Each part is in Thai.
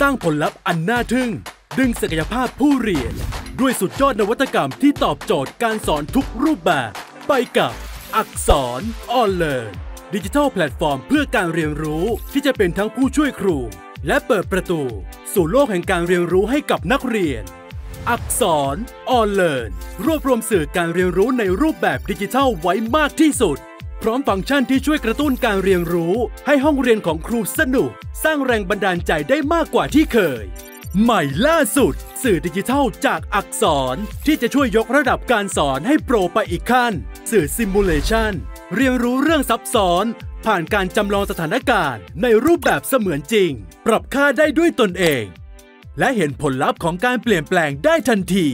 สร้างผลลัพธ์อันน่าทึ่ง ดึงศักยภาพผู้เรียน ด้วยสุดยอดนวัตกรรมที่ตอบโจทย์การสอนทุกรูปแบบ ไปกับ อักษรออนไลน์ดิจิทัลแพลตฟอร์มเพื่อการเรียนรู้ที่จะเป็นทั้งผู้ช่วยครู และเปิดประตู สู่โลกแห่งการเรียนรู้ให้กับนักเรียน อักษรออนไลน์รวบรวมสื่อการเรียนรู้ในรูปแบบดิจิทัลไว้มากที่สุดพร้อมฟังก์ชันที่ช่วยกระตุ้นการเรียนรู้ให้ห้องเรียนของครูสนุก สร้างแรงบันดาลใจได้มากกว่าที่เคย ใหม่ล่าสุด สื่อดิจิทัลจากอักษรที่จะช่วยยกระดับการสอนให้โปรไปอีกขั้น สื่อซิมูเลชันเรียนรู้เรื่องซับซ้อน ผ่านการจำลองสถานการณ์ ในรูปแบบเสมือนจริง ปรับค่าได้ด้วยตนเอง และเห็นผลลัพธ์ของการเปลี่ยนแปลงได้ทันที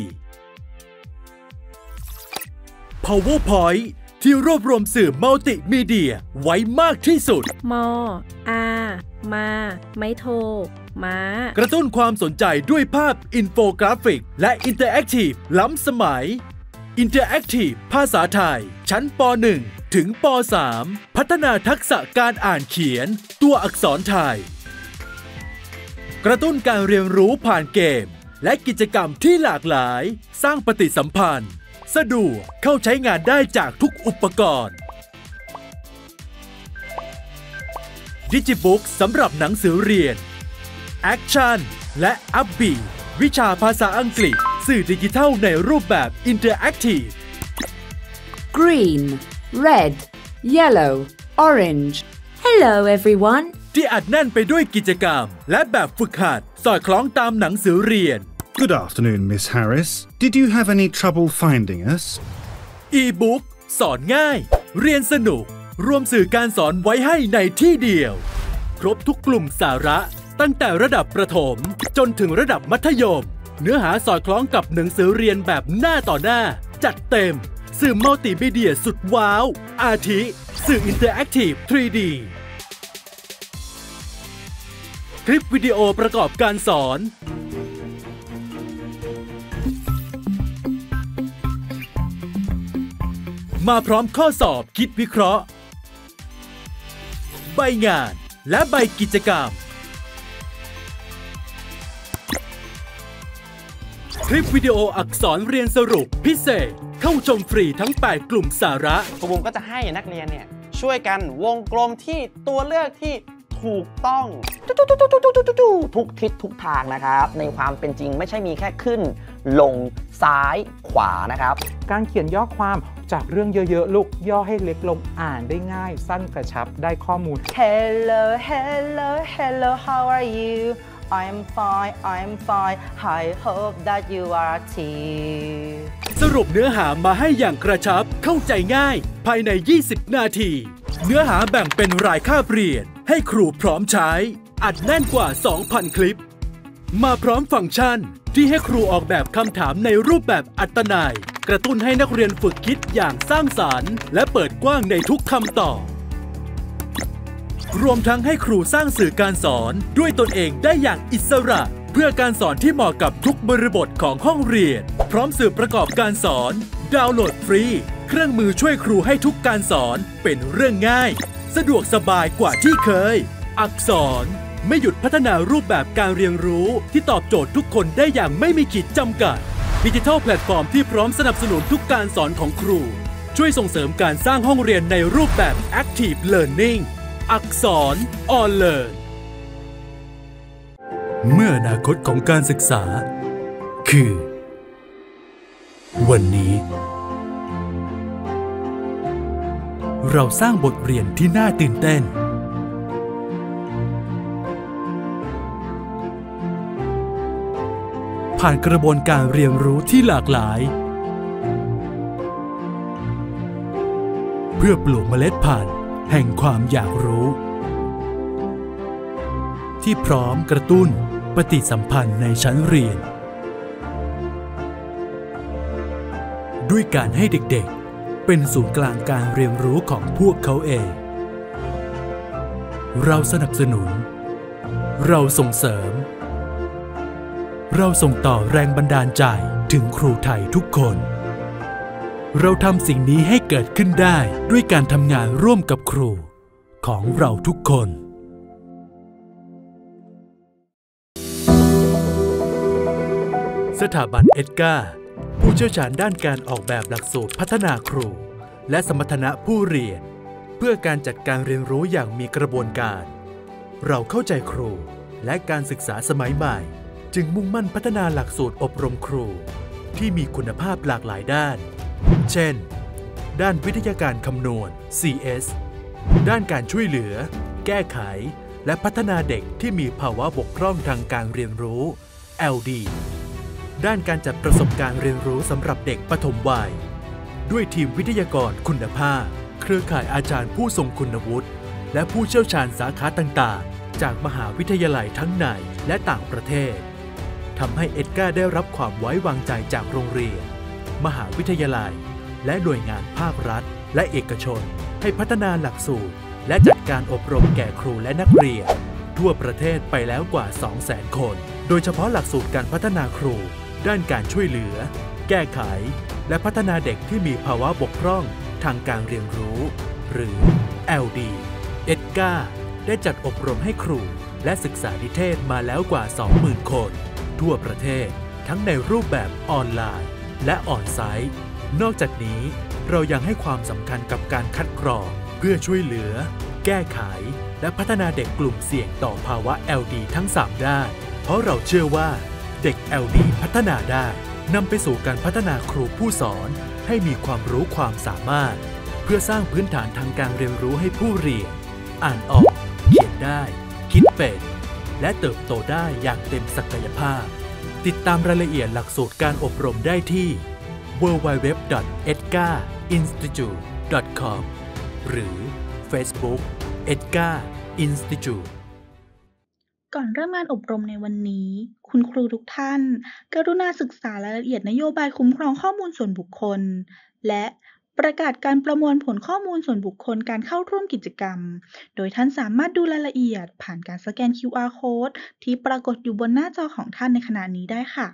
PowerPoint ที่รวบรวมสื่อมัลติมีเดีย ไว้มากที่สุด มออา มา ไมโทมากระตุ้นความสนใจด้วยภาพอินโฟกราฟิก และอินเตอร์แอคทีฟล้ำสมัยอินเตอร์แอคทีฟภาษาไทย ชั้นป .1 ถึงป .3 พัฒนาทักษะการอ่านเขียน ตัวอักษรไทย กระตุ้นการเรียนรู้ผ่านเกมและกิจกรรมที่หลากหลาย สร้างปฏิสัมพันธ์สะดวกเข้าใช้งานได้จากทุกอุปกรณ์ดิจิบุ๊กสำหรับหนังสือเรียนแอคชั่นและอัพบีวิชาภาษาอังกฤษ สื่อดิจิทัลในรูปแบบอินเตอร์แอคทีฟ Green Red Yellow Orange Hello everyone ที่อัดแน่นไปด้วยกิจกรรมและแบบฝึกหัดสอดคล้องตามหนังสือเรียน Good afternoon, Miss Harris. Did you have any trouble finding us? e-book สอนง่าย เรียนสนุก รวมสื่อการสอนไว้ให้ในที่เดียว ครบทุกกลุ่มสาระ ตั้งแต่ระดับประถมจนถึงระดับมัธยม เนื้อหาสอดคล้องกับหนังสือเรียนแบบหน้าต่อหน้า จัดเต็ม สื่อมัลติมีเดียสุดว้าว อาทิ สื่ออินเตอร์แอคทีฟ 3D คลิปวิดีโอประกอบการสอนมาพร้อมข้อสอบคิดวิเคราะห์ ใบงานและใบกิจกรรม คลิปวิดีโออักษรเรียนสรุปพิเศษเข้าชมฟรีทั้ง 8 กลุ่มสาระครบวนมก็จะให้นักเรียนเนี่ย ช่วยกันวงกลมที่ตัวเลือกที่ถูกต้อง ทุกทิศทุกทางนะครับ ในความเป็นจริงไม่ใช่มีแค่ขึ้น ลงซ้ายขวานะครับ การเขียนย่อความจากเรื่องเยอะๆลูกย่อให้เล็กลงอ่านได้ง่าย สั้นกระชับได้ข้อมูล Hello Hello Hello how are you I'm fine I'm fine I hope that you are too สรุปเนื้อหามาให้อย่างกระชับเข้าใจง่ายภายใน 20 นาที เนื้อหาแบ่งเป็นรายค่าเปลี่ยน ให้ครูพร้อมใช้ อัดแน่นกว่า 2,000 คลิปมาพร้อมฟังก์ชัน ที่ให้ครูออกแบบคำถามในรูปแบบอัตนาย กระตุ้นให้นักเรียนฝึกคิดอย่างสร้างสารรค์ และเปิดกว้างในทุกคำตอบรวมทั้งให้ครูสร้างสื่อการสอนด้วยตนเองได้อย่างอิสระ เพื่อการสอนที่เหมาะกับทุกบริบทของห้องเรียน พร้อมสื่อประกอบการสอน ดาวน์โหลดฟรีเครื่องมือช่วยครูให้ทุกการสอนเป็นเรื่องง่าย สะดวกสบายกว่าที่เคย อักษรไม่หยุดพัฒนารูปแบบการเรียนรู้ ที่ตอบโจทย์ทุกคนได้อย่างไม่มีขีดจำกัดดิจิทัลแพลตฟอร์มที่พร้อมสนับสนุนทุกการสอนของครู ช่วยส่งเสริมการสร้างห้องเรียนในรูปแบบ Active Learning อักษรออนเลิร์เมื่ออนาคตของการศึกษาคือ วันนี้ เราสร้างบทเรียนที่น่าตื่นเต้นผ่านกระบวนการเรียนรู้ที่หลากหลาย เพื่อปลูกเมล็ดพันธุ์แห่งความอยากรู้ ที่พร้อมกระตุ้นปฏิสัมพันธ์ในชั้นเรียน ด้วยการให้เด็กๆเป็นศูนย์กลางการเรียนรู้ของพวกเขาเอง เราสนับสนุน เราส่งเสริมเราส่งต่อแรงบันดาลใจถึงครูไทยทุกคน เราทำสิ่งนี้ให้เกิดขึ้นได้ด้วยการทำงานร่วมกับครูของเราทุกคน สถาบันเอ็ดกาผู้เชี่ยวชาญด้านการออกแบบหลักสูตรพัฒนาครู และสมรรถนะผู้เรียน เพื่อการจัดการเรียนรู้อย่างมีกระบวนการ เราเข้าใจครูและการศึกษาสมัยใหม่จึงมุ่งมั่นพัฒนาหลักสูตรอบรมครู ที่มีคุณภาพหลากหลายด้าน เช่น ด้านวิทยาการคำนวณ CS ด้านการช่วยเหลือ แก้ไข และพัฒนาเด็กที่มีภาวะบกพร่องทางการเรียนรู้ LD ด้านการจัดประสบการณ์เรียนรู้ สำหรับเด็กปฐมวัย ด้วยทีมวิทยากรคุณภาพ เครือข่ายอาจารย์ผู้ทรงคุณวุฒิและผู้เชี่ยวชาญสาขาต่างๆ จากมหาวิทยาลัยทั้งในและต่างประเทศทำให้เอ็ดการ์ได้รับความไว้วางใจจากโรงเรียน มหาวิทยาลัย และหน่วยงานภาครัฐและเอกชน ให้พัฒนาหลักสูตรและจัดการอบรมแก่ครูและนักเรียน ทั่วประเทศไปแล้วกว่า 200,000 คน โดยเฉพาะหลักสูตรการพัฒนาครู ด้านการช่วยเหลือ แก้ไข และพัฒนาเด็กที่มีภาวะบกพร่องทางการเรียนรู้ หรือ LD เอ็ดการ์ได้จัดอบรมให้ครูและศึกษานิเทศมาแล้วกว่า 20,000 คนทั่วประเทศทั้งในรูปแบบออนไลน์และออนไซต์ นอกจากนี้เรายังให้ความสำคัญกับการคัดกรองเพื่อช่วยเหลือ แก้ไขและพัฒนาเด็กกลุ่มเสี่ยงต่อภาวะ LD ทั้ง3ด้านเพราะเราเชื่อว่าเด็ก LD พัฒนาได้นำไปสู่การพัฒนาครูผู้สอนให้มีความรู้ความสามารถ เพื่อสร้างพื้นฐานทางการเรียนรู้ให้ผู้เรียน อ่านออกเขียนได้คิดเป็นและเติบโตได้อย่างเต็มศักยภาพ ติดตามรายละเอียดหลักสูตรการอบรมได้ที่ www.edgainstitute.com หรือ Facebook Edga Institute ก่อนเริ่มงานอบรมในวันนี้ คุณครูทุกท่าน กรุณาศึกษารายละเอียดนโยบายคุ้มครองข้อมูลส่วนบุคคล และประกาศการประมวลผลข้อมูลส่วนบุคคลการเข้าร่วมกิจกรรม โดยท่านสามารถดูรายละเอียดผ่านการสแกน QR Code ที่ปรากฏอยู่บนหน้าจอของท่านในขณะนี้ได้ค่ะ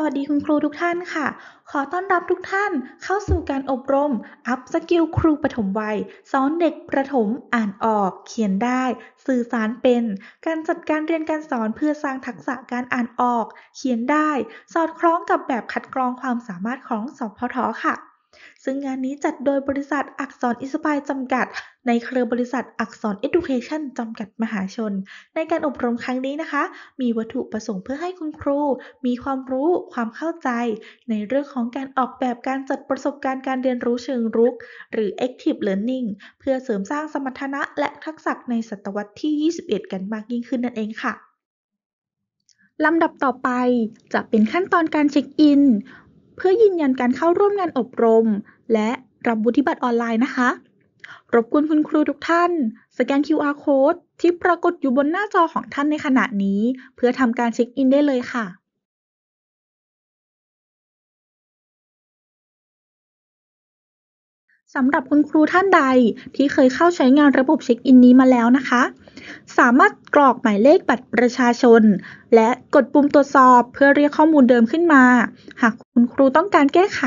สวัสดีคุณครูทุกท่านค่ะ ขอต้อนรับทุกท่านเข้าสู่การอบรมอัพสกิลครูปฐมวัยสอนเด็กประถมอ่านออก เขียนได้ สื่อสารเป็น การจัดการเรียนการสอนเพื่อสร้างทักษะการอ่านออก เขียนได้ สอดคล้องกับแบบคัดกรองความสามารถของสพทค่ะึ่งงานนี้จัดโดยบริษัทอักษรอิสปายจำกัดในเครือบริษัทอักษรเอ듀เคชั o จำกัดมหาชน ในการอบรมครั้งนี้นะคะ มีวัตถุประสงค์เพื่อให้คุณครู มีความรู้ความเข้าใจ ในเรื่องของการออกแบบการจัดประสบการณ์การเรียนรู้เชิงรุก หรือ Active Learning เพื่อเสริมสร้างสมรรถนะและทักษะในศตวรรษที่21กันมากยิ่งขึ้นนั่นเองค่ะลำดับต่อไปจะเป็นขั้นตอนการเช็คอินเพื่อยืนยันการเข้าร่วมงานอบรมและรับวุฒิบัตรออนไลน์นะคะรบกวนคุณครูทุกท่าน สแกน QR code ที่ปรากฏอยู่บนหน้าจอของท่านในขณะนี้ เพื่อทำการเช็คอินได้เลยค่ะ สำหรับคุณครูท่านใดที่เคยเข้าใช้งานระบบเช็คอินนี้มาแล้วนะคะสามารถกรอกหมายเลขบัตรประชาชน และกดปุ่มตรวจสอบเพื่อเรียกข้อมูลเดิมขึ้นมา หากคุณครูต้องการแก้ไข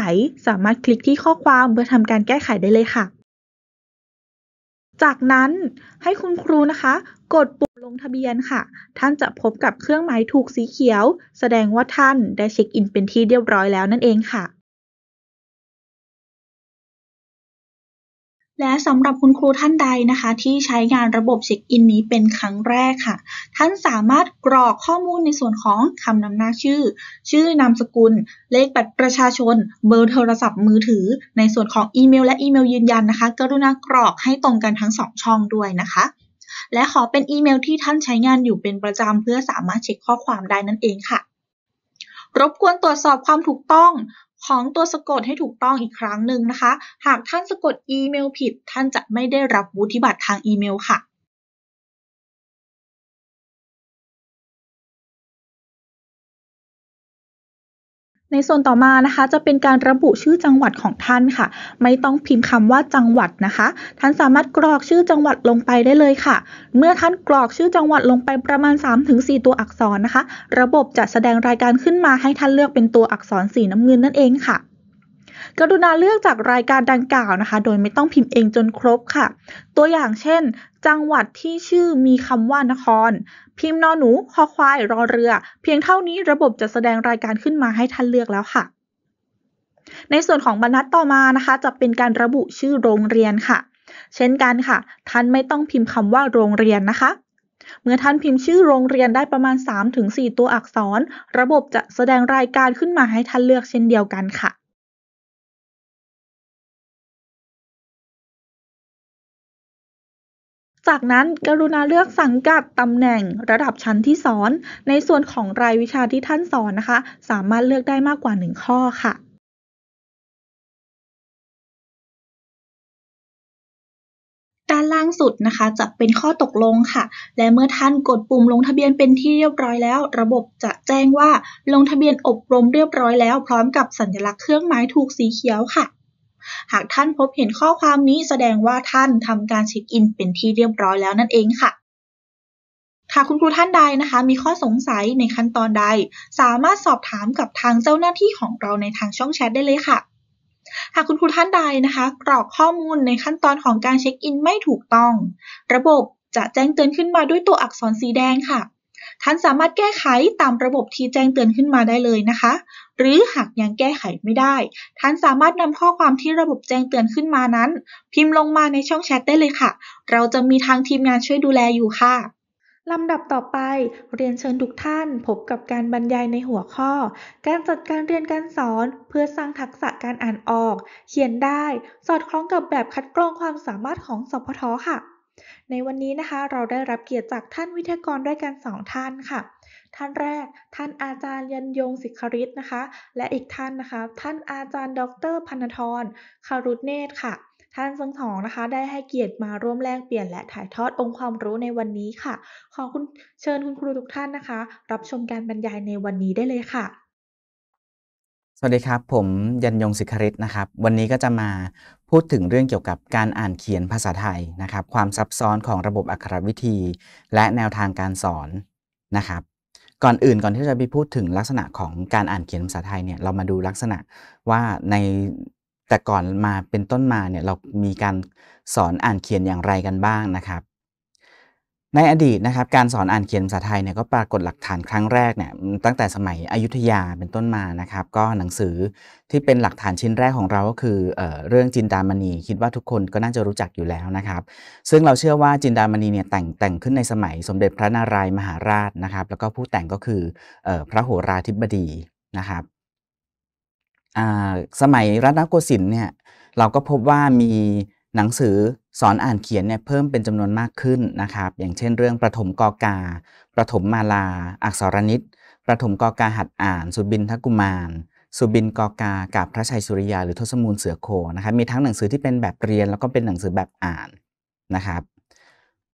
สามารถคลิกที่ข้อความเพื่อทำการแก้ไขได้เลยค่ะ จากนั้นให้คุณครูนะคะ กดปุ่มลงทะเบียนค่ะ ท่านจะพบกับเครื่องหมายถูกสีเขียว แสดงว่าท่านได้เช็คอินเป็นที่เรียบร้อยแล้วนั่นเองค่ะและสำหรับคุณครูท่านใดนะคะ ที่ใช้งานระบบเช็คอินนี้เป็นครั้งแรกค่ะ ท่านสามารถกรอกข้อมูลในส่วนของคำนำหน้าชื่อ ชื่อนามสกุลเลขบัตรประชาชน เบอร์โทรศัพท์มือถือ ในส่วนของอีเมล และอีเมล ยืนยันนะคะ กรุณากรอกให้ตรงกันทั้ง2ช่องด้วยนะคะ และขอเป็นอีเมลที่ท่านใช้งานอยู่เป็นประจำเพื่อสามารถเช็คข้อความได้นั่นเองค่ะ รบกวนตรวจสอบความถูกต้องของตัวสะกดให้ถูกต้องอีกครั้งหนึ่งนะคะ หากท่านสะกดอีเมลผิดท่านจะไม่ได้รับวุฒิบัตรทางอีเมลค่ะในส่วนต่อมานะคะ จะเป็นการระบุชื่อจังหวัดของท่านค่ะ ไม่ต้องพิมพ์คำว่าจังหวัดนะคะ ท่านสามารถกรอกชื่อจังหวัดลงไปได้เลยค่ะ เมื่อท่านกรอกชื่อจังหวัดลงไปประมาณ 3-4 ตัวอักษรนะคะ ระบบจะแสดงรายการขึ้นมาให้ท่านเลือกเป็นตัวอักษรสีน้ำเงินนั่นเองค่ะกรุณาเลือกจากรายการดังกล่าวนะคะ โดยไม่ต้องพิมพ์เองจนครบค่ะ ตัวอย่างเช่น จังหวัดที่ชื่อมีคำว่านคร พิมพ์นอหนูคอควายรอเรือ เพียงเท่านี้ ระบบจะแสดงรายการขึ้นมาให้ท่านเลือกแล้วค่ะ ในส่วนของบรรทัดต่อมานะคะ จะเป็นการระบุชื่อโรงเรียนค่ะ เช่นกันค่ะ ท่านไม่ต้องพิมพ์คำว่าโรงเรียนนะคะ เมื่อท่านพิมพ์ชื่อโรงเรียนได้ประมาณ3-4ตัวอักษร ระบบจะแสดงรายการขึ้นมาให้ท่านเลือกเช่นเดียวกันค่ะจากนั้นกรุณาเลือกสังกัด ตำแหน่งระดับชั้นที่สอน ในส่วนของรายวิชาที่ท่านสอนนะคะ สามารถเลือกได้มากกว่า 1 ข้อค่ะด้านล่างสุดนะคะจะเป็นข้อตกลงค่ะ และเมื่อท่านกดปุ่มลงทะเบียนเป็นที่เรียบร้อยแล้ว ระบบจะแจ้งว่าลงทะเบียนอบรมเรียบร้อยแล้วพร้อมกับสัญลักษณ์เครื่องหมายถูกสีเขียวค่ะหากท่านพบเห็นข้อความนี้แสดงว่าท่านทำการเช็คอินเป็นที่เรียบร้อยแล้วนั่นเองค่ะ หากคุณครูท่านใดนะคะ มีข้อสงสัยในขั้นตอนใด สามารถสอบถามกับทางเจ้าหน้าที่ของเราในทางช่องแชทได้เลยค่ะ หากคุณครูท่านใดนะคะ กรอกข้อมูลในขั้นตอนของการเช็คอินไม่ถูกต้อง ระบบจะแจ้งเตือนขึ้นมาด้วยตัวอักษรสีแดงค่ะ ท่านสามารถแก้ไขตามระบบที่แจ้งเตือนขึ้นมาได้เลยนะคะหรือหากยังแก้ไขไม่ได้ ท่านสามารถนำข้อความที่ระบบแจ้งเตือนขึ้นมานั้น พิมพ์ลงมาในช่องแชทได้เลยค่ะ เราจะมีทางทีมงานช่วยดูแลอยู่ค่ะลำดับต่อไป เรียนเชิญทุกท่านพบกับการบรรยายในหัวข้อ การจัดการเรียนการสอน เพื่อสร้างทักษะการอ่านออก เขียนได้ สอดคล้องกับแบบคัดกรองความสามารถของ สพทค่ะ ในวันนี้นะคะ เราได้รับเกียรติจากท่านวิทยากรด้วยกันสองท่านค่ะท่านแรก ท่านอาจารย์ยันยงสิคริตนะคะ และอีกท่านนะคะ ท่านอาจารย์ ดรพันธรคารุเนตรค่ะ ท่านทั้งสองนะคะ ได้ให้เกียรติมาร่วมแลกเปลี่ยนและถ่ายทอดองค์ความรู้ในวันนี้ค่ะ ขอคุณเชิญคุณครูทุกท่านนะคะ รับชมการบรรยายในวันนี้ได้เลยค่ะ สวัสดีครับผมยันยงสิคริตนะครับ วันนี้ก็จะมาพูดถึงเรื่องเกี่ยวกับการอ่านเขียนภาษาไทยนะครับ ความซับซ้อนของระบบอักขรวิธี และแนวทางการสอนนะครับก่อนอื่นก่อนที่จะไปพูดถึงลักษณะของการอ่านเขียนภาษาไทยเนี่ยเรามาดูลักษณะว่าในแต่ก่อนมาเป็นต้นมาเนี่ยเรามีการสอนอ่านเขียนอย่างไรกันบ้างนะครับในอดีตนะครับการสอนอ่านเขียนภาษาไทยเนี่ยก็ปรากฏหลักฐานครั้งแรกเนี่ยตั้งแต่สมัยอยุธยาเป็นต้นมานะครับ ก็หนังสือที่เป็นหลักฐานชิ้นแรกของเราก็คือเออเรื่องจินดามณีคิดว่าทุกคนก็น่าจะรู้จักอยู่แล้วนะครับ ซึ่งเราเชื่อว่าจินดามณีเนี่ยแต่งแต่งขึ้นในสมัยสมเด็จพระนารายมหาราชนะครับ แล้วก็ผู้แต่งก็คือออพระโหราธิบดีนะครับสมัยรัตนโกสินทร์เนี่ยเราก็พบว่ามีหนังสือสอนอ่านเขียนเนี่ยเพิ่มเป็นจำนวนมากขึ้นนะครับ อย่างเช่นเรื่องประถมกอกาประถมมาลา อักษรนิตประถมกอกาหัดอ่าน สุบินทกุมาร สุบินกอกา กับพระชัยสุริยา หรือทศมูลเสือโคนะครับ มีทั้งหนังสือที่เป็นแบบเรียน แล้วก็เป็นหนังสือแบบอ่านนะครับ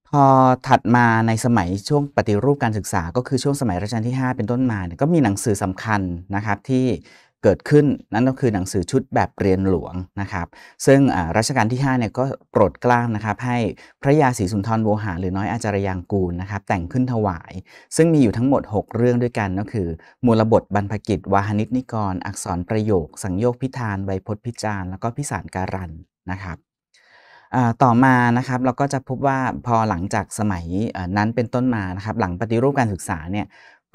พอถัดมาในสมัยช่วงปฏิรูปการศึกษา ก็คือช่วงสมัยรัชกาลที่ 5 เป็นต้นมาเนี่ยก็มีหนังสือสำคัญนะครับที่เกิดขึ้นนั่นก็คือหนังสือชุดแบบเรียนหลวงนะครับ ซึ่งรัชกาลที่5เนี่ยก็โปรดกล้านะครับ ให้พระยาศรีสุนทรโวหารหรือน้อยอาจารยางกูลนะครับ แต่งขึ้นถวาย ซึ่งมีอยู่ทั้งหมด 6 เรื่องด้วยกัน ก็คือ มูลบทบรรพกิจ วาหนิตนิกร อักษรประโยค สังโยคพิธานไวยพจน์พิจารแล้วก็พิสารการันนะครับต่อมานะครับเราก็จะพบว่าพอหลังจากสมัยนั้นเป็นต้นมานะครับ หลังปฏิรูปการศึกษาเนี่ย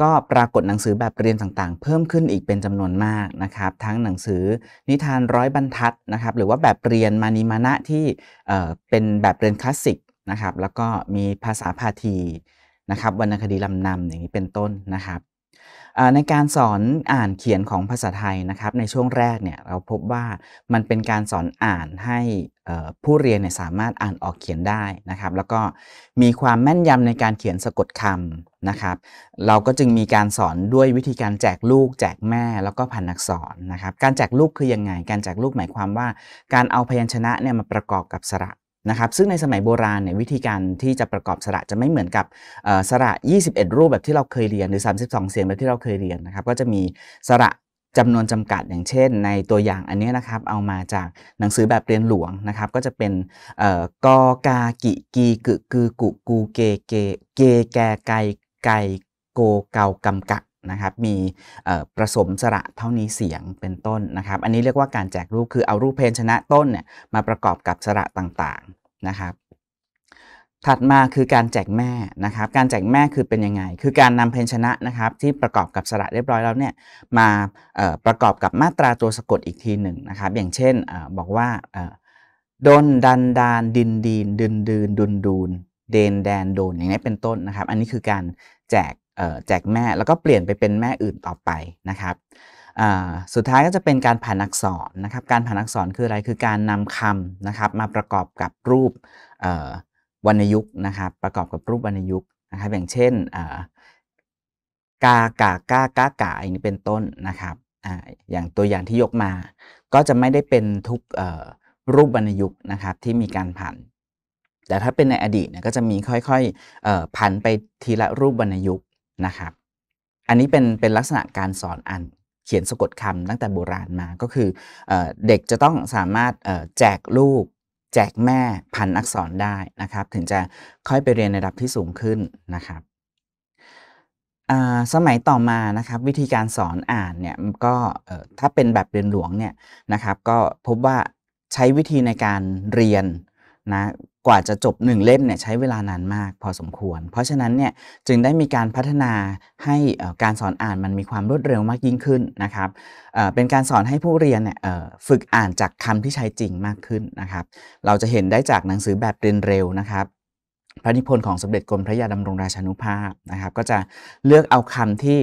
ก็ปรากฏหนังสือแบบเรียนต่างๆ เพิ่มขึ้นอีกเป็นจำนวนมากนะครับ ทั้งหนังสือนิทานร้อยบรรทัดนะครับ หรือว่าแบบเรียนมานิมานะที่เป็นแบบเรียนคลาสสิกนะครับแล้วก็มีภาษาพาทีนะครับวรรณคดีลำนำอย่างนี้เป็นต้นนะครับในการสอนอ่านเขียนของภาษาไทยนะครับในช่วงแรกเนี่ยเราพบว่ามันเป็นการสอนอ่านให้ผู้เรียนเนี่ยสามารถอ่านออกเขียนได้นะครับแล้วก็มีความแม่นยำในการเขียนสะกดคำนะครับเราก็จึงมีการสอนด้วยวิธีการแจกลูก แจกแม่ แล้วก็ผันนักสอนนะครับการแจกลูกคือยังไง การแจกลูกหมายความว่า การเอาพยัญชนะเนี่ยมาประกอบกับสระนะครับซึ่งในสมัยโบราณเนี่ยวิธีการที่จะประกอบสระจะไม่เหมือนกับสระ 21 รูปแบบที่เราเคยเรียนหรือ 32 เสียงแบบที่เราเคยเรียนนะครับก็จะมีสระจำนวนจำกัดอย่างเช่นในตัวอย่างอันนี้นะครับเอามาจากหนังสือแบบเรียนหลวงนะครับก็จะเป็นกอกากิกีกึกือกุกูเกเกเกแกไกไกโกเกากำกักนะครับมีประสมสระเท่านี้เสียงเป็นต้นนะครับอันนี้เรียกว่าการแจกรูป คือเอารูปเพนชนะต้นเนี่ยมาประกอบกับสระต่างๆนะครับถัดมาคือการแจกแม่นะครับการแจกแม่คือเป็นยังไงคือการนำเพนชนะนะครับที่ประกอบกับสระเรียบร้อยแล้วเนี่ยมาประกอบกับมาตราตัวสะกดอีกทีหนึ่งนะครับอย่างเช่นบอกว่าดนดันดานดินดีนดินดืนดุนดูนเดนแดนโดนอย่างนี้เป็นต้นนะครับ อันนี้คือการแจกแจกแม่แล้วก็เปลี่ยนไปเป็นแม่อื่นต่อไปนะครับสุดท้ายก็จะเป็นการผ่านอักษรนะครับการผ่านอักษรคืออะไร คือการนำคำนะครับมาประกอบกับรูปวรรณยุกต์นะครับประกอบกับรูปวรรณยุกต์นะครับอย่างเช่นกากากากากาอันนี้เป็นต้นนะครับอย่างตัวอย่างที่ยกมา ก็จะไม่ได้เป็นทุกรูปวรรณยุกต์นะครับที่มีการผ่านแต่ถ้าเป็นในอดีตก็จะมีค่อยๆผันไปทีละรูปวรรณยุกตนะครับอันนี้เป็นเป็นลักษณะการสอนอันเขียนสะกดคำตั้งแต่โบราณมา ก็คือเด็กจะต้องสามารถแจกลูก แจกแม่พันอักษรได้นะครับถึงจะค่อยไปเรียนในระดับที่สูงขึ้นนะครับสมัยต่อมานะครับวิธีการสอนอ่านเนี่ยก็ถ้าเป็นแบบเรียนหลวงเนี่ยนะครับก็พบว่าใช้วิธีในการเรียนนะกว่าจะจบ1เล่มเนี่ยใช้เวลานานมากพอสมควร เพราะฉะนั้นเนี่ยจึงได้มีการพัฒนาให้การสอนอ่านมันมีความรวดเร็วมากยิ่งขึ้นนะครับเป็นการสอนให้ผู้เรียนเนี่ยฝึกอ่านจากคำที่ใช้จริงมากขึ้นนะครับ เราจะเห็นได้จากหนังสือแบบเรียนเร็วนะครับพระนิพนธ์ของสมเด็จกรมพระยาดำรงราชานุภาพนะครับ ก็จะเลือกเอาคำที่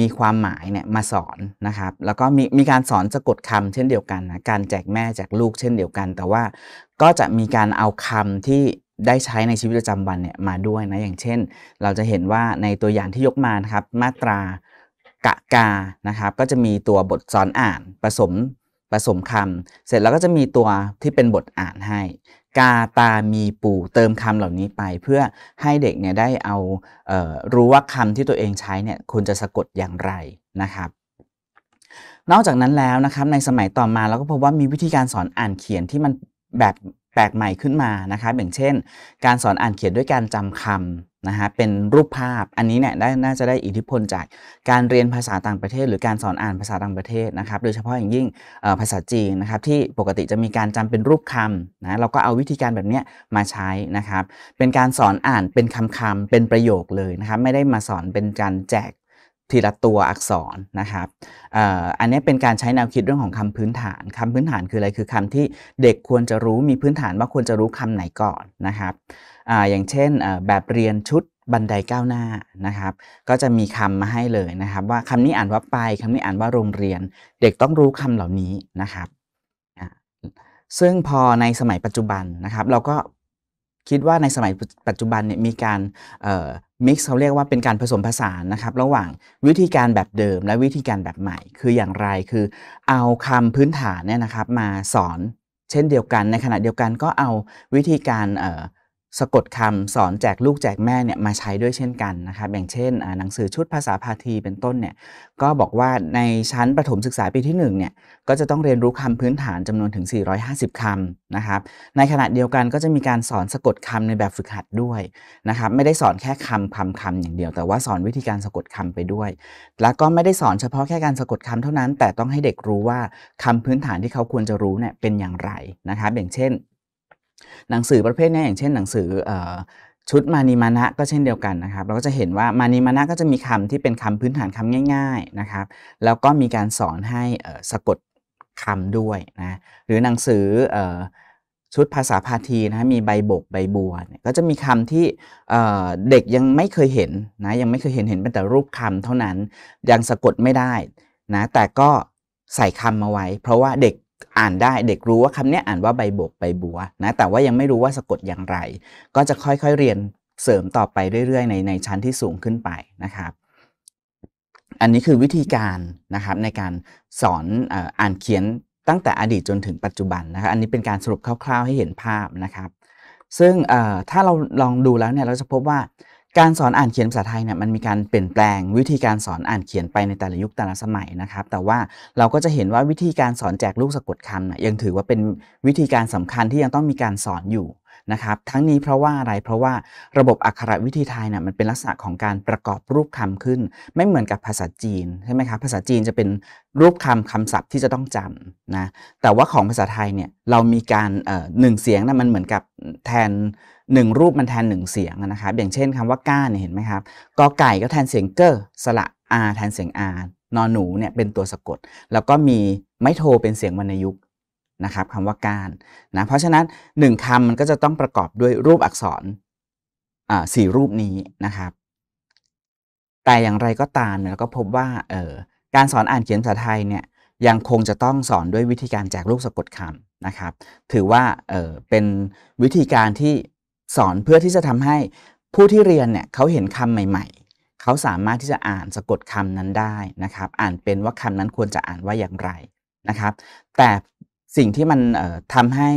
มีความหมายเนี่ยมาสอนนะครับ แล้วก็มีมีการสอนสะกดคำเช่นเดียวกันนะการแจกแม่แจกลูกเช่นเดียวกัน แต่ว่าก็จะมีการเอาคำที่ได้ใช้ในชีวิตประจำวันเนี่ยมาด้วยนะอย่างเช่น เราจะเห็นว่าในตัวอย่างที่ยกมานะครับ มาตรากะกา นะครับ ก็จะมีตัวบทสอนอ่านผสมผสมคำเสร็จแล้วก็จะมีตัวที่เป็นบทอ่านให้กาตา มีปูเติมคำเหล่านี้ไป เพื่อให้เด็กเนี่ยได้เอาเออรู้ว่าคำที่ตัวเองใช้เนี่ยควรจะสะกดอย่างไรนะครับ นอกจากนั้นแล้วนะครับในสมัยต่อมาเราก็พบว่ามีวิธีการสอนอ่านเขียนที่มันแบบแปลกใหม่ขึ้นมานะคะ อย่างเช่น การสอนอ่านเขียนด้วยการจำคำนะฮะ เป็นรูปภาพ อันนี้เนี่ยน่าจะได้อิทธิพลจากการเรียนภาษาต่างประเทศ หรือการสอนอ่านภาษาต่างประเทศนะครับ โดยเฉพาะอย่างยิ่งภาษาจีนนะครับ ที่ปกติจะมีการจำเป็นรูปคำนะ เราก็เอาวิธีการแบบนี้มาใช้นะครับ เป็นการสอนอ่านเป็นคำคำเป็นประโยคเลยนะครับ ไม่ได้มาสอนเป็นการแจกทีละตัวอักษรนะครับ อันนี้เป็นการใช้แนวคิดเรื่องของคำพื้นฐาน คำพื้นฐานคืออะไร คือคำที่เด็กควรจะรู้ มีพื้นฐานว่าควรจะรู้คำไหนก่อนนะครับออย่างเช่นแบบเรียนชุดบันไดก้าวหน้านะครับ ก็จะมีคำมาให้เลยนะครับ ว่าคำนี้อ่านว่าไปคำนี้อ่านว่าโรงเรียน เด็กต้องรู้คำเหล่านี้นะครับ ซึ่งพอในสมัยปัจจุบันนะครับ เราก็คิดว่าในสมัยปัจจุบันเนี่ยมีการมิกซ์เขาเรียกว่าเป็นการผสมผสานนะครับ ระหว่างวิธีการแบบเดิมและวิธีการแบบใหม่ คืออย่างไรคือเอาคำพื้นฐานเนี่ยนะครับ มาสอนเช่นเดียวกันในขณะเดียวกันก็เอาวิธีการเอ่อสะกดคำสอนแจกลูกแจกแม่เนี่ยมาใช้ด้วยเช่นกันนะครับอย่างเช่นหนังสือชุดภาษาพาทีเป็นต้นเนี่ยก็บอกว่าในชั้นประถมศึกษาปีที่1เนี่ยก็จะต้องเรียนรู้คำพื้นฐานจำนวนถึง 450คำนะครับในขณะเดียวกันก็จะมีการสอนสะกดคำในแบบฝึกหัดด้วยนะครับไม่ได้สอนแค่คำคำคำอย่างเดียว แต่ว่าสอนวิธีการสะกดคำไปด้วย แล้วก็ไม่ได้สอนเฉพาะแค่การสะกดคำเท่านั้น แต่ต้องให้เด็กรู้ว่าคำพื้นฐานที่เขาควรจะรู้เนี่ยเป็นอย่างไรนะครับอย่างเช่นหนังสือประเภทนี้อย่างเช่น หนังสือชุดมานิมานะก็เช่นเดียวกันนะครับเราก็จะเห็นว่ามานิมานะก็จะมีคำที่เป็นคำพื้นฐานคำง่าย ๆนะครับ แล้วก็มีการสอนให้สะกดคำด้วยนะหรือหนังสือชุดภาษาพาทีนะมีใบบกใบบัวก็จะมีคำที่เด็กยังไม่เคยเห็นนะยังไม่เคยเห็นเห็นเป็นแต่รูปคำเท่านั้นยังสะกดไม่ได้นะแต่ก็ใส่คำมาไว้ เพราะว่าเด็กอ่านได้เด็กรู้ว่าคำนี้อ่านว่าใบบกใบบัวนะ แต่ว่ายังไม่รู้ว่าสะกดอย่างไร ก็จะค่อยๆเรียนเสริมต่อไปเรื่อยๆ ในในชั้นที่สูงขึ้นไปนะครับ อันนี้คือวิธีการนะครับในการสอนอ่านเขียนตั้งแต่อดีตจนถึงปัจจุบันนะครับอันนี้เป็นการสรุปคร่าว ๆ ให้เห็นภาพนะครับ ซึ่งถ้าเราลองดูแล้วเนี่ยเราจะพบว่าการสอนอ่านเขียนภาษาไทยเนี่ยมันมีการเปลี่ยนแปลงวิธีการสอนอ่านเขียนไปในแต่ละยุคแต่ละสมัยนะครับ แต่ว่าเราก็จะเห็นว่าวิธีการสอนแจกลูกสะกดคำเนี่ยยังถือว่าเป็นวิธีการสำคัญที่ยังต้องมีการสอนอยู่นะครับทั้งนี้เพราะว่าอะไร เพราะว่าระบบอักขระวิธีไทยเนี่ยมันเป็นลักษณะของการประกอบรูปคำขึ้น ไม่เหมือนกับภาษาจีนใช่ไหมครับภาษาจีนจะเป็นรูปคำคำศัพท์ที่จะต้องจำนะแต่ว่าของภาษาไทยเนี่ยเรามีการหนึ่งเสียงนะมันเหมือนกับแทนหนึ่งรูปมันแทนหนึ่งเสียงนะครับอย่างเช่นคำว่าก้าเนี่ยเห็นไหมครับกอไก่ก็แทนเสียงเกอสระอาแทนเสียงอานอนหนูเนี่ยเป็นตัวสะกดแล้วก็มีไม้โทเป็นเสียงวรรณยุกตนะครับคำว่าการนะเพราะฉะนั้น 1คำมันก็จะต้องประกอบด้วยรูปอักษรสี่รูปนี้นะครับ แต่อย่างไรก็ตามเราก็พบว่าออการสอนอ่านเขียนภาษาไทย เนี่ย ยังคงจะต้องสอนด้วยวิธีการแจกรูปสะกดคำนะครับ ถือว่า เออเป็นวิธีการที่สอนเพื่อที่จะทำให้ผู้ที่เรียน เนี่ยเขาเห็นคำใหม่ ๆเขาสามารถที่จะอ่านสะกดคำนั้นได้นะครับ อ่านเป็นว่าคำนั้นควรจะอ่านว่าอย่างไรนะครับ แต่สิ่งที่มันทำให้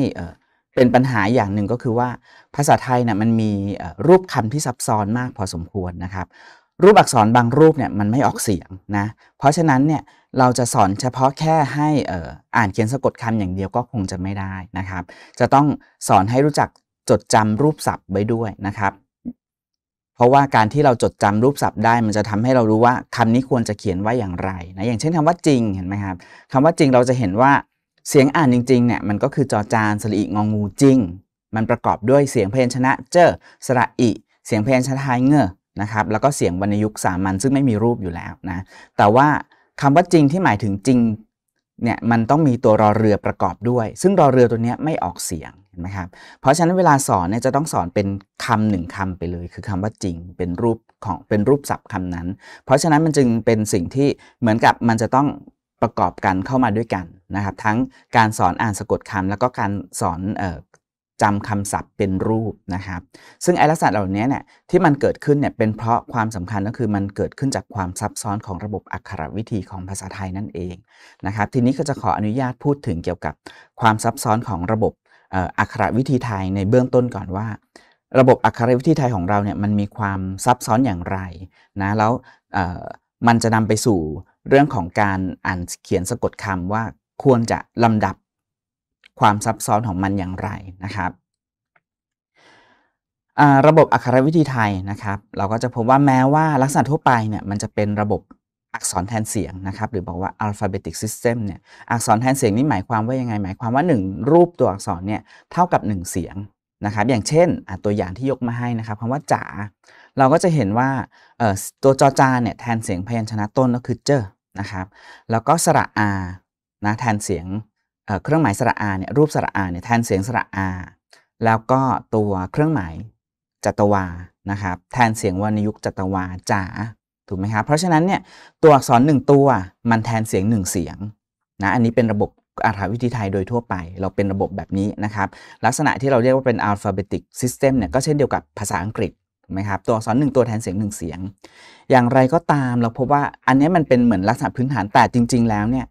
เป็นปัญหาอย่างหนึ่งก็คือว่า ภาษาไทยเนี่ยมันมีรูปคำที่ซับซ้อนมากพอสมควรนะครับ รูปอักษรบางรูปเนี่ยมันไม่ออกเสียงนะเพราะฉะนั้นเนี่ยเราจะสอนเฉพาะแค่ให้อ่านเขียนสะกดคำอย่างเดียวก็คงจะไม่ได้นะครับ จะต้องสอนให้รู้จักจดจำรูปศัพท์ไว้ด้วยนะครับ เพราะว่าการที่เราจดจำรูปศัพท์ได้มันจะทำให้เรารู้ว่าคำนี้ควรจะเขียนว่าอย่างไรนะอย่างเช่นคำว่าจริงเห็นไหมครับคำว่าจริงเราจะเห็นว่าเสียงอ่านจริงๆ เนี่ย มันก็คือจอจานสระอีงองูจริง มันประกอบด้วยเสียงเพยัญชนะ เจอ สระอีเสียงเพยัญชนะไทยเงอนะครับ แล้วก็เสียงวรรณยุกต์สามัญซึ่งไม่มีรูปอยู่แล้วนะ แต่ว่าคำว่าจริงที่หมายถึงจริง เนี่ย มันต้องมีตัวรอเรือประกอบด้วย ซึ่งรอเรือตัวนี้ไม่ออกเสียงเห็นไหมครับ เพราะฉะนั้นเวลาสอนเนี่ยจะต้องสอนเป็นคำหนึ่งคำไปเลย คือคำว่าจริงเป็นรูปของเป็นรูปศัพท์คำนั้น เพราะฉะนั้นมันจึงเป็นสิ่งที่เหมือนกับมันจะต้องประกอบกันเข้ามาด้วยกันนะครับทั้งการสอนอ่านสะกดคำ แล้วก็การสอนจำคำศัพท์เป็นรูปนะครับ ซึ่งไอลักษณะเหล่านี้เนี่ยที่มันเกิดขึ้นเนี่ยเป็นเพราะความสำคัญก็คือมันเกิดขึ้นจากความซับซ้อนของระบบอักขรวิธีของภาษาไทยนั่นเองนะครับ ทีนี้ก็จะขออนุญาตพูดถึงเกี่ยวกับความซับซ้อนของระบบอักขรวิธีไทยในเบื้องต้นก่อนว่า ระบบอักขรวิธีไทยของเราเนี่ยมันมีความซับซ้อนอย่างไรนะแล้วมันจะนำไปสู่เรื่องของการอ่านเขียนสะกดคำว่าควรจะลำดับความซับซ้อนของมันอย่างไรนะครับระบบอักขรวิธีไทยนะครับ เราก็จะพบว่าแม้ว่าลักษณะทั่วไปเนี่ยมันจะเป็นระบบอักษรแทนเสียงนะครับ หรือบอกว่า alphabetic system เนี่ยอักษรแทนเสียงนี่หมายความว่ายังไง หมายความว่า 1 รูปตัวอักษรเนี่ยเท่ากับ1เสียงนะครับอย่างเช่นตัวอย่างที่ยกมาให้นะครับคำว่าจ๋าเราก็จะเห็นว่าตัวจอจานเนี่ยแทนเสียงพยัญชนะต้นก็คือเจอนะครับ แล้วก็สระอานะแทนเสียงเครื่องหมายสระอาเนี่ยรูปสระอาเนี่ยแทนเสียงสระอา แล้วก็ตัวเครื่องหมายจัตวานะครับแทนเสียงวรรณยุกจัตวาจ๋าถูกไหมครับเพราะฉะนั้นเนี่ยตัวอักษรหนึ่งตัวมันแทนเสียงหนึ่งเสียงนะอันนี้เป็นระบบอาถรรพ์วิธีไทยโดยทั่วไปเราเป็นระบบแบบนี้นะครับ ลักษณะที่เราเรียกว่าเป็น alphabetic system เนี่ยก็เช่นเดียวกับภาษาอังกฤษไหมครับตัวอักษรหนึ่งตัวแทนเสียงหนึ่งเสียง อย่างไรก็ตามเราพบว่าอันนี้มันเป็นเหมือนลักษณะพื้นฐานแต่จริง ๆแล้วเนี่ย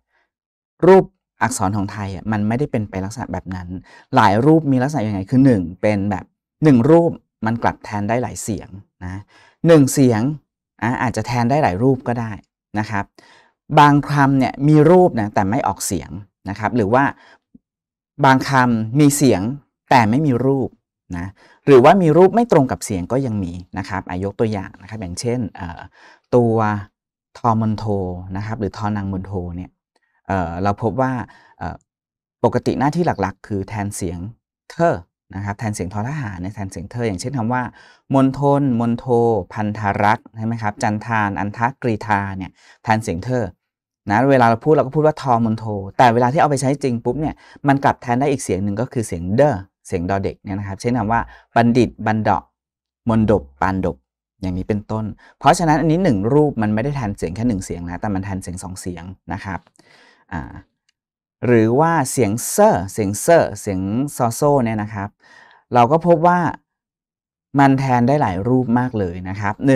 รูปอักษรของไทยอ่ะมันไม่ได้เป็นไปลักษณะแบบนั้น หลายรูปมีลักษณะยังไงคือ 1 เป็นแบบ 1 รูปมันกลับแทนได้หลายเสียงนะหเสียงอ่ะอาจจะแทนได้หลายรูปก็ได้นะครับบางคำเนี่ยมีรูปนะแต่ไม่ออกเสียงะครับหรือว่าบางคำมีเสียงแต่ไม่มีรูปนะหรือว่ามีรูปไม่ตรงกับเสียงก็ยังมีนะครับอายกตัวอย่างนะครับอย่างเช่นตัวทอมอนโทนะครับหรือทอนังมอนโทเนี่ยเเราพบว่าปกติหน้าที่หลักๆ คือแทนเสียงเธอนะครับแทนเสียงทอทหารนแทนเสียงเธอ อย่างเช่นคำว่ามนทนมนโท พันธรักใช่ไหมครับจันทานอันทักกรีธาเนี่ยแทนเสียงเธอนะ เวลาเราพูดเราก็พูดว่าทอมอนโทแต่เวลาที่เอาไปใช้จริงปุ๊บเนี่ย มัน กลับแทนได้อีกเสียงหนึ่งก็คือเสียงเดอเสียงดอเด็กเนี่ยนะครับใช้คำว่าบัณฑิตบันดอกมนดบปานดบอย่างนี้เป็นต้น เพราะฉะนั้นอันนี้ 1 รูปมันไม่ได้แทนเสียงแค่1เสียงนะ แต่มันแทนเสียง2เสียงนะครับ หรือว่าเสียงเซอร์เสียงเซอร์เสียงซอโซเนี่ยนะครับ เราก็พบว่ามันแทนได้หลายรูปมากเลยนะครับ 1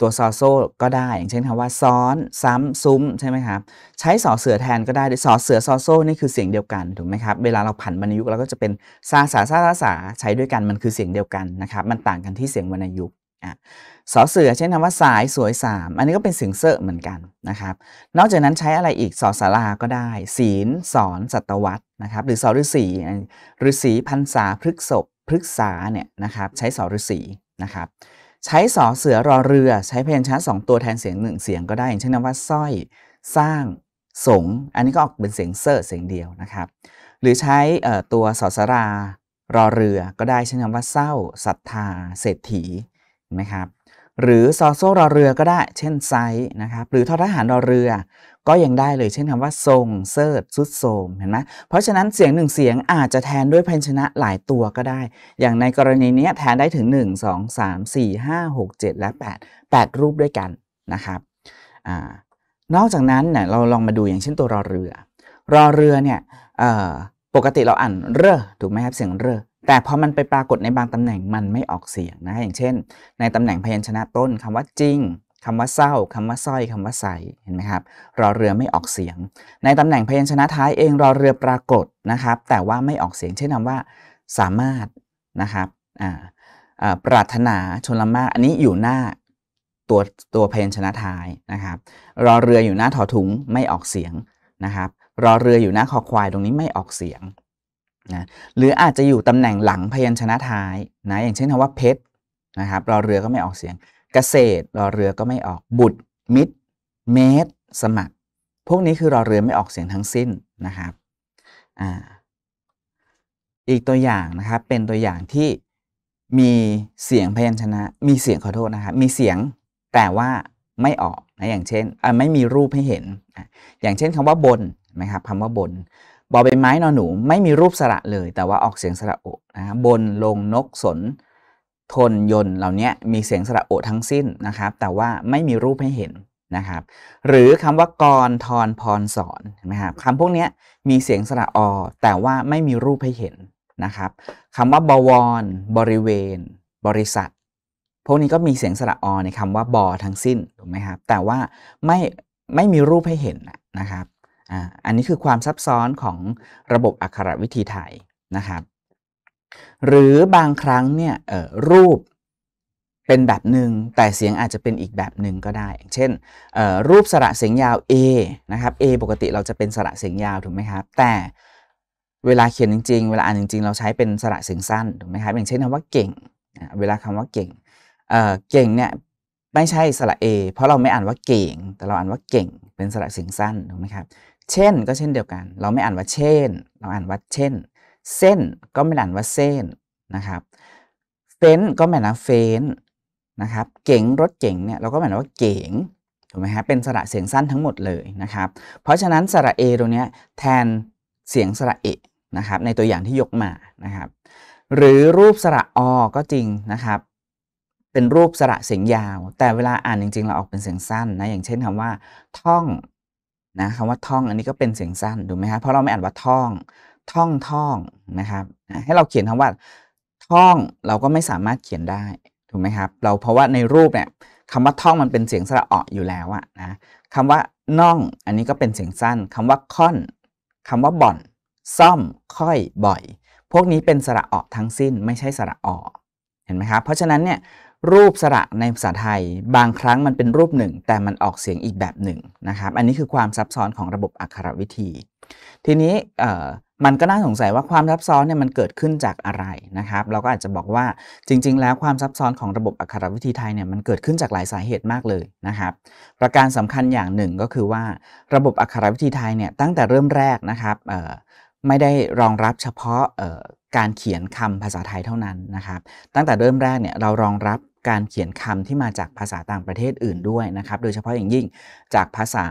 ตัวซอโซก็ได้ อย่างเช่นคำว่า ซ้อนซ้ำซุ้มใช่ไหมครับใช้สอเสือแทนก็ได้สอเสือซอโซนี่คือเสียงเดียวกันถูกไหมครับเวลาเราผันวรรณยุกเราก็จะเป็นซาสาซาสาใช้ด้วยกันมันคือเสียงเดียวกันนะครับมันต่างกันที่เสียงวรรณยุกตสอเสือเช่นคำว่าสายสวยสาม อันนี้ก็เป็นเสียงเสอ์เหมือนกันนะครับนอกจากนั้นใช้อะไรอีกสอสาราก็ได้ ศีลสอนสัตวัตนะครับ หรือสอฤษีฤษีพันษาพฤกษพฤกษาเนี่ยนะครับใช้สอฤษีนะครับใช้สอเสือรอเรือใช้พยัญชนะสองตัวแทนเสียงหนึ่งเสียงก็ได้อย่างเช่นคำว่าสร้อยสร้างสงอันนี้ก็ออกเป็นเสียงเซอร์เสียงเดียวนะครับ หรือใช้ตัวสอสรารอเรือก็ได้เช่นคำว่าเศร้าศรัทธา เศรษฐีนะครับหรือซอโซ่รอเรือก็ได้เช่นไซนะครับ หรือทอทหารรอเรือก็ยังได้เลย เช่นคำว่า ทรงเซิร์ดสุดโทมเห็นไหมเพราะฉะนั้นเสียงหนึ่งเสียงอาจจะแทนด้วยพยัญชนะหลายตัวก็ได้ อย่างในกรณีนี้แทนได้ถึง 1 2 3 4 5 6 7 และ 8 8 รูปด้วยกันนะครับอนอกจากนั้นเนี่ยเราลองมาดูอย่างเช่นตัวรอเรือ รอเรือเนี่ยปกติเราอ่านเรือถูกไหมครับเสียงเรือแต่พอมันไปปรากฏในบางตำแหน่งมันไม่ออกเสียงนะอย่างเช่น ในตำแหน่งพยัญชนะต้นคำว่าจริงคำว่าเศร้าคำว่าสร้อยคำว่าใสเห็นไหมครับรอเรือไม่ออกเสียง ในตำแหน่งพยัญชนะท้ายเองรอเรือปรากฏนะครับ แต่ว่าไม่ออกเสียงเช่นคำว่าสามารถนะครับปรารถนาชนละมาอันนี้อยู่หน้าตัวตัวพยัญชนะท้ายนะครับรอเรืออยู่หน้าถอถุงไม่ออกเสียงนะครับรอเรืออยู่หน้าคอควายตรงนี้ไม่ออกเสียงนะหรืออาจจะอยู่ตำแหน่งหลังพยัญชนะท้ายนะอย่างเช่นคำว่าเพชรนะครับรอเรือก็ไม่ออกเสียงเกษตรรอเรือก็ไม่ออกบุตรมิตรเมตรสมัคร พวกนี้คือรอเรือไม่ออกเสียงทั้งสิ้นนะครับออีกตัวอย่างนะครับเป็นตัวอย่างที่มีเสียงพยัญชนะมีเสียงขอโทษนะครับมีเสียงแต่ว่าไม่ออกนะ อย่างเช่นไม่มีรูปให้เห็น อย่างเช่นคำว่าบนนะครับคำว่าบนบอใบไม้นอนหนูไม่มีรูปสระเลย แต่ว่าออกเสียงสระโอนะบบนลงนกสนโทนยนต์เหล่านี้มีเสียงสระโอทั้งสิ้นนะครับ แต่ว่าไม่มีรูปให้เห็นนะครับ หรือคำว่ากรทอนพรสอนนะครับคำพวกนี้มีเสียงสระอแต่ว่าไม่มีรูปให้เห็นนะครับคำว่าบวร บริเวณ บริษัทพวกนี้ก็มีเสียงสระอในคำว่าบอทั้งสิ้นถูกไหมครับ แต่ว่าไม่ไม่มีรูปให้เห็นนะครับอันนี้คือความซับซ้อนของระบบอักขระวิธีไทยนะครับหรือบางครั้งเนี่ยรูปเป็นแบบหนึ่งแต่เสียงอาจจะเป็นอีกแบบหนึ่งก็ได้ เช่นรูปสระเสียงยาว A นะครับ A ปกติเราจะเป็นสระเสียงยาวถูกไหมครับแต่เวลาเขียนจริงๆ เวลาอ่านจริงๆ เราใช้เป็นสระเสียงสั้นถูกไหมครับอย่าง เช่นคำว่าเก่ง เวลาคำว่าเก่ง เก่งเนี่ยไม่ใช่สระ A เพราะเราไม่อ่านว่าเก่ง แต่เราอ่านว่าเก่งเป็นสระเสียงสั้นถูกไหมครับเช่นก็เช่นเดียวกัน เราไม่อ่านว่าเช่น เราอ่านว่าเช่นเส้นก็ไม่หลันว่าเส้นนะครับเฟ้นก็หมายถึงเฟ้นนะครับเก๋งรถเก๋งเนี่ยเราก็หมายถึงว่าเก๋งถูกไหมฮะเป็นสระเสียงสั้นทั้งหมดเลยนะครับเพราะฉะนั้นสระเอตรงนี้แทนเสียงสระเอนะครับในตัวอย่างที่ยกมานะครับหรือรูปสระอก็จริงนะครับเป็นรูปสระเสียงยาว แต่เวลาอ่านจริงๆเราออกเป็นเสียงสั้นนะอย่างเช่นคำว่าท่องนะคำว่าท่องอันนี้ก็เป็นเสียงสั้นถูกไหมฮะเพราะเราไม่อ่านว่าท่องท่องท่องนะครับให้เราเขียนคำว่าท่องเราก็ไม่สามารถเขียนได้ถูกไหมครับเราเพราะว่าในรูปเนี่ยคำว่าท่องมันเป็นเสียงสระอะอยู่แล้วอะนะคำว่าน่อง อันนี้ก็เป็นเสียงสั้น คำว่าค่อน คำว่าบ่อน ซ่อม ค่อยบ่อย พวกนี้เป็นสระอะทั้งสิ้น ไม่ใช่สระออเห็นไหมครับเพราะฉะนั้นเนี่ยรูปสระในภาษาไทย บางครั้งมันเป็นรูปหนึ่ง แต่มันออกเสียงอีกแบบหนึ่งนะครับอันนี้คือความซับซ้อนของระบบอักขรวิธี ทีนี้มันก็น่าสงสัยว่าความซับซ้อนเนี่ยมันเกิดขึ้นจากอะไรนะครับ เราก็อาจจะบอกว่าจริงๆ แล้วความซับซ้อนของระบบอักขรวิธีไทยเนี่ยมันเกิดขึ้นจากหลายสาเหตุมากเลยนะครับ ประการสำคัญอย่างหนึ่งก็คือว่า ระบบอักขรวิธีไทยเนี่ยตั้งแต่เริ่มแรกนะครับไม่ได้รองรับเฉพาะการเขียนคำภาษาไทยเท่านั้นนะครับ ตั้งแต่เริ่มแรกเนี่ยเรารองรับการเขียนคำที่มาจากภาษาต่างประเทศอื่นด้วยนะครับ โดยเฉพาะอย่างยิ่งจากภาษา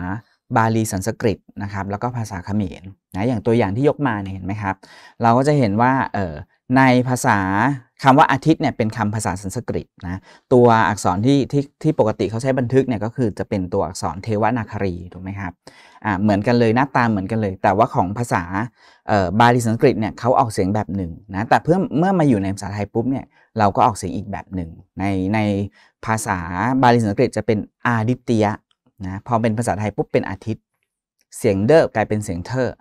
บาลีสันสกฤตนะครับแล้วก็ภาษาเขมรนะอย่างตัวอย่างที่ยกมาเนี่ยเห็นไหมครับ เราก็จะเห็นว่าเออในภาษาคำว่าอาทิตย์เนี่ยเป็นคำภาษาสันสกฤตนะตัวอักษรที่ที่ที่ปกติเขาใช้บันทึกเนี่ยก็คือจะเป็นตัวอักษรเทวนาครีถูกไหมครับอ่าเหมือนกันเลยหน้าตาเหมือนกันเลย แต่ว่าของภาษาเอ่อบาลีสันสกฤตเนี่ยเขาออกเสียงแบบหนึ่งนะแต่เพื่อเมื่อมาอยู่ในภาษาไทยปุ๊บเนี่ยเราก็ออกเสียงอีกแบบหนึ่ง ในในภาษาบาลีสันสกฤตจะเป็นอาดิตยนะพอเป็นภาษาไทยปุ๊บเป็นอาทิตย์เสียงเดอกลายเป็นเสียงเธอ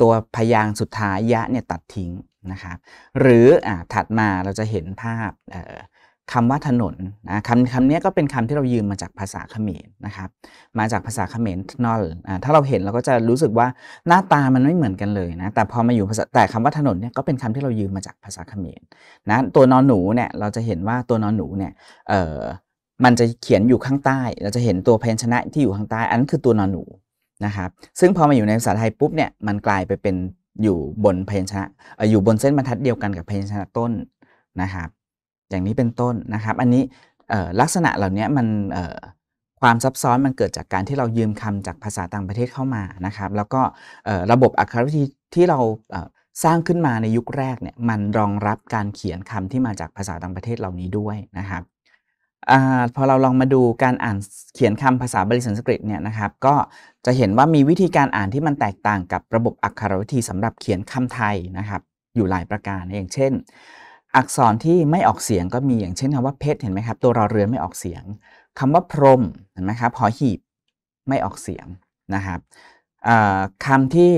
ตัวพยางสุดท้ายยะเนี่ยตัดทิ้งนะครับ หรืออถัดมาเราจะเห็นภาพคำว่าถนนนะคำคำนี้ก็เป็นคำที่เรายืมมาจากภาษาเขมรนะครับ มาจากภาษาเขมรนอลถ้าเราเห็นเราก็จะรู้สึกว่าหน้าตามันไม่เหมือนกันเลยนะแต่พอมาอยู่ภาษาแต่คำว่าถนนเนี่ยก็เป็นคำที่เรายืมมาจากภาษาเขมรนะตัวนอนหนูเนี่ยเราจะเห็นว่าตัวนอนหนูเนี่ยมันจะเขียนอยู่ข้างใต้ เราจะเห็นตัวพยัญชนะที่อยู่ข้างใต้ อันนั้นคือตัวนอนหนูนะครับ ซึ่งพอมาอยู่ในภาษาไทยปุ๊บเนี่ย มันกลายไปเป็นอยู่บนพยัญชนะ อยู่บนเส้นบรรทัดเดียวกันกับพยัญชนะต้นนะครับ อย่างนี้เป็นต้นนะครับ อันนี้ลักษณะเหล่านี้มันความซับซ้อนมันเกิดจากการที่เรายืมคำจากภาษาต่างประเทศเข้ามานะครับ แล้วก็ระบบอักขรวิธีที่เราสร้างขึ้นมาในยุคแรกเนี่ย มันรองรับการเขียนคำที่มาจากภาษาต่างประเทศเหล่านี้ด้วยนะครับอพอเราลองมาดูการอ่านเขียนคำภาษาบาลีสันสกฤตเนี่ยนะครับก็จะเห็นว่ามีวิธีการอ่านที่มันแตกต่างกับระบบอักขรวิธีสำหรับเขียนคำไทยนะครับอยู่หลายประการอย่างเช่น อักษรที่ไม่ออกเสียงก็มีอย่างเช่นคำว่าเพชรเห็นไหมครับตัวเราเรือนไม่ออกเสียง คำว่าพรมเห็นไหมครับหอหีบไม่ออกเสียงนะครับคำที่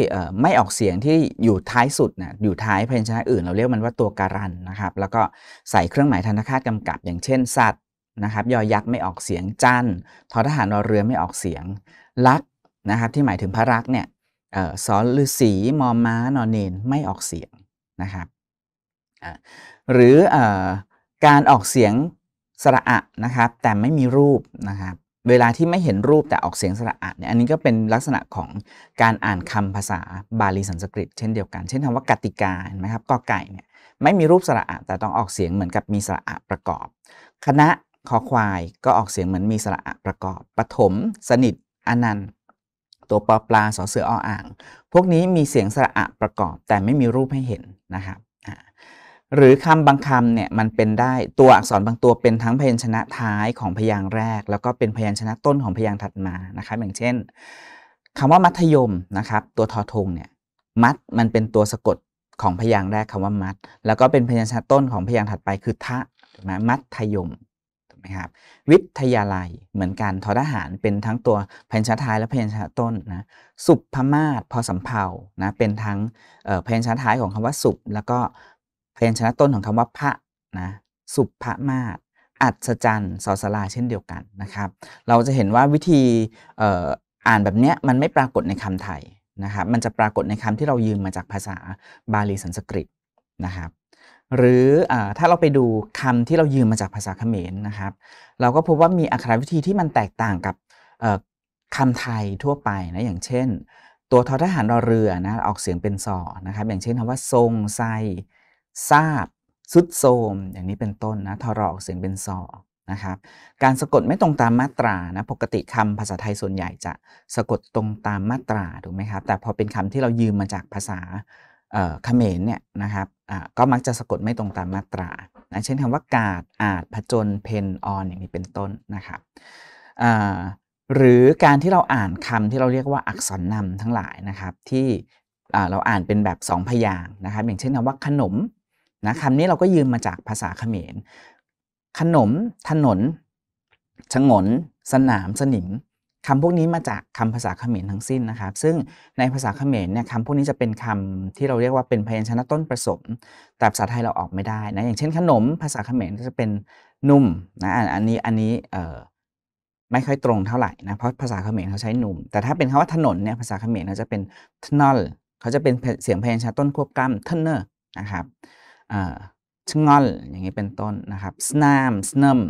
ไม่ออกเสียงที่อยู่ท้ายสุดนะอยู่ท้ายพยัญชนะอื่นเราเรียกมันว่าตัวการันนะครับแล้วก็ใส่เครื่องหมายธนคาตกำกับ อย่างเช่นสัตว์นะครับยอยักษ์ไม่ออกเสียงจันทอทหารรอเรือไม่ออกเสียงลักนะครับที่หมายถึงพระรักเนี่ยสอนฤาษีมอม้านอนเนนไม่ออกเสียงนะครับหรืออการออกเสียงสระอะนะครับแต่ไม่มีรูปนะครับเวลาที่ไม่เห็นรูปแต่ออกเสียงสระอะเนี่ยอันนี้ก็เป็นลักษณะของการอ่านคำภาษาบาลีสันสกฤต เช่นเดียวกัน เช่นคำว่ากติกาเห็นไหมครับกอไก่เนี่ยไม่มีรูปสระอะแต่ต้องออกเสียงเหมือนกับมีสระอะประกอบ คณะคอควายก็ออกเสียงเหมือนมีสระประกอบ ปฐม สนิท อนันต์ ตัวปอปลาสอเสือออ่าง พวกนี้มีเสียงสระประกอบแต่ไม่มีรูปให้เห็นนะครับ หรือคำบางคำเนี่ยมันเป็นได้ตัวอักษรบางตัวเป็นทั้งพยัญชนะท้ายของพยางแรก แล้วก็เป็นพยัญชนะต้นของพยางถัดมานะครับอย่างเช่นคำว่ามัธยมนะครับ ตัวทอทงเนี่ยมัดมันเป็นตัวสะกดของพยางแรกคำว่ามัดแล้วก็เป็นพยัญชนะต้นของพยางถัดไปคือทะมัธยมนะครับวิทยาลัยเหมือนกันทอทหารเป็นทั้งตัวพยัญชนะท้ายและพยัญชนะต้นนะสุภมาศพอสำเพานะเป็นทั้งพยัญชนะท้ายของคำว่าสุบแล้วก็พยัญชนะต้นของคำว่าพระนะสุภมาศอัศจรรย์สอสลาเช่นเดียวกันนะครับ เราจะเห็นว่าวิธีอ่านแบบนี้มันไม่ปรากฏในคำไทยนะครับ มันจะปรากฏในคำที่เรายืมมาจากภาษาบาลีสันสกฤตนะครับหรืออถ้าเราไปดูคำที่เรายืมมาจากภาษาเขมรนะครับ เราก็พบว่ามีอักขรวิธีที่มันแตกต่างกับคำไทยทั่วไปนะอย่างเช่น ตัวทอทหารรอเรือนะออกเสียงเป็นสอ นะครับอย่างเช่นคำว่าทรงไซทราบสุดโทมอย่างนี้เป็นต้นนะทอรอออกเสียงเป็นสอ นะครับ การสะกดไม่ตรงตามมาตรานะปกติคำภาษาไทยส่วนใหญ่จะสะกดตรงตามมาตราถูกไหมครับแต่พอเป็นคำที่เรายืมมาจากภาษาเขมรเนี่ยนะครับก็มักจะสะกดไม่ตรงตามมาตรานะเช่นคำว่ากาด อาดผจญเพนออนอย่างนี้เป็นต้นนะครับหรือการที่เราอ่านคำที่เราเรียกว่าอักษรนำทั้งหลายนะครับ ที่เราอ่านเป็นแบบสองพยางนะครับ อย่างเช่นคำว่าขนมนะคำนี้เราก็ยืมมาจากภาษาเขมร ขนม ถนนฉงน สนาม สนิมคำพวกนี้มาจากคำภาษาเขมรทั้งสิ้นนะครับ ซึ่งในภาษาเขมรเนี่ยคำพวกนี้จะเป็นคำที่เราเรียกว่าเป็นพยัญชนะต้นผสมแต่ภาษาไทยเราออกไม่ได้นะ อย่างเช่นขนมภาษาเขมรก็จะเป็นนุ่มนะ อันนี้อันนี้เออไม่ค่อยตรงเท่าไหร่นะ เพราะภาษาเขมรเขาใช้นุ่ม แต่ถ้าเป็นคำว่าถนนเนี่ยภาษาเขมรเขาจะเป็นทนอลเขาจะเป็นเสียงพยัญชนะต้นควบกล้ำทนเนอร์นะครับชงอนอย่างนี้เป็นต้นนะครับสนามสนม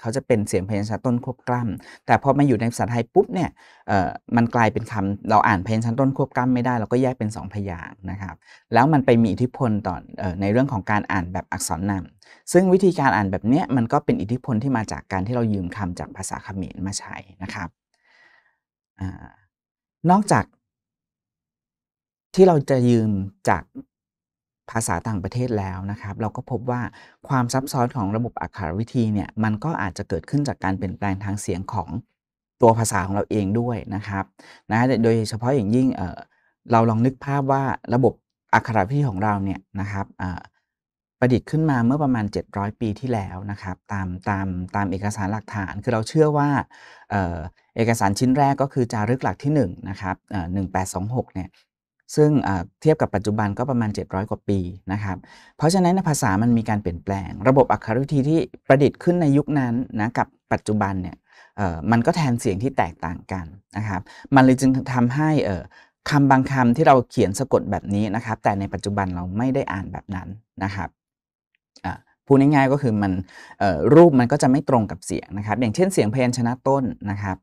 เขาจะเป็นเสียงพยัญชนะต้นควบกล้ำแต่พอมาอยู่ในภาษาไทยปุ๊บเนี่ยมันกลายเป็นคำเราอ่านพยัญชนะต้นควบกล้ำไม่ได้เราก็แยกเป็น 2 พยางค์นะครับ แล้วมันไปมีอิทธิพลต่อในเรื่องของการอ่านแบบอักษรนำ ซึ่งวิธีการอ่านแบบนี้มันก็เป็นอิทธิพลที่มาจากการที่เรายืมคำจากภาษาเขมรมาใช้นะครับอนอกจาก ที่เราจะยืมจากภาษาต่างประเทศแล้วนะครับ เราก็พบว่าความซับซ้อนของระบบอักขรวิธีเนี่ยมันก็อาจจะเกิดขึ้นจากการเปลี่ยนแปลงทางเสียงของตัวภาษาของเราเองด้วยนะครับนะโดยเฉพาะอย่างยิ่งเเราลองนึกภาพว่าระบบอักขรวิธีของเราเนี่ยนะครับประดิษฐ์ขึ้นมาเมื่อประมาณ 700 ปีที่แล้วนะครับตามตามตามเอกสารหลักฐานคือเราเชื่อว่า เอกสารชิ้นแรกก็คือจารึกหลักที่1นะครับ1826เนี่ยซึ่งเทียบกับปัจจุบันก็ประมาณ700กว่าปีนะครับ เพราะฉะนั้นภาษา มันมีการเปลี่ยนแปลง ระบบอักขรวิธีที่ประดิษฐ์ขึ้นในยุคนั้นนะ กับปัจจุบันเนี่ยมันก็แทนเสียงที่แตกต่างกันนะครับ มันเลยจึงทำให้คำบางคำที่เราเขียนสะกดแบบนี้นะครับ แต่ในปัจจุบันเราไม่ได้อ่านแบบนั้นนะครับพูดง่ายๆก็คือมันรูปมันก็จะไม่ตรงกับเสียงนะครับ อย่างเช่น เสียงพยัญชนะต้นนะครับ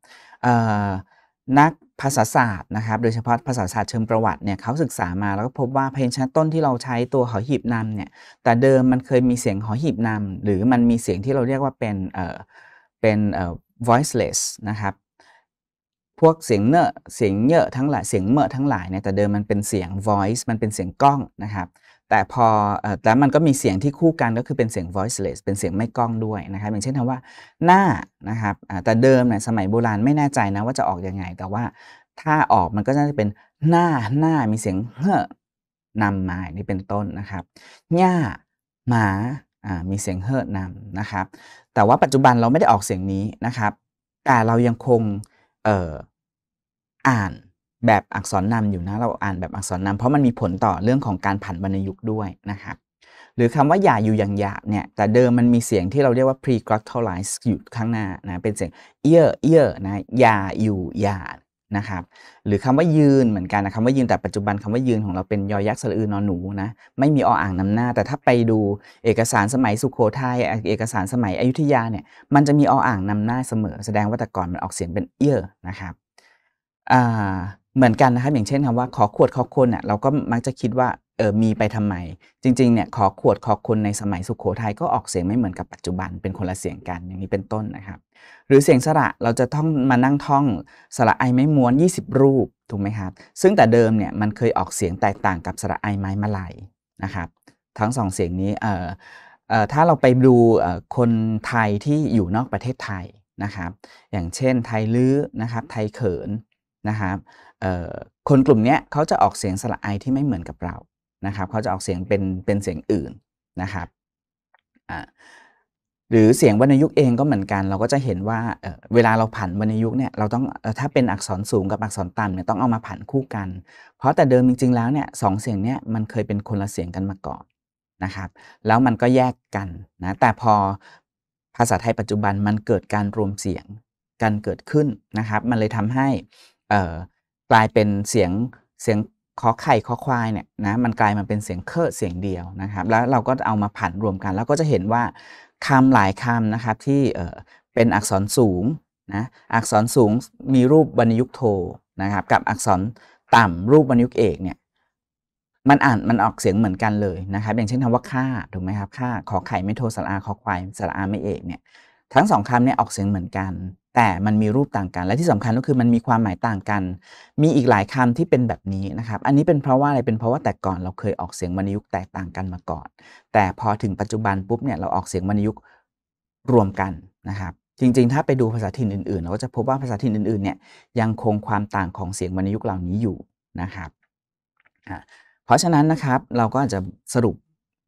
นักภาษาศาสตร์นะครับ โดยเฉพาะภาษาศาสตร์ เชิงประวัติเนี่ยเขาศึกษามา แล้วก็พบว่าเพชัญชนต้นที่เราใช้ตัวหอหีบนำเนี่ย แต่เดิมมันเคยมีเสียงหอหีบนำหรือมันมีเสียงที่เราเรียกว่าเป็นเอ่อเป็นเอ่อ voiceless นะครับ พวกเสียงเนอะเสียงเยอะทั้งหลายเสียงเมอทั้งหลายเนี่ยแต่เดิมมันเป็นเสียง voice มันเป็นเสียงกล้องนะครับแต่พอแล้วมันก็มีเสียงที่คู่กันก็คือเป็นเสียง voiceless เป็นเสียงไม่กล้องด้วยนะครับ อย่างเช่นคำว่าหน้านะครับแต่เดิมเนี่ยสมัยโบราณไม่แน่ใจนะว่าจะออกอยังไง แต่ว่าถ้าออกมันก็จะเป็นหน้าหน้ามีเสียงเฮอนำมานี่เป็นต้นนะครับหญ้าหมามีเสียงเฮอนำนะครับ แต่ว่าปัจจุบันเราไม่ได้ออกเสียงนี้นะครับ แต่เรายังคงอ่านแบบอักษรนำอยู่นะเราอ่านแบบอักษรนำเพราะมันมีผลต่อเรื่องของการผันวรรณยุกต์ด้วยนะครับหรือคำว่าอย่าอยู่อย่างหยาบเนี่ย แต่เดิมมันมีเสียงที่เราเรียกว่า pre-glottalized อยู่ข้างหน้านะเป็นเสียงเอี้อเอี้อนะอย่าอยู่อย่านะครับหรือคำว่ายืนเหมือนกันนะคำว่ายืนแต่ปัจจุบันคำว่ายืนของเราเป็นยอยักษ์สะอือนอนหนูนะไม่มีออ่างนำหน้า แต่ถ้าไปดูเอกสารสมัยสุขโขทยัยเอกสารสมัยอยุธยาเนี่ยมันจะมีออ่างนำหน้าเสมอแสดงว่าแต่ก่อนมันออกเสียงเป็นเอี้อนะครับอ่าเหมือนกันนะครับอย่างเช่นคำว่าขอขวดขอคนเนี่ยเราก็มักจะคิดว่าเออมีไปทำไม จริงๆเนี่ยขอขวดขอคนในสมัยสุขโขทัยก็ออกเสียงไม่เหมือนกับปัจจุบันเป็นคนละเสียงกันอย่างนี้เป็นต้นนะครับ หรือเสียงสระเราจะต้องมานั่งท่อง สระไอไม้ม้วน 20 รูปถูกไหมครับซึ่งแต่เดิมเนี่ยมันเคยออกเสียงแตกต่างกับสระไอไม้มะลายนะครับ ทั้งสองเสียงนี้เออเออถ้าเราไปดูคนไทยที่อยู่นอกประเทศไทยนะครับ อย่างเช่น ไทยลื้อนะครับไทยเขินนะครับคนกลุ่มนี้เขาจะออกเสียงสระไอที่ไม่เหมือนกับเรา นะครับ เขาจะออกเสียงเป็นเป็นเสียงอื่นนะครับ หรือเสียงวรรณยุกต์เองก็เหมือนกัน เราก็จะเห็นว่า เวลาเราผันวรรณยุกต์เนี่ย เราต้อง ถ้าเป็นอักษรสูงกับอักษรต่ำเนี่ย ต้องเอามาผันคู่กัน เพราะแต่เดิมจริงๆ แล้วเนี่ยสองเสียงเนี่ยมันเคยเป็นคนละเสียงกันมาก่อนนะครับ แล้วมันก็แยกกันนะ แต่พอภาษาไทยปัจจุบันมันเกิดการรวมเสียงกันเกิดขึ้นนะครับ มันเลยทำให้กลายเป็นเสียง เสียงขอไข่ขอควายเนี่ยนะ มันกลายมาเป็นเสียงเคอเสียงเดียวนะครับ แล้วเราก็เอามาผันรวมกัน แล้วก็จะเห็นว่าคำหลายคำนะครับที่เป็นอักษรสูงนะ อักษรสูงมีรูปบรรยุกโทนะครับ กับอักษรต่ำรูปบรรยุกเอกเนี่ยมันอ่านมันออกเสียงเหมือนกันเลยนะครับอย่างเช่นคำว่าค่าถูกไหมครับค่าขอไข่ไม่โทสระอาขอควายสระอาไม่เอกเนี่ยทั้งสองคำเนี่ยออกเสียงเหมือนกันแต่มันมีรูปต่างกันและที่สำคัญก็คือมันมีความหมายต่างกัน มีอีกหลายคำที่เป็นแบบนี้นะครับ อันนี้เป็นเพราะว่าอะไร เป็นเพราะว่าแต่ก่อนเราเคยออกเสียงวรรณยุกต์แตกต่างกันมาก่อน แต่พอถึงปัจจุบันปุ๊บเนี่ยเราออกเสียงวรรณยุกต์รวมกันนะครับ จริงๆ ถ้าไปดูภาษาถิ่นอื่นๆเราก็จะพบว่าภาษาถิ่นอื่นๆเนี่ยยังคงความต่างของเสียงวรรณยุกต์เหล่านี้อยู่นะครับเพราะฉะนั้นนะครับเราก็อาจจะสรุป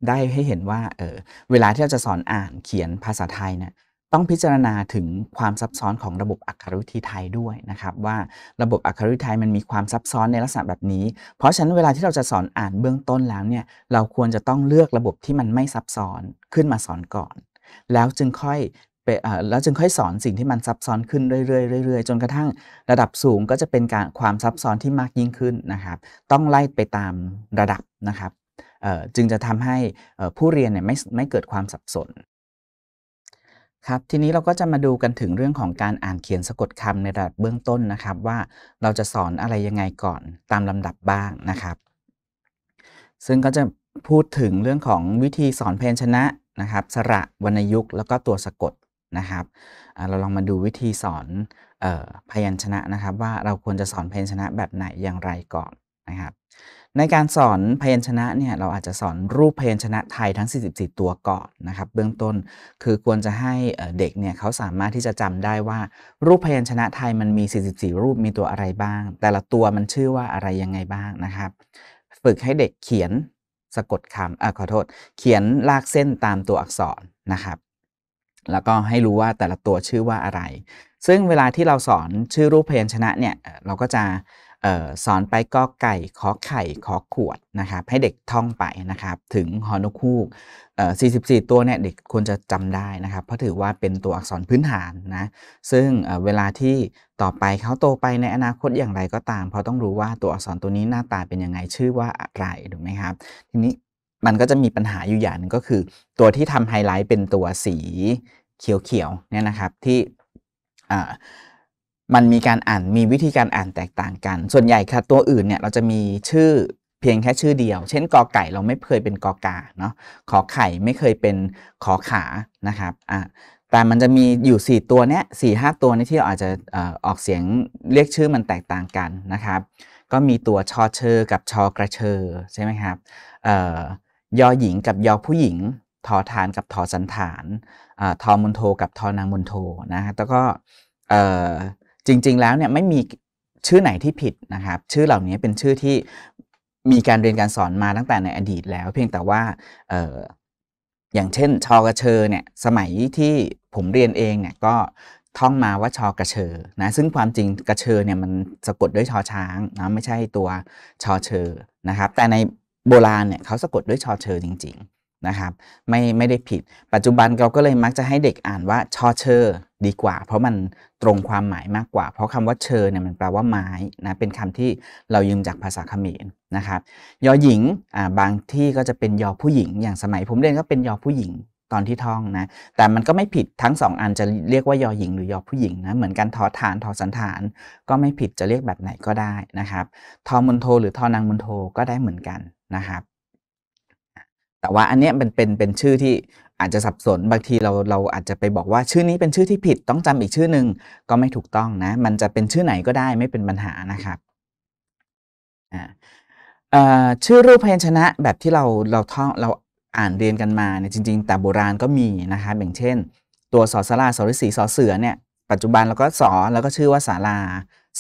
ได้ให้เห็นว่าเออเวลาที่เราจะสอนอ่านเขียนภาษาไทยเนี่ยต้องพิจารณาถึงความซับซ้อนของระบบอักขรวิธีไทยด้วยนะครับว่าระบบอักขรวิธีไทยมันมีความซับซ้อนในลักษณะแบบนี้ เพราะฉะนั้นเวลาที่เราจะสอนอ่านเบื้องต้นแล้วเนี่ยเราควรจะต้องเลือกระบบที่มันไม่ซับซ้อนขึ้นมาสอนก่อนแล้วจึงค่อยแล้วจึงค่อยสอนสิ่งที่มันซับซ้อนขึ้นเรื่อยๆเรื่อยๆจนกระทั่งระดับสูงก็จะเป็นการความซับซ้อนที่มากยิ่งขึ้นนะครับต้องไล่ไปตามระดับนะครับจึงจะทำให้ผู้เรียนเนี่ยไม่ไม่เกิดความสับสนครับทีนี้เราก็จะมาดูกันถึงเรื่องของการอ่านเขียนสะกดคำในระดับเบื้องต้นนะครับ ว่าเราจะสอนอะไรยังไงก่อนตามลำดับบ้างนะครับ ซึ่งก็จะพูดถึงเรื่องของวิธีสอนเพนชนะนะครับ สระวรรณยุกต์ แล้วก็ตัวสะกดนะครับเราลองมาดูวิธีสอนพยัญชนะนะครับ ว่าเราควรจะสอนเพนชนะแบบไหนอย่างไรก่อนนะครับในการสอนพยัญชนะเนี่ยเราอาจจะสอนรูปพยัญชนะไทยทั้ง 44 ตัวก่อนนะครับ เบื้องต้นคือควรจะให้เด็กเนี่ยเขาสามารถที่จะจำได้ว่า รูปพยัญชนะไทยมันมี 44 รูปมีตัวอะไรบ้าง แต่ละตัวมันชื่อว่าอะไรยังไงบ้างนะครับ ฝึกให้เด็กเขียนสะกดคำอ่ะขอโทษ เขียนลากเส้นตามตัวอักษรนะครับ แล้วก็ให้รู้ว่าแต่ละตัวชื่อว่าอะไร ซึ่งเวลาที่เราสอนชื่อรูปพยัญชนะเนี่ยเราก็จะสอนไปก็ไก่ขอ ไข่ขอ ขวดนะครับ ให้เด็กท่องไปนะครับ ถึงฮอนุคูก44 ตัว เนี่ยเด็กควรจะจำได้นะครับ เพราะถือว่าเป็นตัวอักษรพื้นฐานนะ ซึ่งเวลาที่ต่อไปเขาโตไปในอนาคตอย่างไรก็ตาม เพราะต้องรู้ว่าตัวอักษรตัวนี้หน้าตาเป็นยังไงชื่อว่าอะไรถูกไหมครับ ทีนี้มันก็จะมีปัญหาอยู่อย่างนึงก็คือ ตัวที่ทำไฮไลท์เป็นตัวสีเขียวๆเนี่ยนะครับที่มันมีการอ่านมีวิธีการอ่านแตกต่างกัน ส่วนใหญ่ค่ะตัวอื่น เนี่ย เราจะมีชื่อเพียงแค่ชื่อเดียว เช่นกอไก่เราไม่เคยเป็นกอกาเนาะขอไข่ไม่เคยเป็นขอขานะครับอ่ะแต่มันจะมีอยู่ 4 ตัวเนี้ยสี่ห้าตัวนี้ที่เราอาจจะออกเสียงเรียกชื่อมันแตกต่างกันนะครับ ก็มีตัวชอเชอร์กับชอกระเชอใช่ไหมครับยอหญิงกับยอผู้หญิงทอทานกับทอสันฐานทอมุนโท กับทอนางมุนโทนะแล้วก็จริงๆ แล้วเนี่ยไม่มีชื่อไหนที่ผิดนะครับชื่อเหล่านี้เป็นชื่อที่มีการเรียนการสอนมาตั้งแต่ในอดีตแล้ว เพียงแต่ว่าอออย่างเช่นชอกระเชอเนี่ยสมัยที่ผมเรียนเองเนี่ยก็ท่องมาว่าชอกระเชอนะซึ่งความจริงกระเชอเนี่ยมันสะกดด้วยชอช้างนะไม่ใช่ตัวชอเชอนะครับ แต่ในโบราณเนี่ยเขาสะกดด้วยชอเชอจริงๆนะครับไม่ไม่ได้ผิด ปัจจุบันเราก็เลยมักจะให้เด็กอ่านว่าชอเชอร์ดีกว่า เพราะมันตรงความหมายมากกว่า เพราะคำว่าเชอเนี่ยมันแปลว่าไม้นะเป็นคำที่เรายืมจากภาษาเขมรนะครับ ยอหญิงอ่าบางที่ก็จะเป็นยอผู้หญิงอย่างสมัยผมเรียนก็เป็นยอผู้หญิงตอนที่ท่องนะแต่มันก็ไม่ผิดทั้งสอันจะเรียกว่ายอหญิง หรือยอผู้หญิงนะเหมือนกันทอฐานทอสันฐาน ก็ไม่ผิดจะเรียกแบบไหนก็ได้นะครับทอมนโท หรือทอนางมนโทก็ได้เหมือนกันนะครับแต่ว่าอันเนี้ยมันเป็น เป็นชื่อที่อาจจะสับสนบางที เรา เราอาจจะไปบอกว่าชื่อนี้เป็นชื่อที่ผิดต้องจำอีกชื่อหนึ่งก็ไม่ถูกต้อง นะ มันจะเป็นชื่อไหนก็ได้ไม่เป็นปัญหานะครับชื่อรูปพยัญชนะแบบที่เราเราท่องเราอ่านเรียนกันมาเนี่ยจริงๆแต่โบราณก็มีนะคะอย่างเช่นตัวสอสลาสอริีสอเสือเนี่ยปัจจุบันเราก็สอแล้วก็ชื่อว่าสารา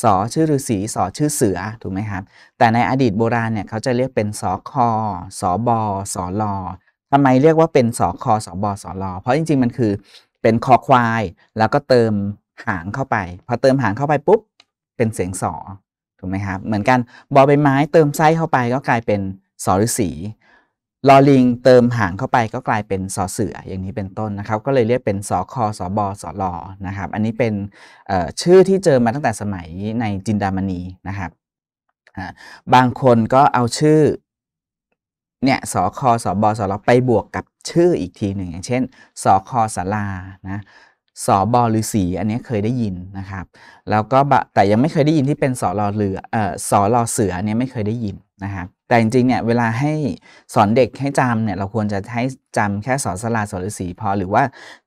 สอชื่อฤาษีสอชื่อเสือ ถูกไหมครับ แต่ในอดีตโบราณเนี่ยเขาจะเรียกเป็นสอคอสอบอสอลอทำไมเรียกว่าเป็นสอคอสอบอสอลอเพราะจริงๆมันคือเป็นคอควาย แล้วก็เติมหางเข้าไป พอเติมหางเข้าไปปุ๊บ เป็นเสียงสอถูกไหมครับ เหมือนกัน บอใบไม้เติมไส้เข้าไปก็กลายเป็นสอฤาษีลอลิงเติมหางเข้าไปก็กลายเป็นสอเสืออย่างนี้เป็นต้นนะครับ ก็เลยเรียกเป็นสอคอสอบอสอลอนะครับ อันนี้เป็นชื่อที่เจอมาตั้งแต่สมัยในจินดามณีนะครับบางคนก็เอาชื่อเนี่ยสอคอสอบอสอลอไปบวกกับชื่ออีกทีหนึ่งอย่างเช่นสอคอสารานะสอบอือสีอันนี้เคยได้ยินนะครับแล้วก็แต่ยังไม่เคยได้ยินที่เป็นสอลอเรือออสอลอเสือเนี่ยไม่เคยได้ยินนะครับแต่จริงๆ เนี่ยเวลาให้สอนเด็กให้จำเนี่ยเราควรจะให้จำแค่สอนสลาสอนฤาษีพอหรือว่า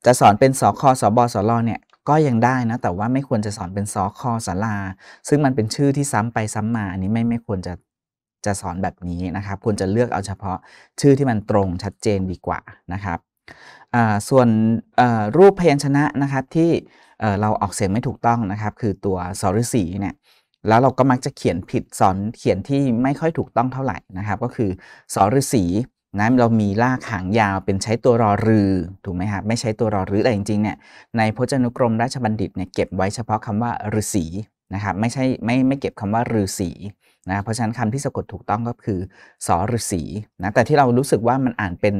จะสอนเป็นสอคอสอบอสอลอเนี่ยก็ยังได้นะแต่ว่าไม่ควรจะสอนเป็นสอคอสลาซึ่งมันเป็นชื่อที่ซ้ำไปซ้ำมาอันนี้ไม่ไม่ควรจะจะสอนแบบนี้นะครับควรจะเลือกเอาเฉพาะชื่อที่มันตรงชัดเจนดีกว่านะครับส่วนรูปพยัญชนะนะครับที่เราออกเสียงไม่ถูกต้องนะครับคือตัวสฤษีเนี่ยแล้วเราก็มักจะเขียนผิดสอนเขียนที่ไม่ค่อยถูกต้องเท่าไหร่นะครับก็คือสอฤษีนะ เรามีลากหางยาว เป็นใช้ตัวรอรือถูกไหมครับไม่ใช้ตัวรอรือแต่จริงๆเนี่ยในพจนุกรมราชบัณฑิตเนี่ยเก็บไว้เฉพาะคำว่าฤาษีนะครับไม่ใช่ไม่ไม่เก็บคำว่าฤาษีนะเพราะฉะนั้นคำที่สะกดถูกต้องก็คือสอฤษีนะแต่ที่เรารู้สึกว่ามันอ่านเป็น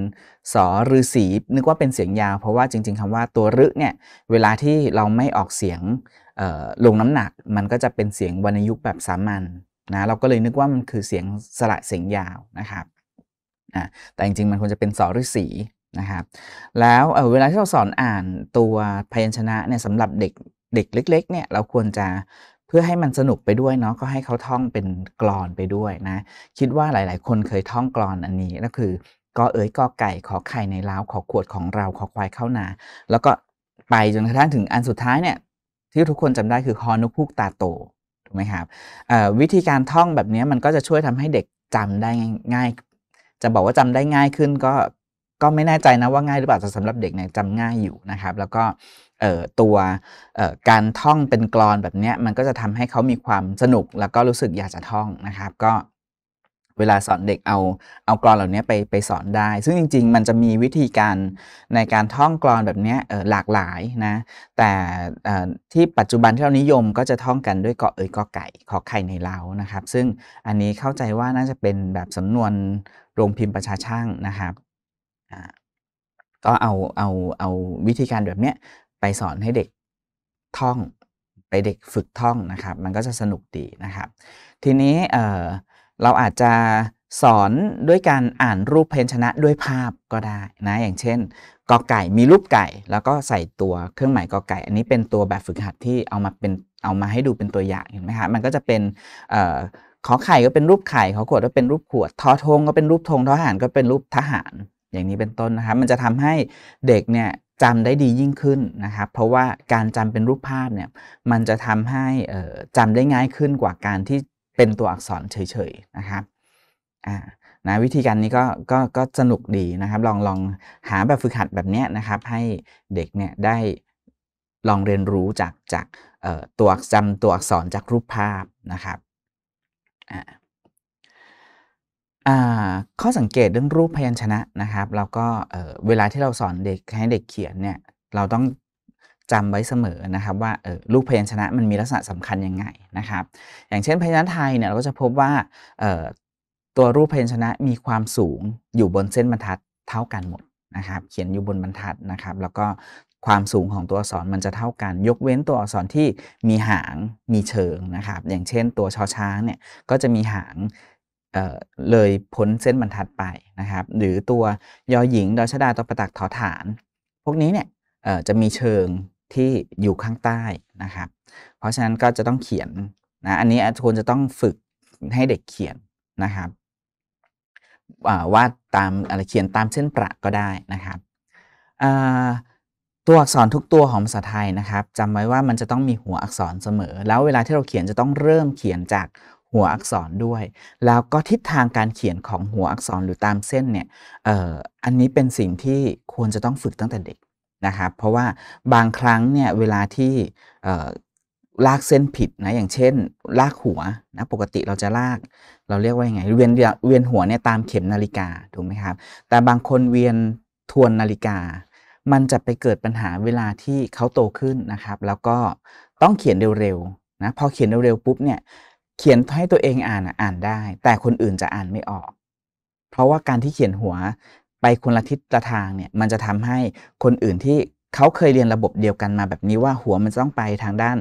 สอฤษีนึกว่าเป็นเสียงยาว เพราะว่าจริงๆ คำว่าตัวรึเนี่ยเวลาที่เราไม่ออกเสียงลงน้ำหนัก มันก็จะเป็นเสียงวรรณยุกต์แบบสามัญนะเราก็เลยนึกว่ามันคือเสียงสระเสียงยาวนะครับนะแต่จริงๆมันควรจะเป็นสอฤษีนะครับแล้วเเวลาที่เราสอนอ่านตัวพยัญชนะเนี่ยสำหรับเด็กเด็กเล็ก ๆเนี่ยเราควรจะเพื่อให้มันสนุกไปด้วยเนาะก็ให้เขาท่องเป็นกรอนไปด้วยนะ คิดว่าหลายๆ คนเคยท่องกรอนอันนี้ ก็คือกอเอ๋ยกอไก่ขอไข่ในล้าวขอขวดของเราขอควายเข้านา แล้วก็ไปจนกระทั่งถึงอันสุดท้ายเนี่ย ที่ทุกคนจำได้คือฮอนุกพูกตาโตถูกไหมครับวิธีการท่องแบบนี้มันก็จะช่วยทำให้เด็กจำได้ง่ายจะบอกว่าจำได้ง่ายขึ้นก็ก็ไม่แน่ใจนะว่าง่ายหรือเปล่าแต่สำหรับเด็กเนี่ยจำง่ายอยู่นะครับ แล้วก็ตัวการท่องเป็นกรอนแบบนี้มันก็จะทำให้เขามีความสนุกแล้วก็รู้สึกอยากจะท่องนะครับ ก็เวลาสอนเด็กเอาเอากรอนเหล่านี้ไปไปสอนได้ ซึ่งจริงๆ มันจะมีวิธีการในการท่องกรอนแบบนี้หลากหลายนะแต่ที่ปัจจุบันที่เรานิยมก็จะท่องกันด้วยกอเอ๋ยกอไก่ขอไข่ในเล้านะครับ ซึ่งอันนี้เข้าใจว่าน่าจะเป็นแบบสำนวนโรงพิมพ์ประชาช่างนะครับก็เอาเอาเอาวิธีการแบบเนี้ยไปสอนให้เด็กท่อง ไปเด็กฝึกท่องนะครับ มันก็จะสนุกดีนะครับ ทีนี้เเราอาจจะสอนด้วยการอ่านรูปเพนชนะด้วยภาพก็ได้นะอย่างเช่นกอไก่มีรูปไก่ แล้วก็ใส่ตัวเครื่องหมายกอไก่อันนี้เป็นตัวแบบฝึกหัดที่เอามาเป็นเอามาให้ดูเป็นตัวอย่างเห็นไหมคะมันก็จะเป็นขอไข่ก็เป็นรูปไข่ ขอขวดก็เป็นรูปขวดทอธงก็เป็นรูปธงทอหารก็เป็นรูปทหารอย่างนี้เป็นต้นนะครับ มันจะทำให้เด็กเนี่ยจำได้ดียิ่งขึ้นนะครับ เพราะว่าการจำเป็นรูปภาพ เนี่ย มันจะทำให้จำได้ง่ายขึ้นกว่าการที่เป็นตัวอักษรเฉยๆ นะครับ อ่านะวิธีการนี้ก็ก็ก็ สนุกดีนะครับ ลองลองหาแบบฝึกหัดแบบนี้นะครับ ให้เด็กเนี่ยได้ลองเรียนรู้จากจากตัวจำตัวอักษรจากรูปภาพนะครับอ่าข้อสังเกตเรื่องรูปพยัญชนะนะครับแล้วก็เวลาที่เราสอนเด็กให้เด็กเขียนเนี่ยเราต้องจำไว้เสมอนะครับว่ารูปพยัญชนะมันมีลักษณะสำคัญยังไงนะครับ อย่างเช่นพยัญชนะไทยเนี่ยเราก็จะพบว่าตัวรูปพยัญชนะมีความสูงอยู่บนเส้นบรรทัดเท่ากันหมดนะครับเขียนอยู่บนบรรทัดนะครับ แล้วก็ความสูงของตัวอักษรมันจะเท่ากัน ยกเว้นตัวอักษรที่มีหางมีเชิงนะครับ อย่างเช่น ตัวชอช้างเนี่ยก็จะมีหางเลยพ้นเส้นบรรทัดไปนะครับหรือตัวยอหญิงดอชดาตัวประตักถอฐาน พวกนี้เนี่ยจะมีเชิงที่อยู่ข้างใต้นะครับเพราะฉะนั้นก็จะต้องเขียนนะอันนี้ควรจะต้องฝึกให้เด็กเขียนนะครับวาดตามอะไรเขียนตามเส้นประก็ได้นะครับตัวอักษรทุกตัวของภาษาไทยนะครับจำไว้ว่ามันจะต้องมีหัวอักษรเสมอ แล้วเวลาที่เราเขียนจะต้องเริ่มเขียนจากหัวอักษรด้วย แล้วก็ทิศทางการเขียนของหัวอักษรหรือตามเส้นเนี่ยอันนี้เป็นสิ่งที่ควรจะต้องฝึกตั้งแต่เด็กนะครับ เพราะว่าบางครั้งเนี่ยเวลาที่ลากเส้นผิดนะ อย่างเช่น ลากหัวนะ ปกติเราจะลาก เราเรียกว่ายังไง เวียนเวียนหัวเนี่ยตามเข็มนาฬิกาถูกไหมครับ แต่บางคนเวียนทวนนาฬิกา มันจะไปเกิดปัญหาเวลาที่เขาโตขึ้นนะครับ แล้วก็ต้องเขียนเร็วๆนะ พอเขียนเร็วๆปุ๊บเนี่ยเขียนให้ตัวเองอ่านอ่านได้ แต่คนอื่นจะอ่านไม่ออก เพราะว่าการที่เขียนหัวไปคนละทิศละทางเนี่ย มันจะทำให้คนอื่นที่เขาเคยเรียนระบบเดียวกันมาแบบนี้ว่าหัวมันต้องไปทางด้าน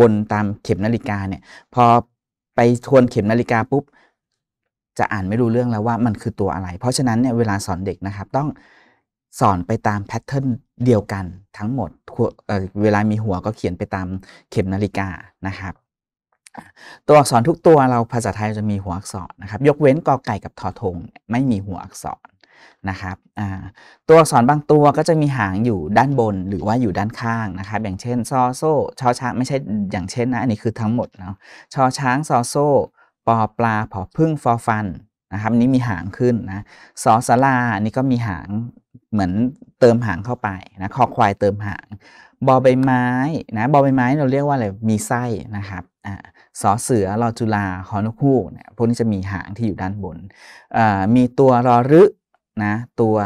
บนตามเข็มนาฬิกาเนี่ย พอไปทวนเข็มนาฬิกาปุ๊บ จะอ่านไม่รู้เรื่องแล้วว่ามันคือตัวอะไร เพราะฉะนั้นเนี่ยเวลาสอนเด็กนะครับ ต้องสอนไปตามแพทเทิร์นเดียวกันทั้งหมดเวลามีหัวก็เขียนไปตามเข็มนาฬิกานะครับตัวอักษรทุกตัวเราภาษาไทยจะมีหัวอักษรนะครับ ยกเว้นกอไก่กับทอทงไม่มีหัวอักษรนะครับตัวอักษรบางตัวก็จะมีหางอยู่ด้านบนหรือว่าอยู่ด้านข้างนะครับอย่างเช่นซอโซ่ชอช้างไม่ใช่อย่างเช่นนะอันนี้คือทั้งหมดเนาะชอช้าง ซอโซ่ปอปลาผอพึ่งฟอฟันนะครับนี้มีหางขึ้นนะสอสลาอันนี้ก็มีหางเหมือนเติมหางเข้าไปนะคอควายเติมหางบอใบไม้นะบอใบไม้เราเรียกว่าอะไรมีไส้นะครับอ่าสอเสือรอจุลาฮอนกคู่เนี่ย พวกนี้จะมีหางที่อยู่ด้านบนมีตัวรอรึนะ ตัว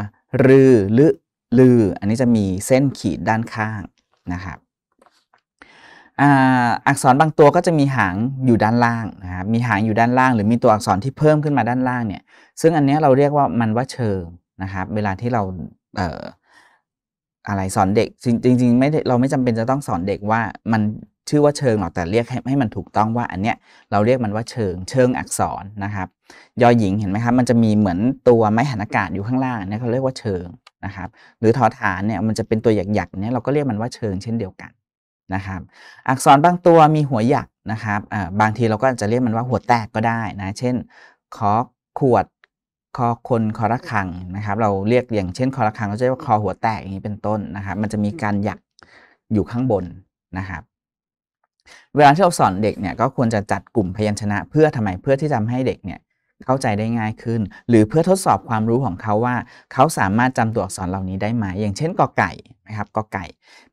รือลอลือ อันนี้จะมีเส้นขีดด้านข้างนะครับอักษรบางตัวก็จะมีหางอยู่ด้านล่างนะครับ มีหางอยู่ด้านล่าง หรือมีตัวอักษรที่เพิ่มขึ้นมาด้านล่างเนี่ย ซึ่งอันนี้เราเรียกว่ามันว่าเชิงนะครับ เวลาที่เรา เอ่ออะไรสอนเด็ก จริงจริงไม่ เราไม่จำเป็นจะต้องสอนเด็กว่ามันชื่อว่าเชิงหรอกแต่เรียกให้ให้มันถูกต้องว่าอันเนี้ยเราเรียกมันว่าเชิงเชิงอักษรนะครับ ยอหญิงเห็นไหมครับ มันจะมีเหมือนตัวไม้หันอากาศอยู่ข้างล่างเนี่ยเขาเรียกว่าเชิงนะครับ หรือทอฐานเนี่ยมันจะเป็นตัวหยักๆเนี่ยเราก็เรียกมันว่าเชิงเช่นเดียวกันนะครับ อักษรบางตัวมีหัวหยักนะครับบางทีเราก็อาจะเรียกมันว่าหัวแตกก็ได้นะเช่นคอขวดคอคนคอระคังนะครับ เราเรียกอย่างเช่นคอระคังเราจะเรียกว่าคอหัวแตกอย่างนี้เป็นต้นนะครับ มันจะมีการหยักอยู่ข้างบนนะครับเวลาที่เราสอนเด็กเนี่ยก็ควรจะจัดกลุ่มพยัญชนะเพื่อทำไมเพื่อที่ทำให้เด็กเนี่ยเข้าใจได้ง่ายขึ้น หรือเพื่อทดสอบความรู้ของเขาว่า เขาสามารถจำตัวอักษรเหล่านี้ได้ไหม อย่างเช่นกอไก่นะครับกอไก่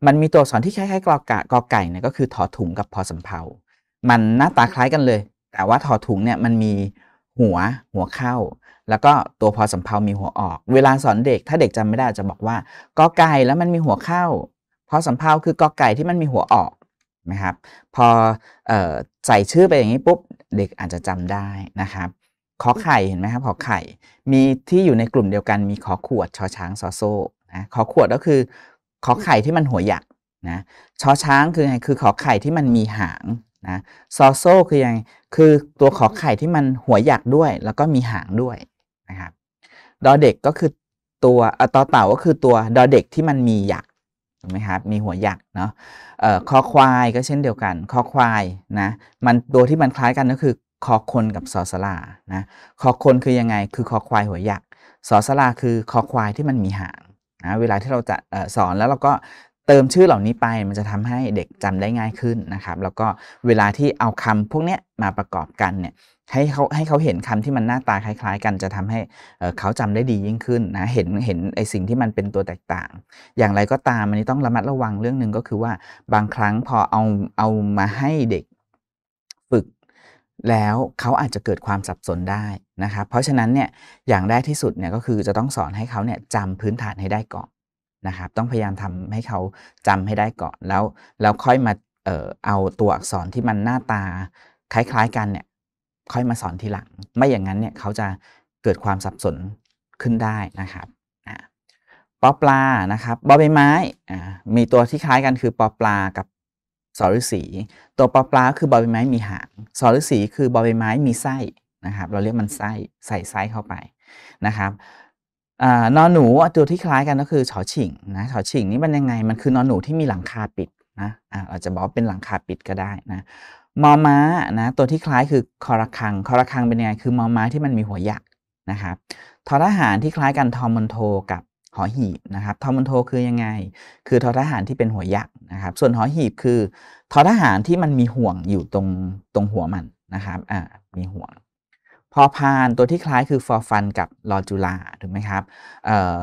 มันมีตัวอักษรที่คล้ายๆกอกะกอไก่เนี่ยก็คือถอถุงกับพอสำเพามันหน้าตาคล้ายกันเลย แต่ว่าถอถุงเนี่ยมันมีหัวหัวเข้า แล้วก็ตัวพอสำเพามีหัวออก เวลาสอนเด็กถ้าเด็กจำไม่ได้จะบอกว่ากอไก่แล้วมันมีหัวเข้าพอสำเพาคือกอไก่ที่มันมีหัวออกนะครับพอใส่ชื่อไปอย่างนี้ปุ๊บเด็กอาจจะจำได้นะครับขอไข่เห็นไหมครับขอไข่มีที่อยู่ในกลุ่มเดียวกันมีขอขวดชอช้างซอโซ่นะขอขวดก็คือขอไข่ที่มันหัวหยักนะชอช้างคือไงคือขอไข่ที่มันมีหางนะซอโซ่คือยังคือตัวขอไข่ที่มันหัวหยักด้วย แล้วก็มีหางด้วยนะครับดอเด็กก็คือตัวอตอเต่าก็คือตัวดอเด็กที่มันมีหยักไหมครับมีหัวหยักเนาะคอควายก็เช่นเดียวกันคอควายนะมันตัวที่มันคล้ายกันก็คือ คอคนกับสอสลานะคอคนคือยังไงคือคอควายหัวหยักสอสลาคือคอควายที่มันมีหางนะเวลาที่เราจะสอนแล้วเราก็เติมชื่อเหล่านี้ไปมันจะทำให้เด็กจำได้ง่ายขึ้นนะครับแล้วก็เวลาที่เอาคำพวกนี้มาประกอบกันเนี่ยให้เขาให้เขาเห็นคำที่มันหน้าตาคล้าย ๆ กันจะทำให้เขาจำได้ดียิ่งขึ้นนะเห็นเห็นไอสิ่งที่มันเป็นตัวแตกต่าง อย่างไรก็ตามอันนี้ต้องระมัดระวังเรื่องหนึ่งก็คือว่าบางครั้งพอเอาเอามาให้เด็กฝึก แล้วเขาอาจจะเกิดความสับสนได้นะครับเพราะฉะนั้นเนี่ยอย่างแรกที่สุดเนี่ยก็คือจะต้องสอนให้เขาเนี่ยจำพื้นฐานให้ได้ก่อนนะครับต้องพยายามทำให้เขาจำให้ได้ก่อนแล้วแล้วค่อยมาเออเอาตัวอักษรที่มันหน้าตาคล้าย ๆ กันเนี่ยค่อยมาสอนทีหลังไม่อย่างนั้นเนี่ยเขาจะเกิดความสับสนขึ้นได้นะครับปอปลานะครับบอใบไม้มีตัวที่คล้ายกันคือปอปลากับสอฤษีตัวปอปลาคือบอใบไม้มีหางสอฤษีคือบอใบไม้มีไส้นะครับ เราเรียกมันไส้ใส่ไส้เข้าไปนะครับนอนหนูตัวที่คล้ายกันก็คือฉอฉิงนะฉอฉิงนี่มันยังไงมันคือนอนหนูที่มีหลังคาปิดนะะเราจะบอกเป็นหลังคาปิดก็ได้นะมอม้านะตัวที่คล้ายคือคอระคังคอระคังเป็นยังไงคือมอม้าที่มันมีหัวยักษ์นะครับทอทหารที่คล้ายกันทอมอนโทกับหอหีบนะครับทอมอนโทคือยังไง คือทอทหารที่เป็นหัวยักษ์นะครับ ส่วนหอหีบคือทอทหารที่มันมีห่วงอยู่ตรงตรงหัวมันนะครับอ่ามีห่วง พอพานตัวที่คล้ายคือฟอฟันกับลอจุลาถูกไหมครับเอ่อ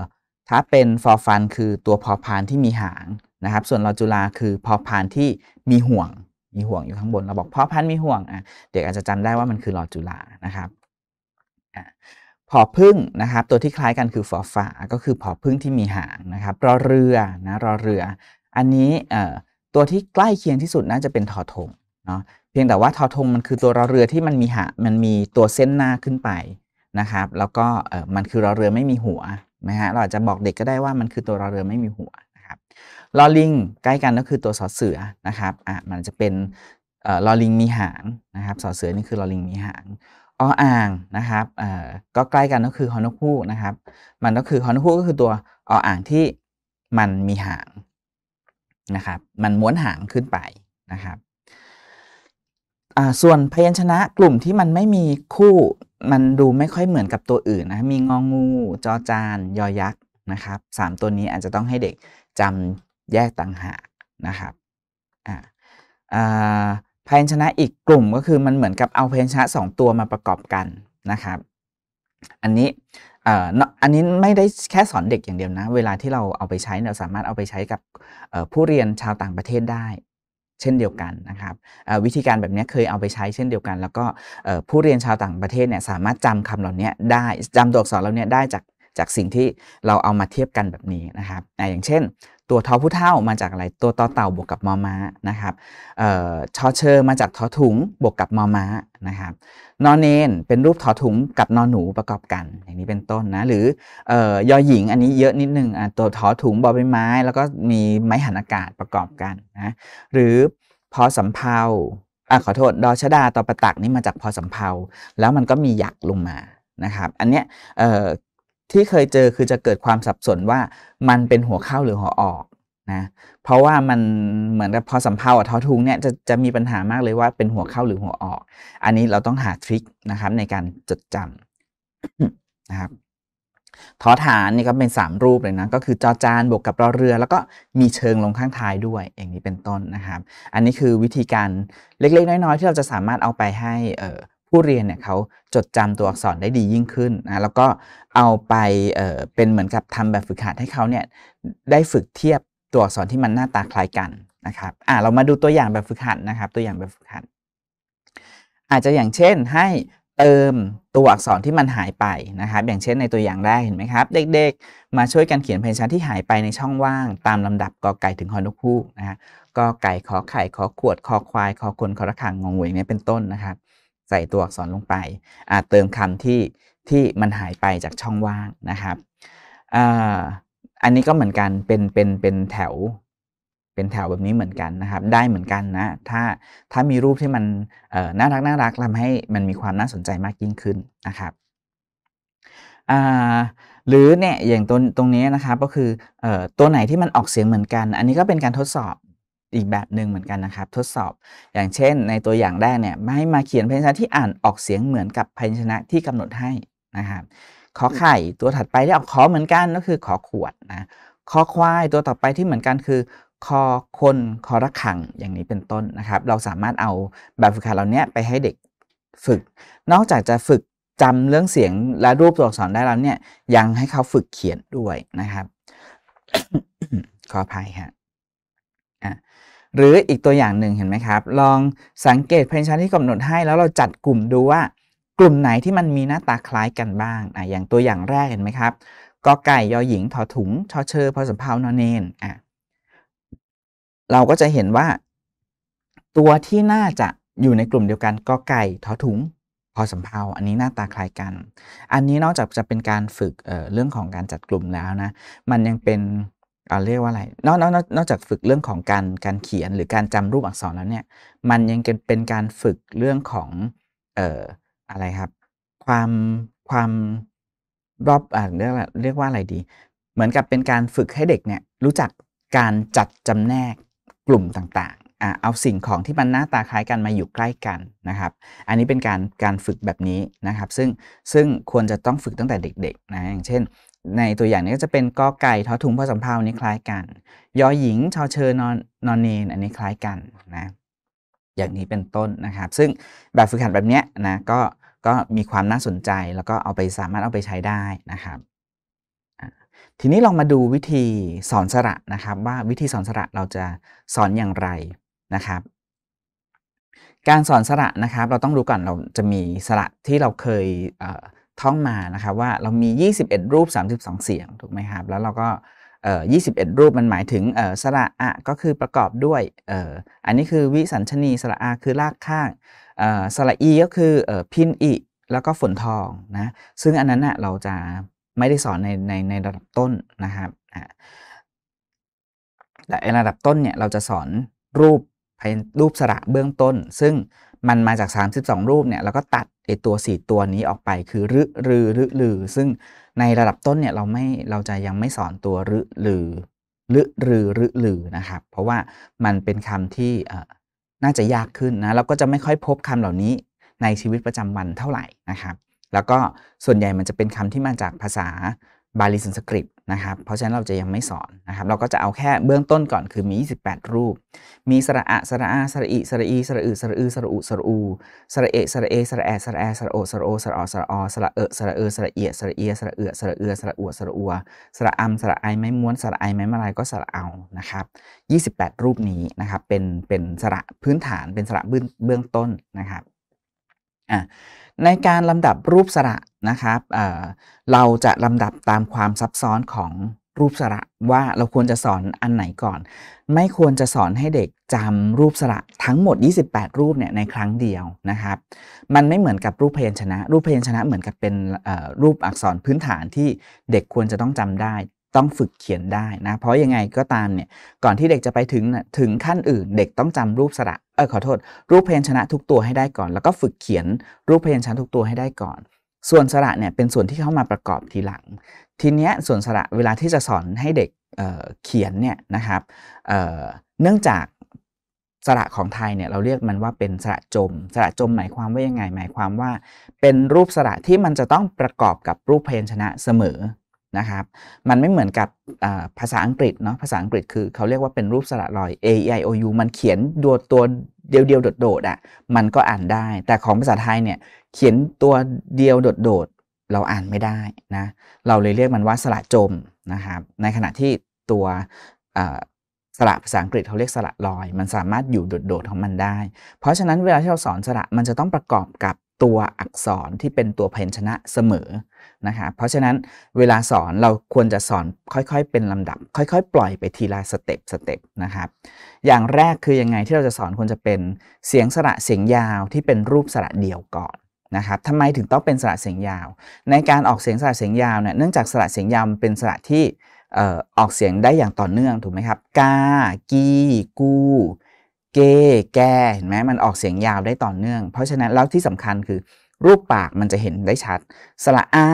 ถ้าเป็นฟอฟันคือตัวพอพานที่มีหางนะครับส่วนลอจุลาคือพอพานที่มีห่วงมีห่วงอยู่ข้างบนเราบอกเพราะพันธุ์มีห่วงอ่ะเด็กอาจจะจำได้ว่ามันคือหลอดจุลานะครับผอพึ่งนะครับ ตัวที่คล้ายกันคือฟอฝาก็คือผอพึ่งที่มีหางนะครับ รอ เรือนะ รอเรือ อันนี้ตัวที่ใกล้เคียงที่สุดน่าจะเป็นทอทงเนาะเพียงแต่ว่าทอทงมันคือตัวรอเรือที่มันมีหางมันมีตัวเส้นหน้าขึ้นไปนะครับ แล้วก็มันคือรอเรือไม่มีหัวนะฮะ เราอาจจะบอกเด็กก็ได้ว่ามันคือตัวรอเรือไม่มีหัวลอลิงใกล้กันก็คือตัวสอเสือนะครับอ่ะมันจะเป็นลอลิงมีหางนะครับสอเสือนี่คือลอลิงมีหางอออ่างนะครับก็ใกล้กันก็คือฮอนกฮูกนะครับ มันก็คือฮอนกฮูกก็คือตัวอออ่างที่มันมีหางนะครับมันม้วนหางขึ้นไปนะครับส่วนพยัญชนะกลุ่มที่มันไม่มีคู่มันดูไม่ค่อยเหมือนกับตัวอื่นนะมีงองูจอจานยอยักษ์นะครับสามตัวนี้อาจจะต้องให้เด็กจแยกต่างหากนะครับ อ่าอ่าพยัญชนะอีกกลุ่มก็คือมันเหมือนกับเอาพยัญชนะ 2 ตัวมาประกอบกันนะครับ อันนี้อันนี้ไม่ได้แค่สอนเด็กอย่างเดียวนะ เวลาที่เราเอาไปใช้เราสามารถเอาไปใช้กับผู้เรียนชาวต่างประเทศได้ เช่นเดียวกันนะครับวิธีการแบบนี้เคยเอาไปใช้เช่นเดียวกันแล้วก็ผู้เรียนชาวต่างประเทศเนี่ยสามารถจำคำเหล่านี้ได้จำตัวอักษรเหล่านี้ได้จากจากสิ่งที่เราเอามาเทียบกันแบบนี้นะครับอย่างเช่นตัวทอผู้เท่ามาจากอะไรตัวต่อเต่าบวกกับมอม้านะครับชอเชอร์มาจากทอถุงบวกกับมอม้านะครับนอนเนนเป็นรูปทอถุงกับนอนหนูประกอบกัน อย่างนี้เป็นต้นนะหรือยอหญิงอันนี้เยอะนิดนึงตัวทอถุงบอใบไม้ แล้วก็มีไม้หันอากาศประกอบกันนะหรือพอสำเพาอ่ขอโทษดอชดาตอประตักนี่มาจากพอสำเพาแล้วมันก็มีหยักลงมานะครับ อันเนี้ยที่เคยเจอคือจะเกิดความสับสนว่ามันเป็นหัวเข้าหรือหัวออกนะเพราะว่ามันเหมือนกับพอสัมภาระท้อทุงเนี่ยจะจะมีปัญหามากเลยว่าเป็นหัวเข้าหรือหัวออก อันนี้เราต้องหาทริคนะครับในการจดจำนะครับท้อฐานนี่ก็เป็น 3 รูปเลยนะก็คือจอจานบวกกับรอเรือ แล้วก็มีเชิงลงข้างท้ายด้วย อย่างนี้เป็นต้นนะครับ อันนี้คือวิธีการเล็กๆ น้อยๆที่เราจะสามารถเอาไปให้ผู้เรียนเนี่ยเขาจดจำตัวอักษรได้ดียิ่งขึ้นนะแล้วก็เอาไปเเป็นเหมือนกับทำแบบฝึกหัดให้เขาเนี่ยได้ฝึกเทียบตัวอักษรที่มันหน้าตาคล้ายกันนะครับอ่าเรามาดูตัวอย่างแบบฝึกหัดนะครับ ตัวอย่างแบบฝึกหัด อาจจะอย่างเช่นให้เติมตัวอักษรที่มันหายไปนะครับอย่างเช่นในตัวอย่าง แรกเห็นไหมครับ เด็กๆ มาช่วยกันเขียนเพลงช้นที่หายไปในช่องว่าง ตามลำดับกอไก่ถึงหอนกคู่นะฮะกอไก่ขอไข่ขอขวดขอควายขอคนขอระฆังงงวงเนี่ยเป็นต้นนะครับใส่ตัวอักษรลงไปอาจเติมคำที่ที่มันหายไปจากช่องว่างนะครับ อันนี้ก็เหมือนกัน เป็นเป็นเป็นแถว เป็นแถวแบบนี้เหมือนกันนะครับ ได้เหมือนกันนะ ถ้าถ้ามีรูปที่มันน่ารักน่ารักทำให้มันมีความน่าสนใจมากยิ่งขึ้นนะครับ หรือเนี่ยอย่างตรงตรงนี้นะครับก็คืออตัวไหนที่มันออกเสียงเหมือนกัน อันนี้ก็เป็นการทดสอบอีกแบบหนึ่งเหมือนกันนะครับ ทดสอบอย่างเช่นในตัวอย่างแรกเนี่ยให้มาเขียนพยัญชนะที่อ่านออกเสียงเหมือนกับพยัญชนะที่กำหนดให้นะครับขอไข่ตัวถัดไปที้ออกขอเหมือนกันก็คือขอขวดนะคอควายตัวต่อไปที่เหมือนกันคือ คอคนคอระขังอย่างนี้เป็นต้นนะครับ เราสามารถเอาแบบฝึกหัดเหล่านี้ไปให้เด็กฝึก นอกจากจะฝึกจำเรื่องเสียงและรูปตัวอักษรได้แล้วเนี่ยยังให้เขาฝึกเขียนด้วยนะครับ ขออภัยฮะหรืออีกตัวอย่างหนึ่งเห็นไหมครับ ลองสังเกตเพชั่นที่กำหนดให้ แล้ว เราจัดกลุ่มดูว่ากลุ่มไหนที่มันมีหน้าตาคล้ายกันบ้างอ่ะอย่างตัวอย่างแรกเห็นไหมครับกอไก่ยอหญิงทอถุงชอเชอร์พอสมเพานอนเนนอ่ะเราก็จะเห็นว่าตัวที่น่าจะอยู่ในกลุ่มเดียวกันกอไก่ทอถุง พอสมเพาอันนี้หน้าตาคล้ายกัน อันนี้นอกจากจะเป็นการฝึกเเรื่องของการจัดกลุ่มแล้วนะมันยังเป็นเรียกว่าอะไรนอกนอกนอกจากฝึกเรื่องของการการเขียนหรือการจำรูปอักษรแล้วเนี่ย มันยังเป็นการฝึกเรื่องของเอ่ออะไรครับ ความความรอบอ่าเรียกเรียกว่าอะไรดี เหมือนกับเป็นการฝึกให้เด็กเนี่ยรู้จักการจัดจำแนกกลุ่มต่างๆอ่าเอาสิ่งของที่มันหน้าตาคล้ายกันมาอยู่ใกล้กันนะครับ อันนี้เป็นการการฝึกแบบนี้นะครับ ซึ่งซึ่งควรจะต้องฝึกตั้งแต่เด็กๆนะ อย่างเช่นในตัวอย่างนี้ก็จะเป็นกอไก่ทอถุงพอสำเพานี้คล้ายกัน ยอหญิงชอเชอนอนนอนเนนอันนี้คล้ายกันนะอย่างนี้เป็นต้นนะครับ ซึ่งแบบฝึกหัดแบบเนี้ยนะก็ก็มีความน่าสนใจแล้วก็เอาไปสามารถเอาไปใช้ได้นะครับทีนี้ลองมาดูวิธีสอนสระนะครับ ว่าวิธีสอนสระเราจะสอนอย่างไรนะครับ การสอนสระนะครับ เราต้องรู้ก่อนเราจะมีสระที่เราเคยเท่องมานะครับว่าเรามี 21รูป32เสียงถูกไหมครับแล้วเราก็ยี่สิบเอ็ดรูปมันหมายถึงสระอะก็คือประกอบด้วยออันนี้คือวิสัญชนีสระอาคือรากข้างสระอีก็คือออพินอีแล้วก็ฝนทองนะ ซึ่งอันนั้นนะเราจะไม่ได้สอนในในในระดับต้นนะครับแต่ในระดับต้นเนี่ยเราจะสอนรูปรูปสระเบื้องต้นซึ่งมันมาจาก 32รูปเนี่ยเราก็ตัดไอตัว 4 ตัวนี้ออกไปคือรึรือรึลือ ซึ่งในระดับต้นเนี่ย เราไม่เราจะยังไม่สอนตัวรึลือรึรือรึลือนะครับ เพราะว่ามันเป็นคำที่น่าจะยากขึ้นนะ แล้วก็จะไม่ค่อยพบคำเหล่านี้ในชีวิตประจำวันเท่าไหร่นะครับแล้วก็ส่วนใหญ่มันจะเป็นคำที่มาจากภาษาบาลีสันสกฤตนะครับเพราะฉะนั้นเราจะยังไม่สอนนะครับ เราก็จะเอาแค่เบื้องต้นก่อนคือมี 28 รูป มีสระอะสระอาสระอิสระอี สระอือสระอือ สระอุสระอู สระเอ สระเอ สระแอสระแอ สระโอ สระโอ สระอสระอสระเอสระเอสระเอีย สระเอีย สระเอือ สระเอือ สระอวสระอัวสระอัมสระไอไม้ม้วน สระไอไม้มาลายก็สระเอา นะครับ 28 รูปนี้นะครับ เป็นเป็นสระพื้นฐาน เป็นสระเบื้องต้นนะครับอ่าในการลำดับรูปสระนะครับเเราจะลำดับตามความซับซ้อนของรูปสระว่าเราควรจะสอนอันไหนก่อน ไม่ควรจะสอนให้เด็กจำรูปสระทั้งหมด 28 รูปเนี่ยในครั้งเดียวนะครับ มันไม่เหมือนกับรูปพยัญชนะ รูปพยัญชนะเหมือนกับเป็นรูปอักษรพื้นฐานที่เด็กควรจะต้องจำได้ต้องฝึกเขียนได้นะ เพราะยังไงก็ตามเนี่ย ก่อนที่เด็กจะไปถึงถึงขั้นอื่น เด็กต้องจำรูปสระ เออขอโทษ รูปพยัญชนะทุกตัวให้ได้ก่อน แล้วก็ฝึกเขียนรูปพยัญชนะทุกตัวให้ได้ก่อน ส่วนสระเนี่ยเป็นส่วนที่เข้ามาประกอบทีหลัง ทีเนี้ยส่วนสระเวลาที่จะสอนให้เด็กเเขียนเนี่ยนะครับเเนื่องจากสระของไทยเนี่ยเราเรียกมันว่าเป็นสระจม สระจมหมายความว่ายังไง หมายความว่าเป็นรูปสระที่มันจะต้องประกอบกับรูปพยัญชนะเสมอนะครับ มันไม่เหมือนกับภาษาอังกฤษเนาะ ภาษาอังกฤษคือ เขาเรียกว่าเป็นรูปสระลอย a i o u มันเขียนดวตัวเดียวๆโดดๆอ่ะ มันก็อ่านได้ แต่ของภาษาไทยเนี่ยเขียนตัวเดียวโดดๆเราอ่านไม่ได้นะ เราเลยเรียกมันว่าสระจมนะครับ ในขณะที่ตัวสระภาษาอังกฤษเขาเรียกสระลอย มันสามารถอยู่โดดๆของมันได้ เพราะฉะนั้นเวลาที่เราสอนสระมันจะต้องประกอบกับตัวอักษรที่เป็นตัวพยัญชนะเสมอนะครับเพราะฉะนั้นเวลาสอนเราควรจะสอนค่อยๆ เป็นลำดับ ค่อยๆ ปล่อยไปทีละสเต็ปสเต็ปนะครับอย่างแรกคือยังไงที่เราจะสอนควรจะเป็นเสียงสระเสียงยาวที่เป็นรูปสระเดียวก่อนนะครับทำไมถึงต้องเป็นสระเสียงยาว ในการออกเสียงสระเสียงยาวเนี่ย เนื่องจากสระเสียงยาวเป็นสระที่ออกเสียงได้อย่างต่อเนื่องถูกไหมครับกากีกูเกแกเห็นไหมมันออกเสียงยาวได้ต่อเนื่อง เพราะฉะนั้นแล้วที่สำคัญคือรูปปากมันจะเห็นได้ชัด สระอา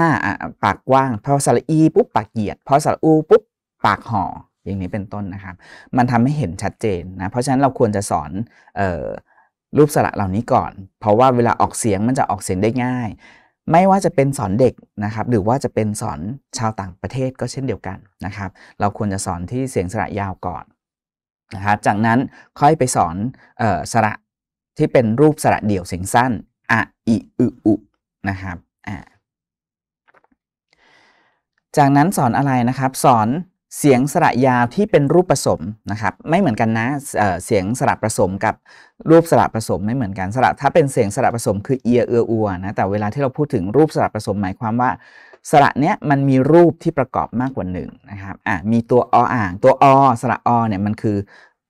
ปากกว้างพอสระอีปุ๊บปากเหยียดพอสระอูปุ๊บปากห่อ อย่างนี้เป็นต้นนะครับ มันทำให้เห็นชัดเจนนะ เพราะฉะนั้นเราควรจะสอนออรูปสระเหล่านี้ก่อน เพราะว่าเวลาออกเสียงมันจะออกเสียงได้ง่าย ไม่ว่าจะเป็นสอนเด็กนะครับ หรือว่าจะเป็นสอนชาวต่างประเทศก็เช่นเดียวกันนะครับ เราควรจะสอนที่เสียงสระยาวก่อนนะครับจากนั้นค่อยไปสอนออสระที่เป็นรูปสระเดี่ยวเสียงสั้นอะอิอึอุนะครับอ่าจากนั้นสอนอะไรนะครับสอนเสียงสระยาว ที่เป็นรูปผสม นะครับไม่เหมือนกันนะเเสียงสระผสมกับรูปสระผสมไม่เหมือนกันสระถ้าเป็นเสียงสระผสมคือ เอียเอืออัวนะ แต่เวลาที่เราพูดถึงรูปสระผสมหมายความว่าสระเนี้ยมันมีรูปที่ประกอบมากกว่าหนึ่งนะครับ อ่ามีตัวออ่างตัวอสระอเนี่ยมันคือ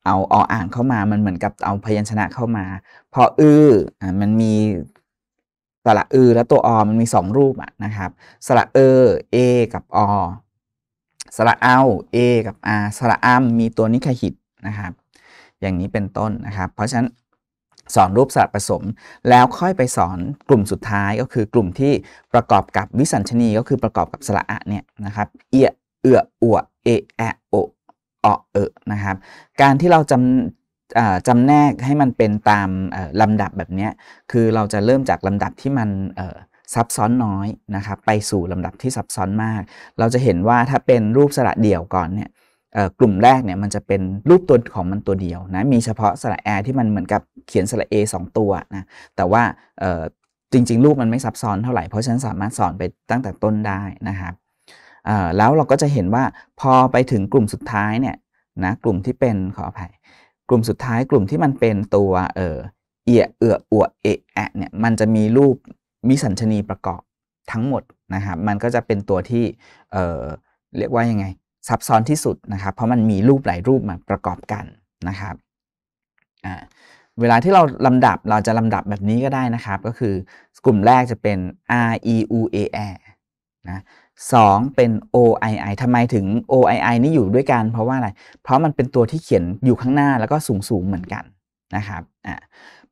เอาออ่างเข้ามา มันเหมือนกับเอาพยัญชนะเข้ามา พออืออ่มันมีสระอือและตัวอมันมีสองรูปะนะครับ สระเออเอกับอสระเอาเอกับอาสระอัมมีตัวนิคหิตนะครับ อย่างนี้เป็นต้นนะครับ เพราะฉะนั้นสอนรูปสระผสม แล้วค่อยไปสอนกลุ่มสุดท้ายก็คือกลุ่มที่ประกอบกับวิสัญชนีก็คือประกอบกับสระอะเนี่ยนะครับ เอเอืออัวเอแอโอออเออนะครับ การที่เราจำจำแนกให้มันเป็นตามลำดับแบบนี้ คือเราจะเริ่มจากลำดับที่มันซับซ้อนน้อยนะครับ ไปสู่ลำดับที่ซับซ้อนมาก เราจะเห็นว่าถ้าเป็นรูปสระเดี่ยวก่อนเนี่ยกลุ่มแรกเนี่ยมันจะเป็นรูปตัวของมันตัวเดียวนะ มีเฉพาะสระแอที่มันเหมือนกับเขียนสระเอสองตัวนะ แต่ว่าจริงๆ รูปมันไม่ซับซ้อนเท่าไหร่ เพราะฉันสามารถสอนไปตั้งแต่ต้นได้นะครับแล้วเราก็จะเห็นว่าพอไปถึงกลุ่มสุดท้ายเนี่ยนะกลุ่มที่เป็นขออภัยกลุ่มสุดท้ายกลุ่มที่มันเป็นตัวเออเอียเอืออวเอะแอะเนี่ยมันจะมีรูปมีสัญชนีประกอบทั้งหมดนะครับ มันก็จะเป็นตัวที่เออเรียกว่ายังไง ซับซ้อนที่สุดนะครับ เพราะมันมีรูปหลายรูปมาประกอบกันนะครับเวลาที่เราลำดับเราจะลำดับแบบนี้ก็ได้นะครับก็คือกลุ่มแรกจะเป็น R E U A R นะ2 เป็น OII ทำไมถึง OII นี่อยู่ด้วยกัน เพราะว่าอะไร เพราะมันเป็นตัวที่เขียนอยู่ข้างหน้าแล้วก็สูงสูงเหมือนกันนะครับ อ่ะ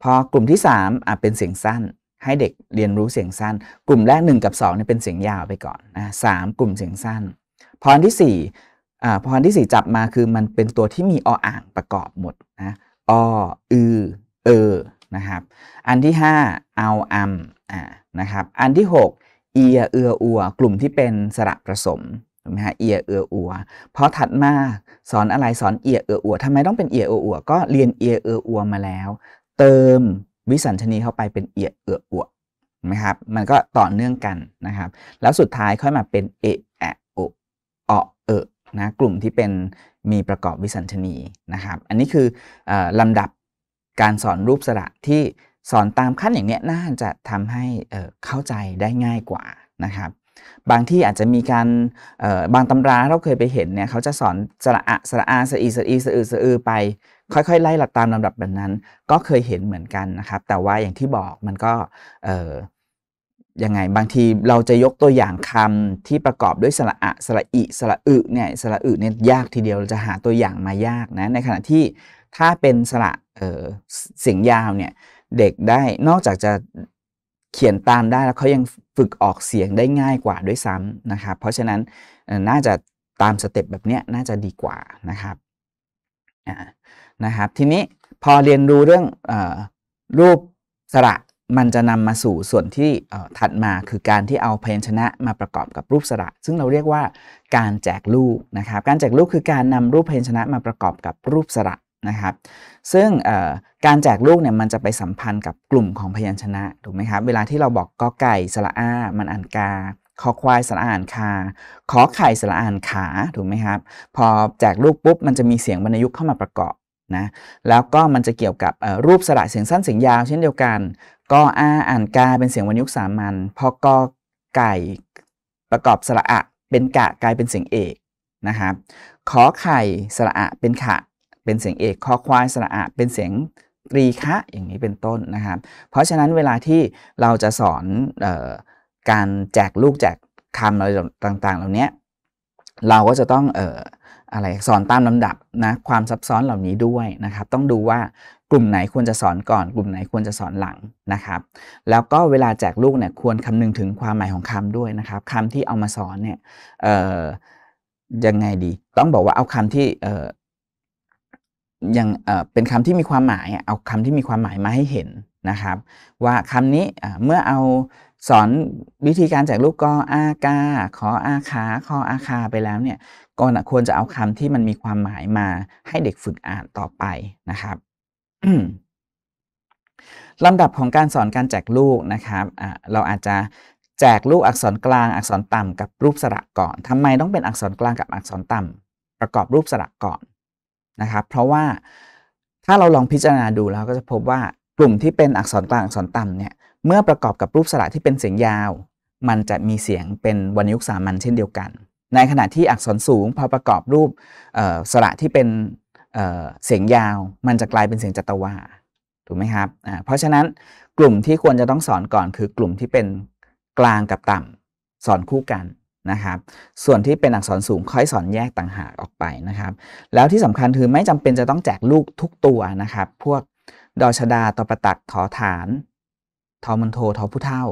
พอกลุ่มที่ 3อ่ะเป็นเสียงสั้น ให้เด็กเรียนรู้เสียงสั้น กลุ่มแรก 1 กับ 2 เนี่ยเป็นเสียงยาวไปก่อนนะสกลุ่มเสียงสั้นพอนที่4อ่าพอนที่ 4 จับมาคือมันเป็นตัวที่มีออ่างประกอบหมดนะออือเออนะครับ อันที่ 5 เอาอัมอ่านะครับ อันที่ 6เอียเอืออัวกลุ่มที่เป็นสระผสมถูกไหมฮะเอียเอืออัวเพราะถัดมาสอนอะไรสอนเอียเอืออัวทำไมต้องเป็นเอียเอืออัว ก็เรียนเอียเอืออัวมาแล้ว เติมวิสัญชนีเข้าไปเป็นเอียเอืออัวนะครับมันก็ต่อเนื่องกันนะครับแล้วสุดท้ายค่อยมาเป็นเอะแอโออเออนะกลุ่มที่เป็นมีประกอบวิสัญชนีนะครับอันนี้คืออลำดับการสอนรูปสระที่สอน ตามขั้นอย่างเนี้ยน่าจะทำให้เข้าใจได้ง่ายกว่านะครับ บางที่อาจจะมีการบางตำราเราเคยไปเห็นเนี่ยเขาจะสอนสระอะสระอา สระอีสระอีสระอือสระอือไป ค่อยๆไล่หลักตามลำดับแบบนั้น ก็เคยเห็นเหมือนกันนะครับ แต่ว่าอย่างที่บอกมันก็ยังไงบางทีเราจะยกตัวอย่างคำที่ประกอบด้วยสระอะสระอิสระอึเนี่ยสระอึเนี่ยยากทีเดียวเราจะหาตัวอย่างมายากนะในขณะที่ถ้าเป็นสระเออเสียงยาวเนี่ยเด็กได้นอกจากจะเขียนตามได้แล้วเขายังฝึกออกเสียงได้ง่ายกว่าด้วยซ้ำนะครับเพราะฉะนั้นน่าจะตามสเต็ปแบบนี้น่าจะดีกว่านะครับนะครับ ทีนี้พอเรียนรู้เรื่องอรูปสระมันจะนำมาสู่ส่วนที่ถัดมาคือการที่เอาพยัญชนะมาประกอบกับรูปสระ ซึ่งเราเรียกว่าการแจกลูกนะครับการแจกลูกคือการนำรูปพยัญชนะมาประกอบกับรูปสระนะครับซึ่งการแจกลูกเนี่ยมันจะไปสัมพันธ์กับกลุ่มของพยัญชนะถูกไหมครับเวลาที่เราบอกกอไก่สระอามันอ่านกาคอควายสระอ่านคาขอไข่สระอ่านขาถูกไหมครับพอแจกลูก ปุ๊บมันจะมีเสียงวรรณยุกต์เข้ามาประกอบนะแล้วก็มันจะเกี่ยวกับรูปสระเสียงสั้นเสียงยาว เช่นเดียวกันกออาอ่านกาเป็นเสียงวรรณยุกต์สามัญพอกอไก่ประกอบสระอะเป็นกะกลายเป็นเสียงเอกนะครับขอไข่สระอะเป็นขะเป็นเสียงเอกคอควายสระอะเป็นเสียงตรีคะอย่างนี้เป็นต้นนะครับ เพราะฉะนั้นเวลาที่เราจะสอนออการแจกลูกแจกคำอะไรต่าง ๆ เหล่านี้เราก็จะต้องอออะไรสอนตามลำดับนะความซับซ้อนเหล่านี้ด้วยนะครับ ต้องดูว่ากลุ่มไหนควรจะสอนก่อนกลุ่มไหนควรจะสอนหลังนะครับ แล้วก็เวลาแจกลูกเนี่ยควรคำนึงถึงความหมายของคำด้วยนะครับคำที่เอามาสอนเนี่ยยังไงดี ต้องบอกว่าเอาคำที่เอย่างเป็นคำที่มีความหมายเอาคำที่มีความหมายมาให้เห็นนะครับ ว่าคำนี้เมื่อเอาสอนวิธีการแจกลูกกออากาขออาขาคออาคาไปแล้วเนี่ยก็ควรจะเอาคำที่มันมีความหมายมาให้เด็กฝึกอ่านต่อไปนะครับลำดับของการสอนการแจกลูกนะครับเราอาจจะแจกลูกอักษรกลาง อักษรต่ำ กับรูปสระก่อน ทำไมต้องเป็นอักษรกลางกับอักษรต่ำ ประกอบรูปสระก่อนนะครับ เพราะว่าถ้าเราลองพิจารณาดูเราก็จะพบว่ากลุ่มที่เป็นอักษรกลางอักษรต่ำเนี่ย เมื่อประกอบกับรูปสระที่เป็นเสียงยาว มันจะมีเสียงเป็นวรรณยุกสามัญเช่นเดียวกัน ในขณะที่อักษรสูงพอประกอบรูปสระที่เป็นเสียงยาว มันจะกลายเป็นเสียงจัตวาถูกไหมครับเพราะฉะนั้นกลุ่มที่ควรจะต้องสอนก่อนคือกลุ่มที่เป็นกลางกับต่ำสอนคู่กันนะครับส่วนที่เป็นอักษรสูงค่อยสอนแยกต่างหากออกไปนะครับแล้วที่สำคัญคือไม่จำเป็นจะต้องแจกลูกทุกตัวนะครับพวกดอชดาตประตักทอฐานทอมันโททอผู้เท่า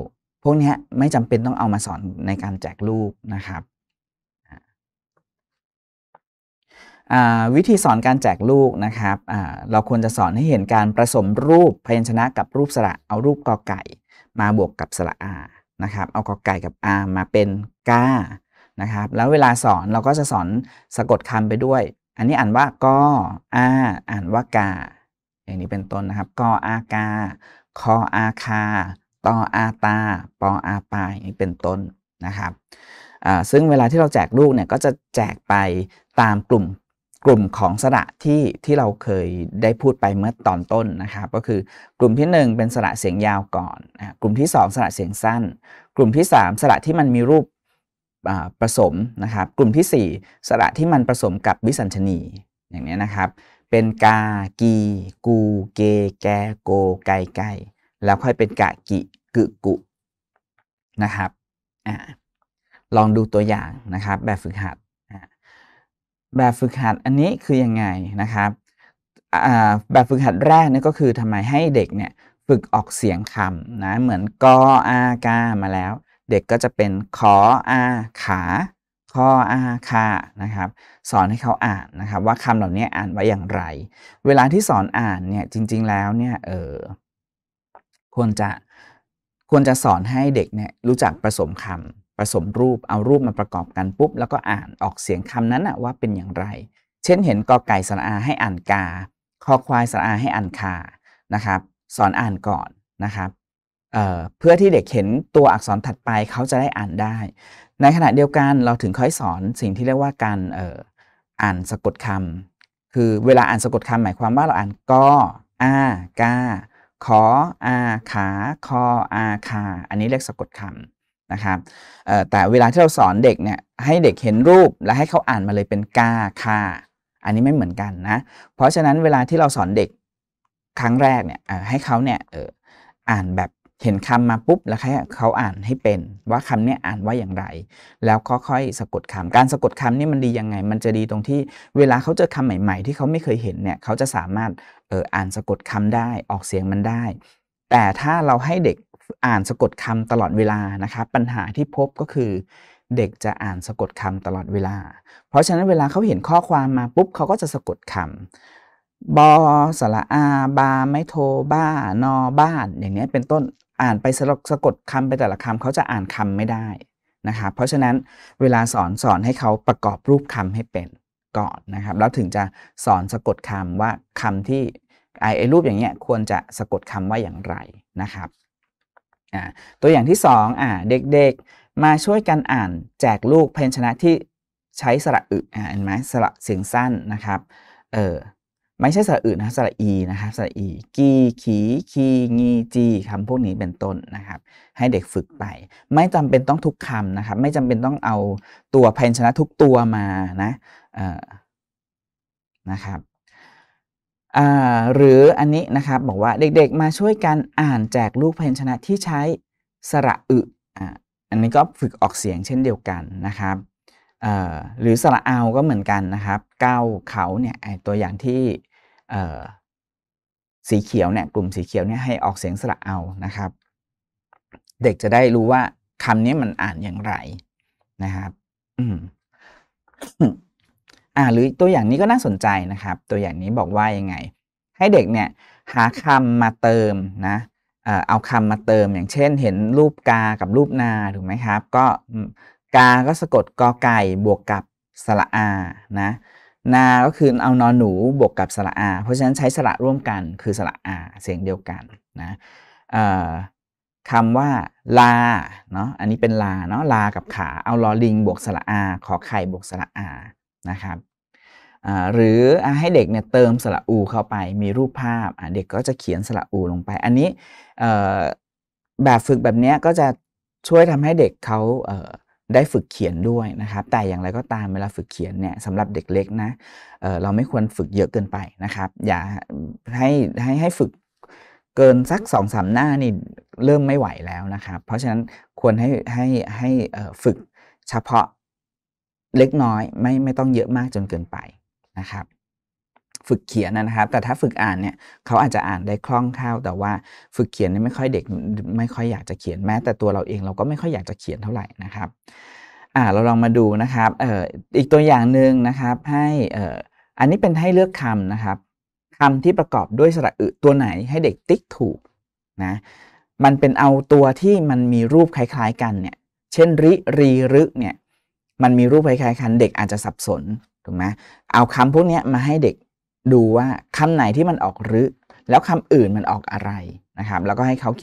พวกนี้ไม่จำเป็นต้องเอามาสอนในการแจกลูกนะครับวิธีสอนการแจกลูกนะครับเราควรจะสอนให้เห็นการผสมรูปพยัญชนะกับรูปสระเอารูปกอไก่ มาบวกกับสระอานะครับ เอากอไก่กับอามาเป็นก้า นะครับแล้วเวลาสอนเราก็จะสอนสะกดคำไปด้วย อันนี้อ่านว่าก็อาอ่านว่ากาอย่างนี้เป็นต้นนะครับกออากาคออาคาตออาตาปออาปาอย่างนี้เป็นต้นนะครับซึ่งเวลาที่เราแจกลูกเนี่ย ก็จะแจกไปตามกลุ่มกลุ่มของสระที่ที่เราเคยได้พูดไปเมื่อตอนต้นนะครับ ก็คือกลุ่มที่ 1 เป็นสระเสียงยาวก่อน กลุ่มที่ 2 สระเสียงสั้น กลุ่มที่ 3 สระที่มันมีรูปผสมนะครับกลุ่มที่ 4 สระที่มันผสมกับวิสัญชนีอย่างนี้นะครับเป็นกา กี กู เก แก โก ไกไกแล้วค่อยเป็นกะกิ กึ กุนะครับอลองดูตัวอย่างนะครับแบบฝึกหัดแบบฝึกหัดอันนี้คือยังไงนะครับ แบบฝึกหัดแรกนี่ก็คือทำไมให้เด็กเนี่ยฝึกออกเสียงคำนะเหมือนกออากามาแล้ว เด็กก็จะเป็นขออาขาคออาคานะครับสอนให้เขาอ่านนะครับ ว่าคำเหล่านี้อ่านไว้อย่างไร เวลาที่สอนอ่านเนี่ยจริง ๆแล้วเนี่ยเออควรจะควรจะสอนให้เด็กเนี่ยรู้จักผสมคำผสมรูป เอารูปมาประกอบกันปุ๊บ แล้วก็อ่านออกเสียงคำนั้นนะว่าเป็นอย่างไร เช่นเห็นกอไก่สระอาให้อ่านกาคอควายสระอาให้อ่านคา นะครับ สอนอ่านก่อนนะครับเเพื่อที่เด็กเห็นตัวอักษรถัดไปเขาจะได้อ่านได้ ในขณะเดียวกันเราถึงค่อยสอนสิ่งที่เรียกว่าการออ่านสะกดคำ คือเวลาอ่านสะกดคำหมายความว่าเราอ่านกอ อา กาขออา ขา คอ อา คา อันนี้เรียกสะกดคำนะครับแต่เวลาที่เราสอนเด็กเนี่ยให้เด็กเห็นรูปและให้เขาอ่านมาเลยเป็นกาคาอันนี้ไม่เหมือนกันนะเพราะฉะนั้นเวลาที่เราสอนเด็กครั้งแรกเนี่ยให้เขาเนี่ยอ่านแบบเห็นคำมาปุ๊บ แล้วให้เขาอ่านให้เป็นว่าคำนี้อ่านว่าอย่างไร แล้วก็ค่อยสะกดคำการสะกดคำนี่มันดียังไง มันจะดีตรงที่ เวลาเขาเจอคำใหม่ ๆ ที่เขาไม่เคยเห็นเนี่ยเขาจะสามารถอออ่านสะกดคำได้ออกเสียงมันได้ แต่ถ้าเราให้เด็กอ่านสะกดคำตลอดเวลานะครับ ปัญหาที่พบก็คือ เด็กจะอ่านสะกดคำตลอดเวลา เพราะฉะนั้นเวลาเขาเห็นข้อความมาปุ๊บเขาก็จะสะกดคำบอสระอาบาไม่โทบ้านอบ้านอย่างนี้เป็นต้นอ่านไปสะกดคำไปแต่ละคำเขาจะอ่านคำไม่ได้นะครับ เพราะฉะนั้นเวลาสอนสอนให้เขาประกอบรูปคำให้เป็นก่อนนะครับแล้วถึงจะสอนสะกดคำว่าคำที่ไอ้รูปอย่างเงี้ยควรจะสะกดคำว่าอย่างไรนะครับตัวอย่างที่2อ่า เด็กๆมาช่วยกันอ่านแจกลูกเพนัชนะที่ใช้สระอึอ่าเห็นไหมสระเสียงสั้นนะครับเออไม่ใช่สระอึนะสระอีนะครับสระอีกีขีคีงีจีคำพวกนี้เป็นต้นนะครับ ให้เด็กฝึกไป ไม่จำเป็นต้องทุกคำนะครับ ไม่จำเป็นต้องเอาตัวเพนัชนะทุกตัวมานะเออนะครับหรืออันนี้นะครับบอกว่าเด็กๆ มาช่วยกันอ่านแจกลูกพยัญชนะที่ใช้สระอึอันนี้ก็ฝึกออกเสียงเช่นเดียวกันนะครับหรือสระเอาก็เหมือนกันนะครับก้าวเขาเนี่ยตัวอย่างที่สีเขียวเนี่ยกลุ่มสีเขียวเนี่ยให้ออกเสียงสระเอานะครับ เด็กจะได้รู้ว่าคำนี้มันอ่านอย่างไรนะครับอ่าหรือตัวอย่างนี้ก็น่าสนใจนะครับตัวอย่างนี้บอกว่ายังไง ให้เด็กเนี่ยหาคำมาเติมนะเอาคำมาเติมอย่างเช่นเห็นรูปกา กับรูปนาถูกไหมครับก็กา ก็สะกดกอไก่บวกกับสระอานะนา ก็คือเอานอนหนูบวกกับสระอาเพราะฉะนั้นใช้สระร่วมกันคือสระอาเสียงเดียวกันนะคำว่าลาเนาะอันนี้เป็นลาเนาะลากับขาเอาลอลิง บวกสระอาขอไข่บวกสระอานะครับหรือให้เด็กเนี่ยเติมสระอูเข้าไปมีรูปภาพเด็กก็จะเขียนสระอูลงไป อันนี้แบบฝึกแบบนี้ก็จะช่วยทำให้เด็กเขาได้ฝึกเขียนด้วยนะครับแต่อย่างไรก็ตามเวลาฝึกเขียนเนี่ยสำหรับเด็กเล็กนะเเราไม่ควรฝึกเยอะเกินไปนะครับอย่าให้ให้ให้ฝึกเกินสักสองสามหน้านี่เริ่มไม่ไหวแล้วนะครับเพราะฉะนั้นควรให้ให้ให้ฝึกเฉพาะเล็กน้อยไม่ไม่ต้องเยอะมากจนเกินไปนะครับ ฝึกเขียนนะครับ แต่ถ้าฝึกอ่านเนี่ยเขาอาจจะอ่านได้คล่องเข้าแต่ว่าฝึกเขียนเนี่ยไม่ค่อยเด็กไม่ค่อยอยากจะเขียนแม้แต่ตัวเราเองเราก็ไม่ค่อยอยากจะเขียนเท่าไหร่นะครับอ่าเราลองมาดูนะครับเอ่ออีกตัวอย่างหนึ่งนะครับให้เอ่ออันนี้เป็นให้เลือกคำนะครับคำที่ประกอบด้วยสระอึตัวไหนให้เด็กติ๊กถูกนะมันเป็นเอาตัวที่มันมีรูปคล้าย ๆ กันเนี่ยเช่นริรีรึเนี่ยมันมีรูปคล้ายๆกันเด็กอาจจะสับสนถูกไหมเอาคำพวกนี้มาให้เด็กดูว่าคำไหนที่มันออกรึแล้วคำอื่นมันออกอะไรนะครับ แล้วก็ให้เขาเ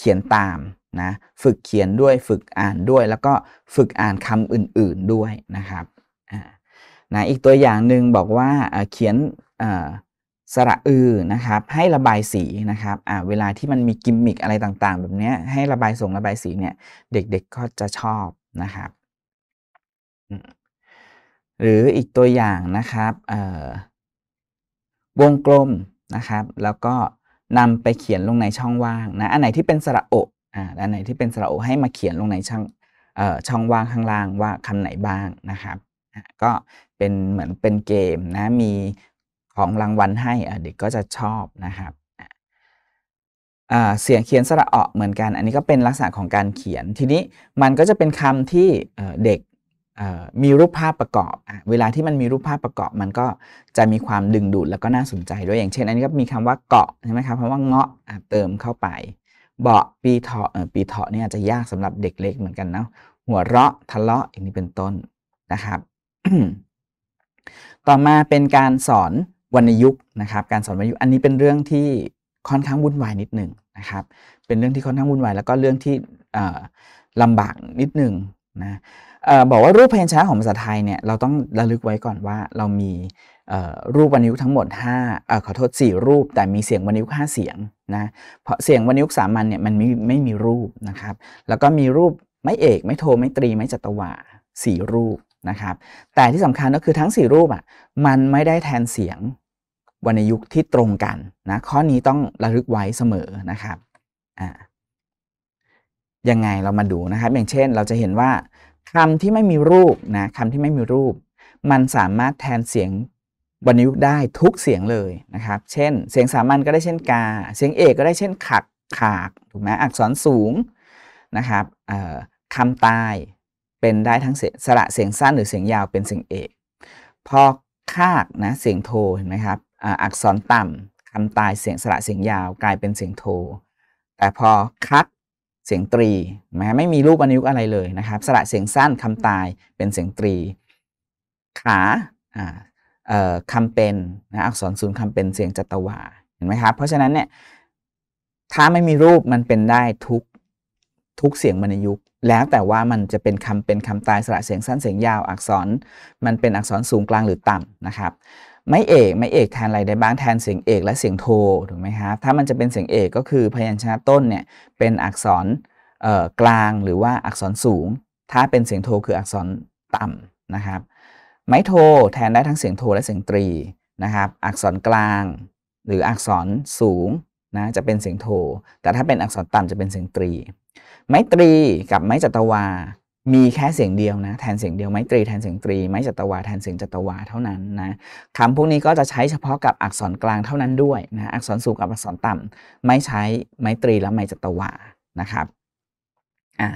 ขียนตามนะฝึกเขียนด้วยฝึกอ่านด้วย แล้วก็ฝึกอ่านคำอื่นๆด้วยนะครับนะอีกตัวอย่างหนึ่งบอกว่าเขียนสระอือนะครับ ให้ระบายสีนะครับเวลาที่มันมีกิมมิกอะไรต่างๆ แบบนี้ให้ระบายส่งระบายสีเนี่ย เด็กๆก็จะชอบนะครับหรืออีกตัวอย่างนะครับวงกลมนะครับ แล้วก็นำไปเขียนลงในช่องว่างนะอันไหนที่เป็นสระโออ่าอันไหนที่เป็นสระโอให้มาเขียนลงในช่องช่องว่างข้างล่างว่าคำไหนบ้างนะครับก็เป็นเหมือนเป็นเกมนะมีของรางวัลให้เด็กก็จะชอบนะครับ เสียงเขียนสระอเหมือนกันอันนี้ก็เป็นลักษณะของการเขียนทีนี้มันก็จะเป็นคำที่เด็กมีรูปภาพประกอบอเวลาที่มันมีรูปภาพประกอบ มันก็จะมีความดึงดูดแล้วก็น่าสนใจด้วย อย่างเช่นอันนี้ก็มีคำว่าเกาะใช่ไหมครับคำว่าเงาะเติมเข้าไป เบาะปีเถาะปีเถาะเนี่ยจะยากสำหรับเด็กเล็กเหมือนกันเนาะ หัวเราะทะเลาะอย่างนี้เป็นต้นนะครับ ต่อมาเป็นการสอนวรรณยุกนะครับ การสอนวรรณยุกอันนี้เป็นเรื่องที่ค่อนข้างวุ่นวายนิดหนึ่งนะครับ เป็นเรื่องที่ค่อนข้างวุ่นวายแล้วก็เรื่องที่ลำบากนิดหนึ่งนะบอกว่ารูปพยัญชนะของภาษาไทยเนี่ยเราต้องระลึกไว้ก่อนว่าเรามีรูปวรรณยุกทั้งหมด5าขอโทษ 4 รูป แต่มีเสียงวรรณยุกห้5เสียงนะเพราะเสียงวรรณยุกสามัญเนี่ยมันไม่ไม่มีรูปนะครับแล้วก็มีรูปไม่เอกไม่โทไม่ตรี ไม่จัตวาสี่รูปนะครับแต่ที่สำคัญก็คือทั้ง4รูปอ่ะมันไม่ได้แทนเสียงวรรณยุกที่ตรงกันนะข้อนี้ต้องระลึกไว้เสมอนะครับอ่ายังไงเรามาดูนะครับอย่างเช่นเราจะเห็นว่าคำที่ไม่มีรูปนะคำที่ไม่มีรูป มันสามารถแทนเสียงวรรณยุกได้ทุกเสียงเลยนะครับเช่นเสียงสามัญก็ได้เช่นกาเสียงเอกก็ได้เช่นขักขากถูกไหมอักษรสูงนะครับคำตายเป็นได้ทั้งสระเสียงสั้นหรือเสียงยาวเป็นเสียงเอกพอคากนะเสียงโทเห็นไหมครับอักษรต่ำคำตายเสียงสระเสียงยาวกลายเป็นเสียงโท แต่พอคักเสียงตรีนะไม่มีรูปอนุยุกต์อะไรเลยนะครับ สระเสียงสั้นคำตายเป็นเสียงตรี ขาคำเป็นนะอักษรศูนย์คำเป็นเสียงจัตวาเห็นไหมครับเพราะฉะนั้นเนี่ยถ้าไม่มีรูปมันเป็นได้ทุกทุกเสียงวรรณยุกต์แล้วแต่ว่ามันจะเป็นคำเป็นคำตายสระเสียงสั้นเสียงยาว อักษรมันเป็นอักษรสูงกลางหรือต่ำนะครับไม่เอกไม่เอกแทนอะไรได้บ้างแทนเสียงเอกและเสียงโทถูกไหมครับถ้ามันจะเป็นเสียงเอกก็คือพยัญชนะต้นเนี่ยเป็นอักษรกลางหรือว่าอักษรสูง ถ้าเป็นเสียงโทคืออักษรต่ำนะครับไม้โทแทนได้ทั้งเสียงโทและเสียงตรีนะครับอักษรกลางหรืออักษรสูงนะจะเป็นเสียงโท แต่ถ้าเป็นอักษรต่ำจะเป็นเสียงตรี ไม้ตรีกับไม้จัตวามีแค่เสียงเดียวนะแทนเสียงเดียวไม้ตรีแทนเสียงตรีไม้จัตวาแทนเสียงจัตวาเท่านั้นนะคำพวกนี้ก็จะใช้เฉพาะกับอักษรกลางเท่านั้นด้วยนะอักษรสูงกับอักษรต่ำ ไม่ใช้ไม้ตรีและไม้จัตวานะครับอ่ะ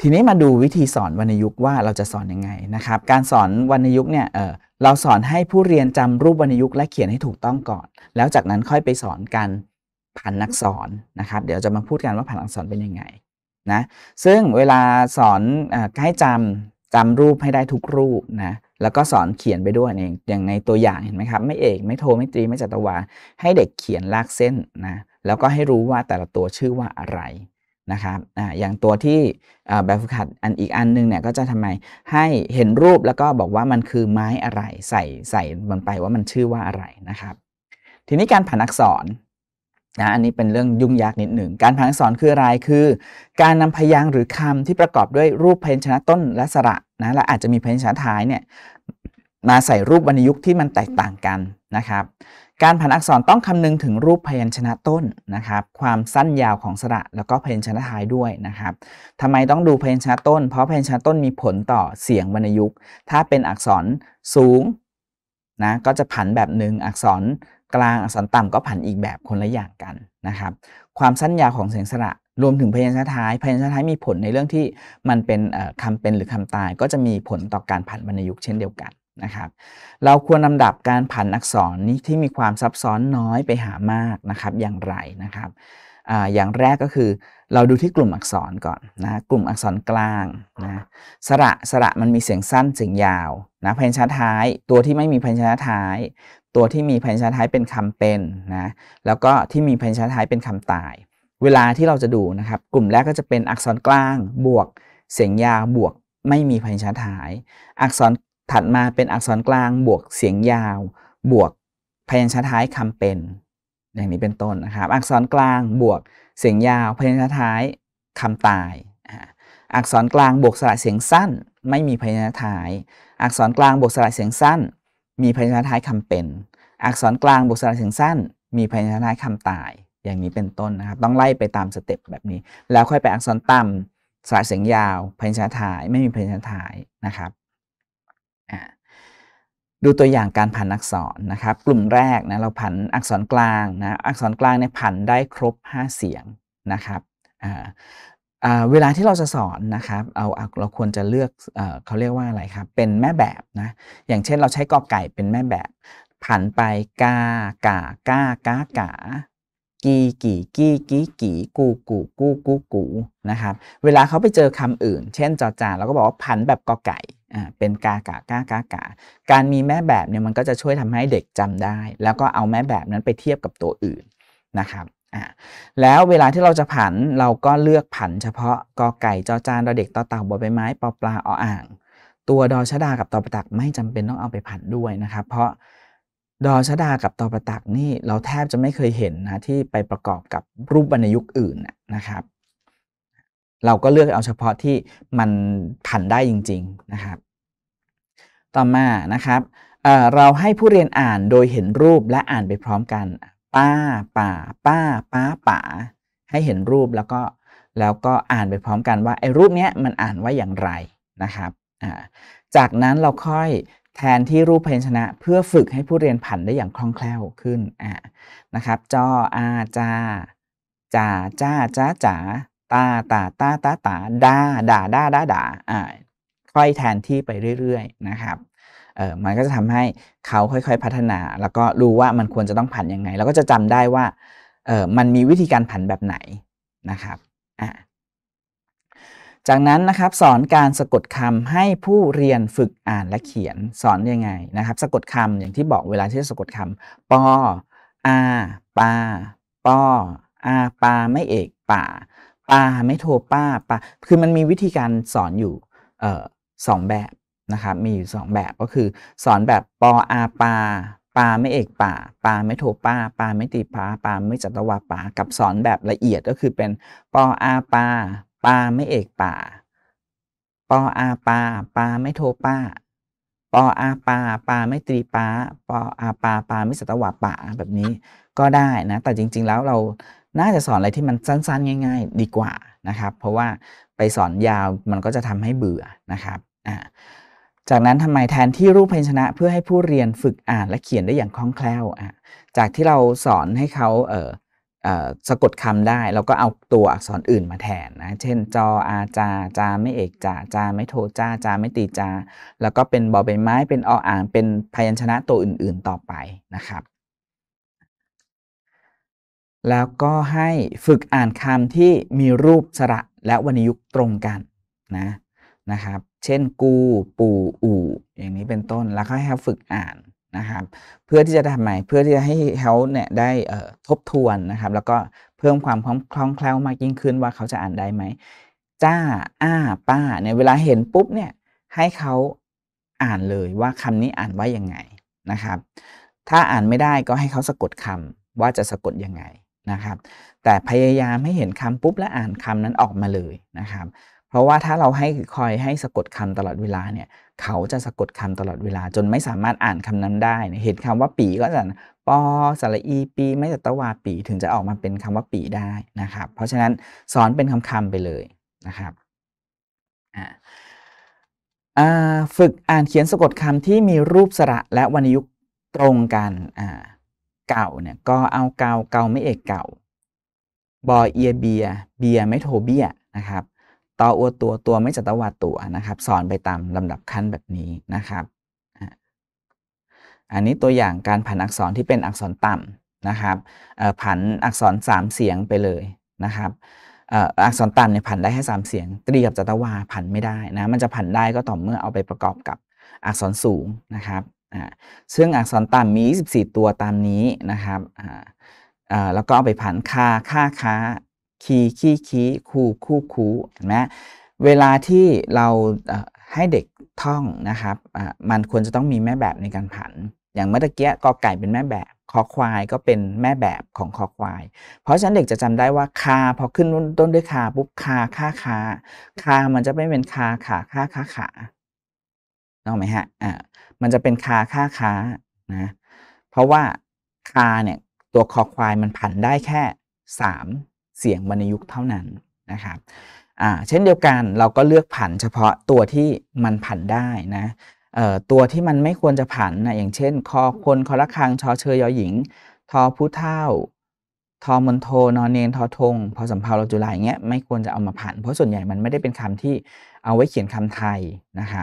ทีนี้มาดูวิธีสอนวรรณยุกต์ว่าเราจะสอนยังไงนะครับการสอนวรรณยุกต์เนี่ยเออเราสอนให้ผู้เรียนจำรูปวรรณยุกต์และเขียนให้ถูกต้องก่อน แล้วจากนั้นค่อยไปสอนการผันอักษรนะครับ เดี๋ยวจะมาพูดกันว่าผันอักษรเป็นยังไงนะซึ่งเวลาสอนอให้จำจำรูปให้ได้ทุกรูปนะแล้วก็สอนเขียนไปด้วยเองอย่างในตัวอย่างเห็นไหมครับ ไม่เอกไม่โทไม่ตรีไม่จัตวาให้เด็กเขียนลากเส้นนะแล้วก็ให้รู้ว่าแต่ละตัวชื่อว่าอะไรนะครับออย่างตัวที่แบบฝึกหัดอันอีกอันนึง เนี่ยก็จะทำไมให้เห็นรูปแล้วก็บอกว่ามันคือไม้อะไรใส่ใส่มันไปว่ามันชื่อว่าอะไรนะครับทีนี้การผันอักษรนะอันนี้เป็นเรื่องยุ่งยากนิดหนึ่งการพยัสอนคืออะไรคือ การนำพยางคหรือคำที่ประกอบด้วยรูปพยัญชนะต้นและสระนะและอาจจะมีพยัญชนะท้ายเนี่ยมาใส่รูปวรรณยุกต์ที่มันแตกต่างกันนะครับการผันอักษรต้องคำนึงถึงรูปพยัญชนะต้นนะครับความสั้นยาวของสระแล้วก็พยัญชนะท้ายด้วยนะครับทำไมต้องดูพยัญชนะต้น เพราะพยัญชนะต้นมีผลต่อเสียงวรรณยุกต์ ถ้าเป็นอักษรสูงนะก็จะผันแบบหนึ่งอักษรกลางอักษรต่ำก็ผันอีกแบบคนละอย่างกันนะครับความสั้นยาวของเสียงสระรวมถึงพยัญชนะท้ายพยัญชนะท้ายมีผลในเรื่องที่มันเป็นคำเป็นหรือคำตาย ก็จะมีผลต่อการผันวรรณยุกต์เช่นเดียวกันนะครับเราควรลำดับการผันอักษรนี้ที่มีความซับซ้อนน้อยไปหามากนะครับอย่างไรนะครับออย่างแรกก็คือเราดูที่กลุ่มอักษรก่อนนะกลุ่มอักษรกลางนะสระสระมันมีเสียงสั้นเสียงยาวนะพยัญชนะท้ายตัวที่ไม่มีพยัญชนะท้ายตัวที่มีพยัญชนะท้ายเป็นคำเป็นนะ แล้วก็ที่มีพยัญชนะท้ายเป็นคำตาย เวลาที่เราจะดูนะครับ กลุ่มแรกก็จะเป็นอักษรกลางบวกเสียงยาวบวกไม่มีพยัญชนะท้าย อักษรถัดมาเป็นอักษรกลางบวกเสียงยาว บวกพยัญชนะท้ายคำเป็น อย่างนี้เป็นต้นนะครับ อักษรกลางบวกเสียงยาวพยัญชนะท้ายคำตาย อักษรกลางบวกสระเสียงสั้น ไม่มีพยัญชนะท้าย อักษรกลางบวกสระเสียงสั้นมีพยัญชนะท้ายคำเป็น อักษรกลางบวกสระเสียงสั้น มีพยัญชนะท้ายคำตาย อย่างนี้เป็นต้นนะครับ ต้องไล่ไปตามสเต็ปแบบนี้ แล้วค่อยไปอักษรต่ำสระเสียงยาว พยัญชนะท้ายไม่มีพยัญชนะท้ายนะครับดูตัวอย่างการผันอักษรนะครับ กลุ่มแรกนะเราผันอักษรกลางนะ อักษรกลางเนี่ยผันได้ครบ 5 เสียงนะครับเวลาที่เราจะสอนนะครับ เอาเราควรจะเลือกเขาเรียกว่าอะไรครับ เป็นแม่แบบนะอย่างเช่นเราใช้กอไก่เป็นแม่แบบผันไปกากากากากากีกีกีกีกีกูกูกูกูกูนะครับเวลาเขาไปเจอคำอื่น เช่นจอจานเราก็บอกว่าผันแบบกอไก่เป็นกากากากากาการมีแม่แบบเนี่ยมันก็จะช่วยทำให้เด็กจำได้ แล้วก็เอาแม่แบบนั้นไปเทียบกับตัวอื่นนะครับแล้วเวลาที่เราจะผันเราก็เลือกผันเฉพาะกอไก่จอจานดอเด็กต่อเต่าบอใบไม้ปอปลาออ่าง ตัวดอชดากับตอประตักไม่จำเป็นต้องเอาไปผันด้วยนะครับเพราะดอชดากับตอประตักนี่เราแทบจะไม่เคยเห็นนะที่ไปประกอบกับรูปบรรณยุกอื่นนะครับ เราก็เลือกเอาเฉพาะที่มันผันได้จริงๆนะครับ ต่อมานะครับเเราให้ผู้เรียนอ่านโดยเห็นรูปและอ่านไปพร้อมกันป้าป่าป้าป้าป่าให้เห็นรูปแล้วก็ แล้วก็อ่านไปพร้อมกันว่าไอ้รูปเนี้ยมันอ่านว่าอย่างไรนะครับจากนั้นเราค่อยแทนที่รูปพยัญชนะเพื่อฝึกให้ผู้เรียนผันได้อย่างคล่องแคล่วขึ้นนะครับ จออาจาจ่าจ้าจ้าจ๋าตาตาตาตาตาดาดาดาดาด่าค่อยแทนที่ไปเรื่อยๆนะครับเออมันก็จะทำให้เขาค่อยๆพัฒนา แล้วก็รู้ว่ามันควรจะต้องผันยังไง แล้วก็จะจำได้ว่าเออมันมีวิธีการผันแบบไหนนะครับอ่ะจากนั้นนะครับสอนการสะกดคำให้ผู้เรียนฝึกอ่านและเขียนสอนยังไงนะครับ สะกดคำอย่างที่บอกเวลาที่สะกดคำปออาปาปออาปาไม่เอก ป่า ปาไม่โทป้าปาคือมันมีวิธีการสอนอยู่สองแบบนะครับมีอยู่ 2 แบบก็คือ สอนแบบปออาปา ปาไม่เอกป่า ปาไม่โทป้า ปาไม่ตีปาปาไม่จัตวาปา กับสอนแบบละเอียดก็คือเป็น ปออาปา ปาไม่เอกป่า ปออาปา ปาไม่โทป้า ปออาปา ปาไม่ตีปาปออาปาปาไม่จัตวาปาแบบนี้ก็ได้นะแต่จริงๆแล้วเราน่าจะสอนอะไรที่มันสั้น ๆ ง่าย ๆ ดีกว่านะครับเพราะว่าไปสอนยาวมันก็จะทำให้เบื่อนะครับอ่าจากนั้นทำไมแทนที่รูปพยัญชนะเพื่อให้ผู้เรียนฝึกอ่านและเขียนได้อย่างคล่องแคล่วอ่ะจากที่เราสอนให้เขาเออเออสะกดคำได้เราก็เอาตัวอักษรอื่นมาแทนนะ เช่น จออาจา จาไม่เอกจาจาไม่โทจาจาไม่ตีจา แล้วก็เป็นบอใบไม้ เป็นออ่างเป็นพยัญชนะตัวอื่น ๆต่อไปนะครับ แล้วก็ให้ฝึกอ่านคำที่มีรูปสระและวรรณยุกต์ตรงกันนะนะครับเช่นกูปูอู่อย่างนี้เป็นต้นแล้วก็ให้เขาฝึกอ่านนะครับ เพื่อที่จะทำไมเพื่อที่จะให้เขาเนี่ยได้ทบทวนนะครับ แล้วก็เพิ่มความคล่องแคล่วมากยิ่งขึ้นว่าเขาจะอ่านได้ไหมจ้าอ้าป้าเนี่ยเวลาเห็นปุ๊บเนี่ยให้เขาอ่านเลยว่าคำนี้อ่านว่ายังไงนะครับ ถ้าอ่านไม่ได้ก็ให้เขาสะกดคำว่าจะสะกดยังไงนะครับ แต่พยายามให้เห็นคำปุ๊บและอ่านคำนั้นออกมาเลยนะครับเพราะว่าถ้าเราให้คอยให้สะกดคำตลอดเวลาเนี่ยเขาจะสะกดคำตลอดเวลาจนไม่สามารถอ่านคำนั้นได้ เห็นคำว่าปีก็จะปอ สระอีปี ไม่ตะตะวาปีถึงจะออกมาเป็นคำว่าปีได้นะครับ เพราะฉะนั้นสอนเป็นคำคำไปเลยนะครับฝึกอ่านเขียนสะกดคำที่มีรูปสระและวรรณยุกต์ตรงกันเก่าเนี่ยก็เอาเกาเก่าไม่เอกเก่า บอเอียเบียเบียไม่โทเบียนะครับตออัวตัวตัวไม่จัตวาตัวนะครับสอนไปตามลำดับขั้นแบบนี้นะครับ อันนี้ตัวอย่างการผันอักษรที่เป็นอักษรต่ำนะครับผันอักษร3เสียงไปเลยนะครับอักษรต่ำเนี่ยผันได้แค่3เสียงตรีกับจัตวาผันไม่ได้นะมันจะผันได้ก็ต่อเมื่อเอาไปประกอบกับอักษรสูงนะครับซึ่งอักษรต่ำมี24ตัวตามนี้นะครับแล้วก็เอาไปผันค่าค่าค้าคีคี้ีคูคู่คูเห็นไหมเวลาที่เราให้เด็กท่องนะครับ มันควรจะต้องมีแม่แบบในการผัน อย่างเมื่อกี้กอไก่เป็นแม่แบบคอควายก็เป็นแม่แบบของคอควายเพราะฉะนั้นเด็กจะจำได้ว่าคาพอขึ้นต้นด้วยคาปุ๊บคาค่าคาคามันจะไม่เป็นคาขาค่าค่าขาน้องไหมฮะอ่ามันจะเป็นคาค่าคานะ เพราะว่าคาเนี่ยตัวคอควายมันผันได้แค่สามเสียงวรรณยุกต์เท่านั้นนะครับ เช่นเดียวกันเราก็เลือกผันเฉพาะตัวที่มันผันได้นะตัวที่มันไม่ควรจะผันนะอย่างเช่นคอคนคอระคังชอเชยยอหญิงทอผู้เท่า ทอมนโทนอนเนนทอทงพอสำเพาระจุลายเงี้ยไม่ควรจะเอามาผันเพราะส่วนใหญ่มันไม่ได้เป็นคำที่เอาไว้เขียนคำไทยนะครั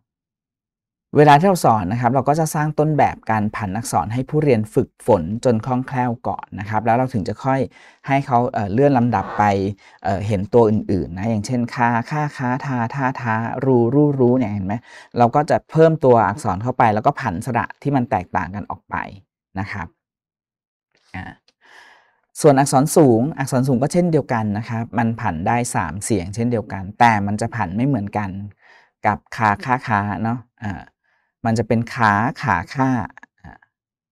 บเวลาที่เราสอนนะครับเราก็จะสร้างต้นแบบการผันอักษรให้ผู้เรียนฝึกฝนจนคล่องแคล่ว ก่อนนะครับ แล้วเราถึงจะค่อยให้เขาเลื่อนลำดับไปเเห็นตัวอื่นๆนะอย่างเช่นคาค่าค้า ทาท่าท้ารู รู้รู้เนี่ยเห็นไหมเราก็จะเพิ่มตัวอักษรเข้าไป แล้วก็ผันสระที่มันแตกต่างกันออกไปนะครับส่วนอักษรสูง อักษรสูงก็เช่นเดียวกันนะครับ มันผันได้3เสียงเช่นเดียวกันแต่มันจะผันไม่เหมือนกันกับคาค่าค้า เนาะมันจะเป็นขาขาค่า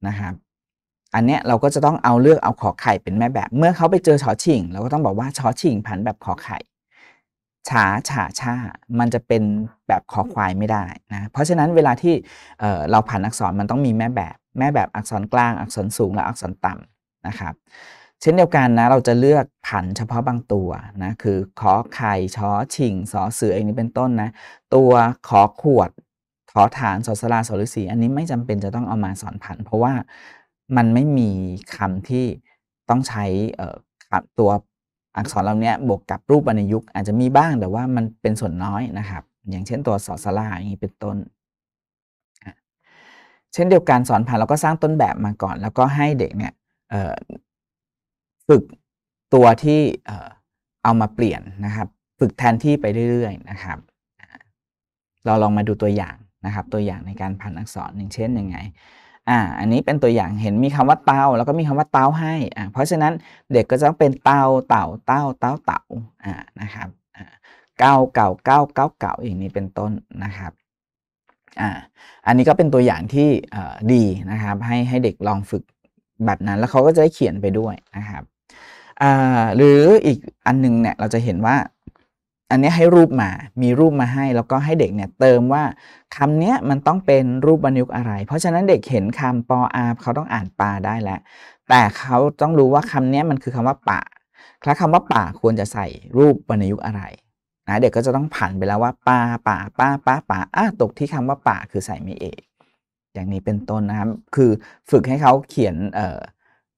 นะครับ อันเนี้ยเราก็จะต้องเอาเลือกเอาขอไข่เป็นแม่แบบ เมื่อเขาไปเจอชอชิงเราก็ต้องบอกว่าชอชิงผันแบบขอไข่ ฉา ฉาชา มันจะเป็นแบบขอควายไม่ได้นะ เพราะฉะนั้นเวลาที่เราผันอักษร มันต้องมีแม่แบบ แม่แบบอักษรกลางอักษรสูงและอักษรต่ำนะครับ เช่นเดียวกันนะเราจะเลือกผันเฉพาะบางตัวนะคือขอไข่ชอชิงสอเสืออย่างนี้เป็นต้นนะตัวขอขวดขอฐานสอสลาสอฤษีอันนี้ไม่จำเป็นจะต้องเอามาสอนผันเพราะว่ามันไม่มีคำที่ต้องใช้ตัวอักษรเหล่านี้บวกกับรูปอรนยุกอาจจะมีบ้างแต่ว่ามันเป็นส่วนน้อยนะครับ อย่างเช่น ตัวสอสลาอย่างนี้เป็นต้นเช่นเดียวกันสอนผ่านเราก็สร้างต้นแบบมาก่อน แล้วก็ให้เด็กเนี่ยฝึกตัวที่เอามาเปลี่ยนนะครับ ฝึกแทนที่ไปเรื่อย ๆ นะครับเราลองมาดูตัวอย่างนะครับตัวอย่างในการพันอักษรอย่างเช่นยังไง อ่าอันนี้เป็นตัวอย่างเห็นมีคำว่าเตาแล้วก็มีคำว่าเตาให้ อ่าเพราะฉะนั้นเด็กก็จะต้องเป็นเตาเต่า เต้าเต้าเต่าอ่า นะครับอ่าเก้าเก่าเก้าเก้าเก่าอย่างนี้เป็นต้นนะครับ อ่าอันนี้ก็เป็นตัวอย่างที่ดีนะครับ ให้ให้เด็กลองฝึกแบบนั้น แล้วเขาก็จะได้เขียนไปด้วยนะครับ อ่าหรืออีกอันนึงเนี่ยเราจะเห็นว่าอันนี้ให้รูปมา มีรูปมาให้ แล้วก็ให้เด็กเนี่ยเติมว่าคำนี้มันต้องเป็นรูปบรรยุกอะไร เพราะฉะนั้นเด็กเห็นคำปออาเขาต้องอ่านปาได้แล้ว แต่เขาต้องรู้ว่าคำนี้มันคือคำว่าป่าแลาคำว่าป่าควรจะใส่รูปวรรณยุกอะไรนะเด็กก็จะต้องผ่านไปแล้วว่าป่าป่าป่าป่าป่าอ้าตกที่คำว่าป่า คือใส่ไม่เอกอย่างนี้เป็นต้นนะครับคือฝึกให้เขาเขียน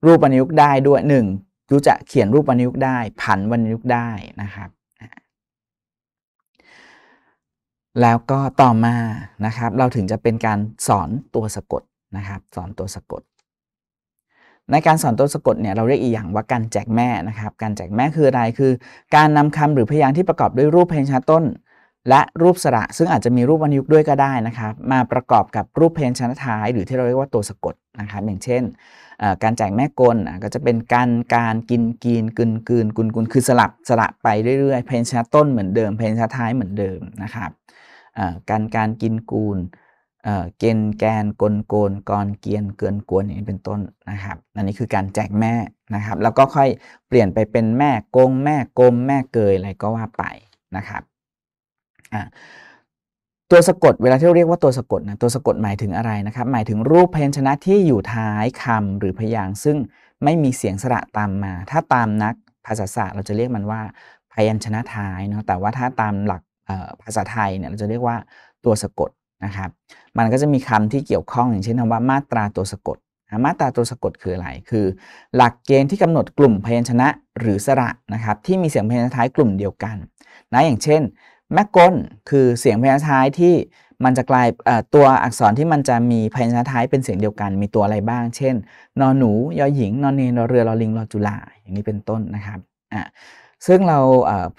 รูปวรรณยุกได้ด้วยหนึ่งรู้จะเขียนรูปวรรณยุกได้ ผันวรรณยุกได้นะครับแล้วก็ต่อมานะครับเราถึงจะเป็นการสอนตัวสะกดนะครับ สอนตัวสะกด ในการสอนตัวสะกดเนี่ยเราเรียกอีกอย่างว่าการแจกแม่นะครับ การแจกแม่คืออะไรคือ การนำคำหรือพยางค์ที่ประกอบด้วยรูปเพยัชนต้น และรูปสระซึ่งอาจจะมีรูปวรรณยุกต์ด้วยก็ได้นะครับ มาประกอบกับรูปเพยัชนท้าย หรือที่เราเรียกว่าตัวสะกดนะครับ อย่างเช่นการแจกแม่กลก็จะเป็นการการกินกินกึนกืนกุนกุนคือสลับสระไปเรื่อยๆพยัชนต้นเหมือนเดิมเพยัชนท้ายเหมือนเดิมนะครับการการกินกูล เกณฑ์แกนกลโกนกรเกียนเกินกวนอย่างนี้เป็นต้นนะครับ อันนี้คือการแจกแม่นะครับ แล้วก็ค่อยเปลี่ยนไปเป็นแม่กงแม่กลมแม่เกยอะไรก็ว่าไปนะครับ ตัวสะกดเวลาที่เรียกว่าตัวสะกดนะ ตัวสะกดหมายถึงอะไรนะครับ หมายถึงรูปพยัญชนะที่อยู่ท้ายคำหรือพยางค์ซึ่งไม่มีเสียงสระตามมา ถ้าตามนักภาษาศาสตร์เราจะเรียกมันว่าพยัญชนะท้ายเนาะแต่ว่าถ้าตามหลักภาษาไทย เนี่ยเราจะเรียกว่าตัวสะกดนะครับ มันก็จะมีคำที่เกี่ยวข้องอย่างเช่นคำว่ามาตราตัวสะกดมาตราตัวสะกดคืออะไร คือ หลักเกณฑ์ที่กำหนดกลุ่มพยัญชนะหรือสระนะครับที่มีเสียงพยัญชนะท้ายกลุ่มเดียวกันนะอย่างเช่นแม่กนคือเสียงพยัญชนะท้ายที่มันจะกลายตัวอักษรที่มันจะมีพยัญชนะท้ายเป็นเสียงเดียวกันมีตัวอะไรบ้าง เช่นนอนหนูยอหญิงนอนเนรอเรือรอลิงรอจุลาอย่างนี้เป็นต้นนะครับอ่ะซึ่งเรา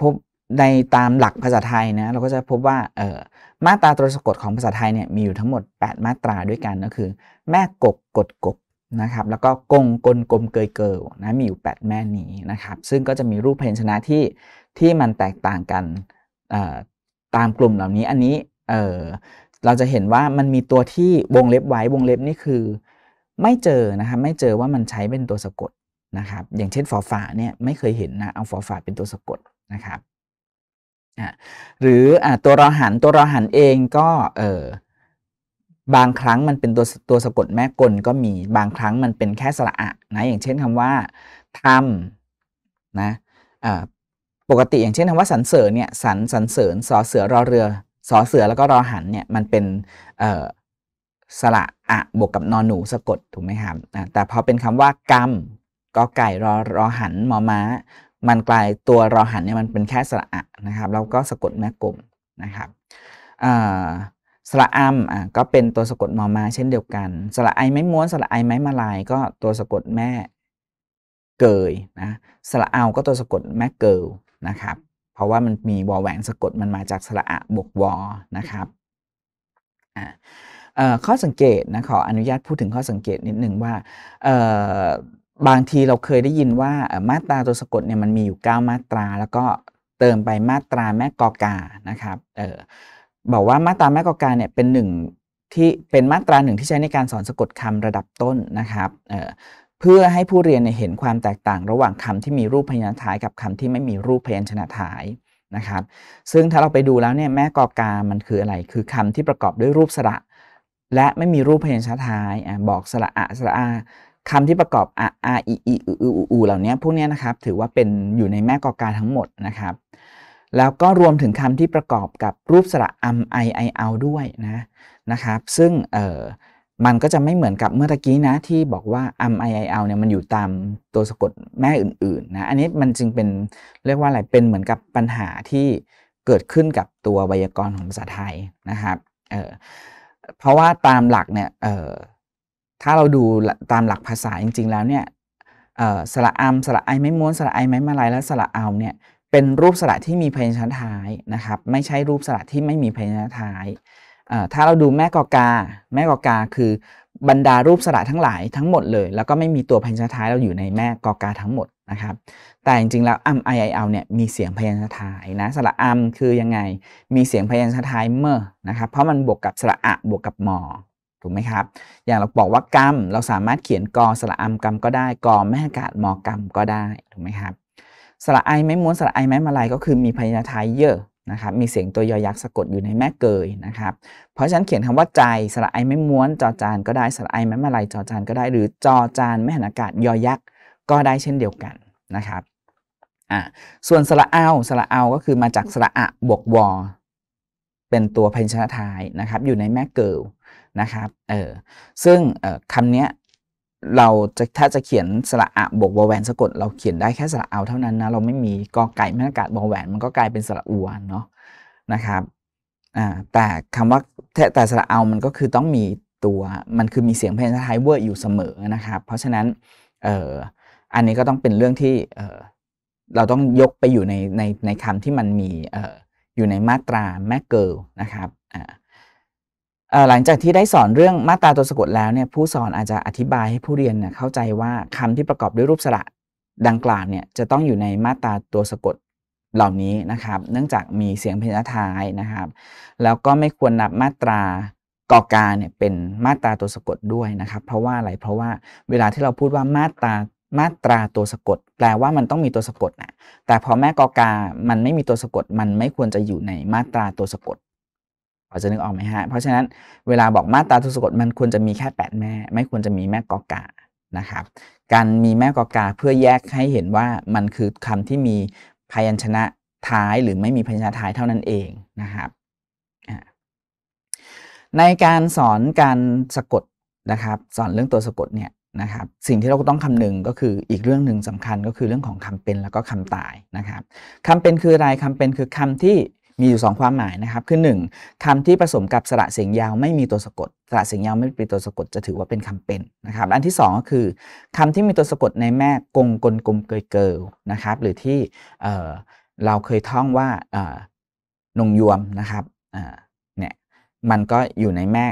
พบในตามหลักภาษาไทยนะเราก็จะพบว่าเออมาตราตัวสะกดของภาษาไทยเนี่ยมีอยู่ทั้งหมด 8 มาตราด้วยกันก็คือ แม่กบกดกบนะครับ แล้วก็กงกลกลมเกยเกิลนะมีอยู่8แม่นี้นะครับ ซึ่งก็จะมีรูปเพนชนะที่ที่มันแตกต่างกันตามกลุ่มเหล่านี้อันนี้เเราจะเห็นว่ามันมีตัวที่วงเล็บไว้วงเล็บนี่คือ ไม่เจอนะครับไม่เจอว่ามันใช้เป็นตัวสะกดนะครับ อย่างเช่นฝอฝาเนี่ยไม่เคยเห็นนะเอาฝอฝาเป็นตัวสะกดนะครับหรืออตัวรหันตัวรหันเองก็ เออบางครั้งมันเป็นตัวตัวสะกดแม่กลก็มีบางครั้งมันเป็นแค่สระอะนะอย่างเช่นคำว่าทำนะปกติอย่างเช่นคำว่าสันเสริญเนี่ยสันสันเสริญสอเสือรอเรือ สอเสือแล้วก็รอหันเนี่ย มันเป็นสระอะบวกกับนอนหนูสะกดถูกไหมครับแต่พอเป็นคำว่ากรรมก็ไก่รอรอหันมอม้ามันกลายตัวรอหันเนี่ยมันเป็นแค่สระอะนะครับแล้วก็สะกดแม่กลมนะครับสระอัมอ่ะก็เป็นตัวสะกดมอมาเช่นเดียวกันสระไอไม้ม้วนสระไอไม้มาลายก็ตัวสะกดแม่เกยนะสระเอาก็ตัวสะกดแม่เกิลนะครับ เพราะว่ามันมีวอแหวนสะกดมันมาจากสระอะบวกวอนะครับข้อสังเกตนะขออนุญาตพูดถึงข้อสังเกตนิดหนึ่งว่าบางทีเราเคยได้ยินว่ามาตราตัวสะกดเนี่ยมันมีอยู่ 9 มาตรา แล้วก็เติมไปมาตราแม่กอกานะครับ เออบอกว่ามาตราแม่กอกาเนี่ยเป็นหนึ่งที่เป็นมาตราหนึ่งที่ใช้ในการสอนสะกดคำระดับต้นนะครับ เออเพื่อให้ผู้เรียนเห็นความแตกต่างระหว่างคำที่มีรูปพยัญชนะท้ายกับคำที่ไม่มีรูปพยัญชนะท้ายนะครับ ซึ่งถ้าเราไปดูแล้วเนี่ยแม่กอกามันคืออะไร คือคำที่ประกอบด้วยรูปสระ และไม่มีรูปพยัญชนะท้ายบอกสระอะสระอาคำที่ประกอบอ r อีอูอูเหล่านี้พวกนี้นะครับถือว่าเป็นอยู่ในแม่กอกาทั้งหมดนะครับแล้วก็ รวม ถึงคำที่ประกอบกับ รูปสระอัมไอไอเอาด้วยนะนะครับ ซึ่งเออมันก็จะไม่เหมือนกับเมื่อตะกี้นะที่บอกว่าอัมไอไอเอาเนี่ยมันอยู่ตามตัวสะกดแม่อื่น ๆนะอันนี้มันจึงเป็นเรียกว่าอะไรเป็นเหมือนกับปัญหาที่เกิดขึ้นกับตัวไวยากรณ์ของภาษาไทยนะครับเออเพราะว่าตามหลักเนี่ยเถ้าเราดูตามหลักภาษาจริงๆ แล้วเนี่ยสระอัมสระไอไม้ม้วนสระไอไม้มาลายและสระเอาเนี่ยเป็นรูปสระที่มีพยัญชนะท้ายนะครับไม่ใช่รูปสระที่ไม่มีพยัญชนะท้ายถ้าเราดูแม่กอกา แม่กอกาคือบรรดารูปสระทั้งหลายทั้งหมดเลย แล้วก็ไม่มีตัวพยัญชนะท้ายเราอยู่ในแม่กอกาทั้งหมดนะครับแต่จริงๆแล้วอัมไอไอเอาเนี่ยมีเสียงพยัญชนะท้ายนะสระอัมคือยังไงมีเสียงพยัญชนะท้ายเมื่อนะครับเพราะมันบวกกับสระอะบวกกับมอถูกไหมครับ อย่างเราบอกว่ากรรมเราสามารถเขียนกอสระอำกรรมก็ได้กอแม่อากาศมอกรรมก็ได้ ถูกไหมครับ สระไอไม้ม้วน สระไอไม้มาลายก็คือมีพยัญชนะทยเยอะนะครับ มีเสียงตัวยอยักษ์สะกดอยู่ในแม่เกยนะครับ เพราะฉะนั้นเขียนคำว่าใจ สระไอไม่ม้วนจอจานก็ได้ สระไอไม่มาลายจอจานก็ได้ หรือจอจานแม่หันอากาศยอยักษ์ก็ได้เช่นเดียวกันนะครับอ่ส่วนสระเอาสระเอาก็คือมาจากสระอะบวกวอ เป็นตัวพยัญชนะท้ายนะครับ อยู่ในแม่เกยนะครับ เออ ซึ่งคำนี้เราจะถ้าจะเขียนสระอะบวกวแหวน สะกด เราเขียนได้แค่สระเอาเท่านั้นนะเราไม่มีกอไก่แม่นากาศวแหวนมันก็กลายเป็นสระอวนเนาะนะครับ อ่าแต่คำว่าแต่สระเอามันก็คือต้องมีตัวมันคือมีเสียงเพลงท้ายเวอร์อยู่เสมอนะครับ เพราะฉะนั้น เอ่อ อันนี้ก็ต้องเป็นเรื่องที่ เอ่อ เราต้องยกไปอยู่ในในในคำที่มันมี เอ่ออยู่ในมาตราแม่เกิลนะครับ อ่าหลังจากที่ได้สอนเรื่องมาตราตัวสะกดแล้วเนี่ยผู้สอนอาจจะอธิบายให้ผู้เรียนเข้าใจว่าคำที่ประกอบด้วยรูปสระดังกล่าวเนี่ยจะต้องอยู่ในมาตราตัวสะกดเหล่านี้นะครับ เนื่องจากมีเสียงพยัญชนะท้ายนะครับ แล้วก็ไม่ควรนับมาตรากอการเนี่ยเป็นมาตราตัวสะกดด้วยนะครับ เพราะว่าอะไรเพราะว่าเวลาที่เราพูดว่ามาตรามาตราตัวสะกดแปลว่ามันต้องมีตัวสะกดนะแต่พอแม่กอกามันไม่มีตัวสะกดมันไม่ควรจะอยู่ในมาตราตัวสะกดอจะนึกออกไหมฮะ เพราะฉะนั้นเวลาบอกมาตราทุกสกดมันควรจะมีแค่8แม่ไม่ควรจะมีแม่กอกานะครับ การมีแม่กอกาเพื่อแยกให้เห็นว่ามันคือคำที่มีพยัญชนะท้าย หรือไม่มีพยัญชนะท้ายเท่านั้นเองนะครับในการสอนการสะกดนะครับ สอนเรื่องตัวสะกดเนี่ยนะครับสิ่งที่เราต้องคำนึงก็คืออีกเรื่องหนึ่งสำคัญก็คือเรื่องของคำเป็นแล้วก็คำตายนะครับคำเป็นคืออะไรคำเป็นคือคำที่มีอยู่ 2 ความหมายนะครับคือ 1 คำที่ผสมกับสระเสียงยาวไม่มีตัวสะกดสระเสียงยาวไม่เป็นตัวสะกดจะถือว่าเป็นคำเป็นนะครับอันที่2ก็คือคำที่มีตัวสะกดในแม่กงกลกลมเกยเกิลนะครับ หรือที่เราเคยท่องว่านงยวมนะครับเนี่ยมันก็อยู่ในแม่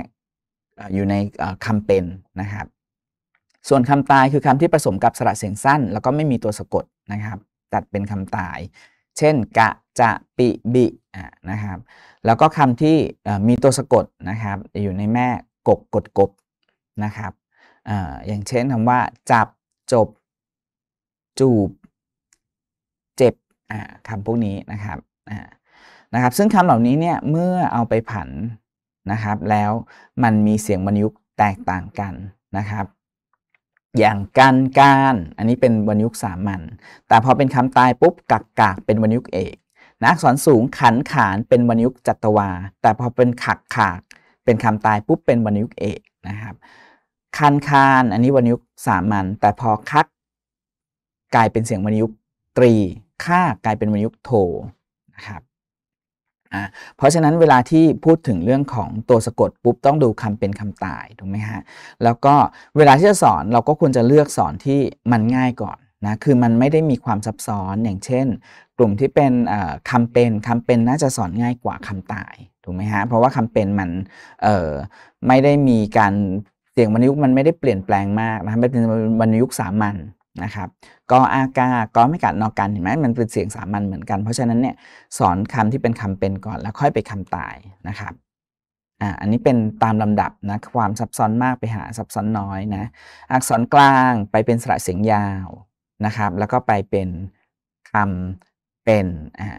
อยู่ในคำเป็นนะครับ ส่วนคำตายคือคำที่ผสมกับสระเสียงสั้น แล้วก็ไม่มีตัวสะกดนะครับ จัดเป็นคำตายเช่น กะ จะ ปิ บินะครับ แล้วก็คำที่มีตัวสะกดนะครับ อยู่ในแม่กบกดกบนะครับออย่างเช่นคำว่าจับจบจูบเจ็บคำพวกนี้นะครับนะครับ ซึ่งคำเหล่านี้เนี่ย เมื่อเอาไปผันนะครับ แล้วมันมีเสียงบรรยุกแตกต่างกันนะครับอย่างการการอันนี้เป็นวรรณยุกสามัญแต่พอเป็นคำตายปุ๊บกักกากเป็นวรรณยุกเอกนักอรสูงขัน ขานเป็นวรรณยุกจัตวา แต่พอเป็นขักขากเป็นคำตายปุ๊บเป็นวรรณยุกเอกนะครับคันคานอันนี้วรรณยุกสามัญแต่พอคัก กลายเป็นเสียงวรรณยุกตรีค่ากลายเป็นวรรณยุกโทนะครับ่ะเพราะฉะนั้นเวลาที่พูดถึงเรื่องของตัวสะกดปุ๊บต้องดูคำเป็นคำตายถูกไหมฮะแล้วก็เวลาที่จะสอนเราก็ควรจะเลือกสอนที่มันง่ายก่อนนะคือมันไม่ได้มีความซับซ้อนอย่างเช่น กลุ่มที่เป็นคำเป็นคำเป็นน่าจะสอนง่ายกว่าคำตายถูกไหมฮะเพราะว่าคำเป็น มันไม่ได้มีการเสียงวรรณยุกมันไม่ได้เปลี่ยนแปลงมากนะัเป็นวรรณยุกสามัญนะครับกออากากอไม่กัดนอกัน เห็นไหมมันเป็นเสียงสามัญเหมือนกัน เพราะฉะนั้นเนี่ยสอนคำที่เป็นคำเป็นก่อน แล้วค่อยไปคำตายนะครับ อ่า อันนี้เป็นตามลำดับนะ ความซับซ้อนมากไปหาซับซ้อนน้อยนะ อักษรกลางไปเป็นสระเสียงยาวนะครับ แล้วก็ไปเป็นคำเป็นอ่า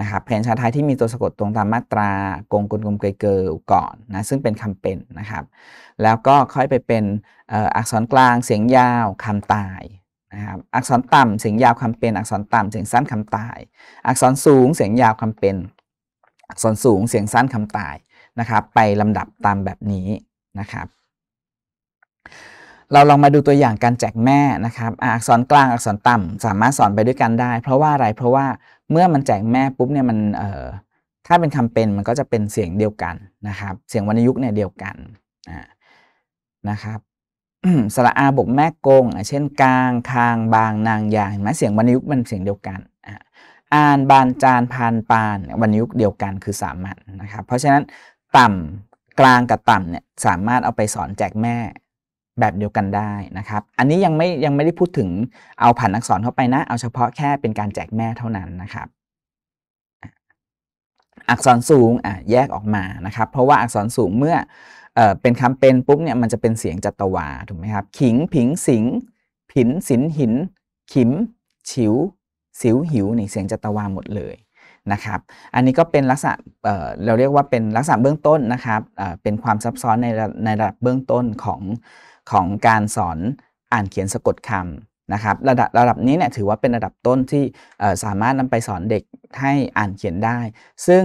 นะครับแผนชาไทยที่มีตัวสะกดตรงตามมาตรา กงกลกมเกยเกก่อนนะ ซึ่งเป็นคำเป็นนะครับ แล้วก็ค่อยไปเป็นอักษรกลางเสียงยาว คำตายนะครับอักษรต่ำเสียงยาวคำเป็น อักษรต่ำเสียงสั้นคำตาย อักษรสูงเสียงยาวคำเป็น อักษรสูง เสียงสั้นคำตายนะครับ ไปลำดับตามแบบนี้นะครับ เราลองมาดูตัวอย่างการแจกแม่นะครับอักษรกลางอักษรต่ำสามารถสอนไปด้วยกันได้ เพราะว่าอะไรเพราะว่าเมื่อมันแจกแม่ปุ๊บเนี่ยมันเอ่อถ้าเป็นคำเป็นมันก็จะเป็นเสียงเดียวกันนะครับ เสียงวรรณยุกต์เนี่ยเดียวกันนะครับสระอาบกแม่กงเช่นกลางคาง บาง นาง ยางเห็นไหมเสียงวรรณยุกมันเสียงเดียวกัน อ่านบาน จานพาน ปานวรรณยุกเดียวกันคือสามัญนะครับ เพราะฉะนั้นต่ำกลางกับต่ำเนี่ยสามารถเอาไปสอนแจกแม่แบบเดียวกันได้นะครับ อันนี้ยังไม่ยังไม่ได้พูดถึงเอาผันอักษรเข้าไปนะ เอาเฉพาะแค่เป็นการแจกแม่เท่านั้นนะครับ อักษรสูงอ่ะแยกออกมานะครับ เพราะว่าอักษรสูงเมื่อเป็นคำเป็นปุ๊บเนี่ยมันจะเป็นเสียงจัตวาถูกไหมครับขิงผิงสิง ผินสินหิน ขิมฉิวสิวหิวนี่เสียงจัตวาหมดเลยนะครับ อันนี้ก็เป็นลักษณะเราเรียกว่าเป็นลักษณะเบื้องต้นนะครับเป็นความซับซ้อนในในระดับเบื้องต้นของของการสอนอ่านเขียนสะกดคำนะครับ ระดับระดับนี้เนี่ยถือว่าเป็นระดับต้นที่สามารถนำไปสอนเด็กให้อ่านเขียนได้ซึ่ง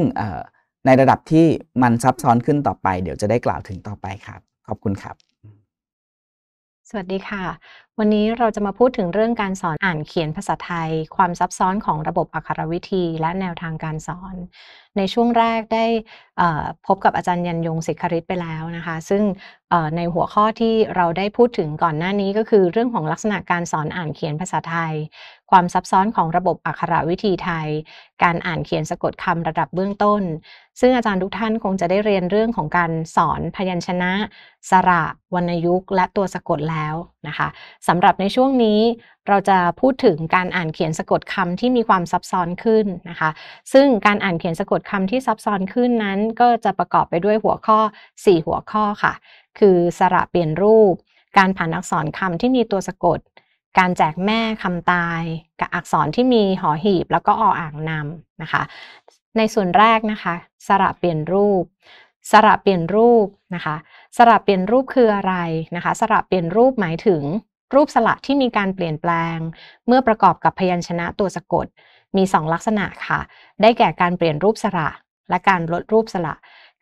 ในระดับที่มันซับซ้อนขึ้นต่อไป เดี๋ยวจะได้กล่าวถึงต่อไปครับ ขอบคุณครับ สวัสดีค่ะ วันนี้เราจะมาพูดถึงเรื่องการสอนอ่านเขียนภาษาไทย ความซับซ้อนของระบบอักขรวิธีและแนวทางการสอน ในช่วงแรกได้พบกับอาจารย์ยันยงศิคริตไปแล้วนะคะ ซึ่งในหัวข้อที่เราได้พูดถึงก่อนหน้านี้ก็คือเรื่องของลักษณะการสอนอ่านเขียนภาษาไทย ความซับซ้อนของระบบอักขรวิธีไทย การอ่านเขียนสะกดคำระดับเบื้องต้นซึ่งอาจารย์ทุกท่านคงจะได้เรียนเรื่องของการสอน พยัญชนะ สระวรรณยุกต์และตัวสะกดแล้วนะคะสำหรับในช่วงนี้เราจะพูดถึงการอ่านเขียนสะกดคำที่มีความซับซ้อนขึ้นนะคะ ซึ่งการอ่านเขียนสะกดคำที่ซับซ้อนขึ้นนั้นก็จะประกอบไปด้วยหัวข้อ 4 หัวข้อค่ะ คือสระเปลี่ยนรูป การผ่านอักษรคำที่มีตัวสะกด การแจกแม่คำตาย กับอักษรที่มีหอหีบแล้วก็ออ่างนำนะคะในส่วนแรกนะคะ สระเปลี่ยนรูป สระเปลี่ยนรูปนะคะ สระเปลี่ยนรูปคืออะไรนะคะ สระเปลี่ยนรูปหมายถึงรูปสระที่มีการเปลี่ยนแปลง เมื่อประกอบกับพยัญชนะตัวสะกดมี 2 ลักษณะค่ะ ได้แก่การเปลี่ยนรูปสระ และการลดรูปสระ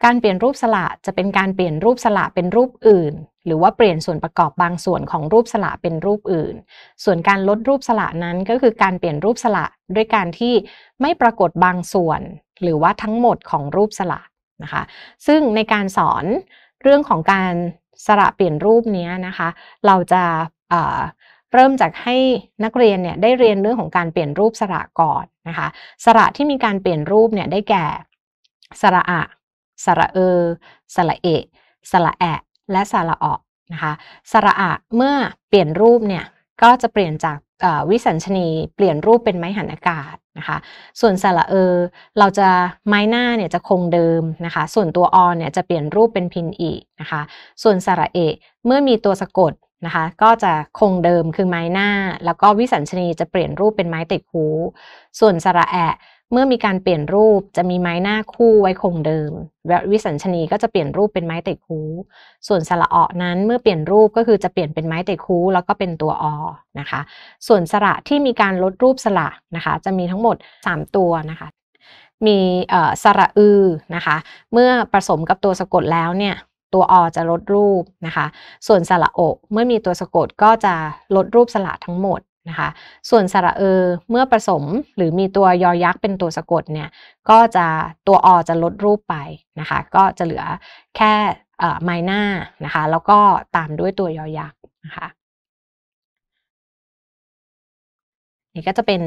การเปลี่ยนรูปสระจะเป็นการเปลี่ยนรูปสระเป็นรูปอื่นหรือว่าเปลี่ยนส่วนประกอบบางส่วนของรูปสละเป็นรูปอื่น ส่วนการลดรูปสละนั้นก็คือการเปลี่ยนรูปสละด้วยการที่ไม่ปรากฏบางส่วนหรือว่าทั้งหมดของรูปสละนะคะ ซึ่งในการสอนเรื่องของการสละเปลี่ยนรูปนี้นะคะเราจะเริ่มจากให้นักเรียนเนี่ยได้เรียนเรื่องของการเปลี่ยนรูปสระก่อนนะคะ สระที่มีการเปลี่ยนรูปเนี่ยได้แก่ สระอะสระเอสระเอสระแอะและสาระออกนะคะสาระอะเมื่อเปลี่ยนรูปเนี่ยก็จะเปลี่ยนจากวิสัญชนี เปลี่ยนรูปเป็นไม้หันอากาศนะคะ ส่วนสาระเอเราจะไม้หน้าเนี่ยจะคงเดิมนะคะส่วนตัวออนเนี่ยจะเปลี่ยนรูปเป็นพินอีกนะคะส่วนสาระเอเมื่อมีตัวสะกดนะคะก็จะคงเดิมคือไม้หน้า แล้วก็วิสัญชนีจะเปลี่ยนรูปเป็นไม้ติดคูส่วนสาระแอะเมื่อมีการเปลี่ยนรูปจะมีไม้หน้าคู่ไว้คงเดิม วิสัญชนีก็จะเปลี่ยนรูปเป็นไม้เตะคู ส่วนสระเอะนั้นเมื่อเปลี่ยนรูปก็คือจะเปลี่ยนเป็นไม้เตะคูแล้วก็เป็นตัวอนะคะ ส่วนสระที่มีการลดรูปสระนะคะจะมีทั้งหมด3ตัวนะคะ มีสระอือนะคะ เมื่อผสมกับตัวสะกดแล้วเนี่ย ตัวอจะลดรูปนะคะ ส่วนสระโอเมื่อมีตัวสะกดก็จะลดรูปสระทั้งหมดนะคะส่วนสระเออเมื่อผสมหรือมีตัวยอยักษ์เป็นตัวสะกดเนี่ยก็จะตัวอจะลดรูปไปนะคะก็จะเหลือแค่ไมหน้านะคะแล้วก็ตามด้วยตัวยอยักษ์นะคะนี่ก็จะเป็น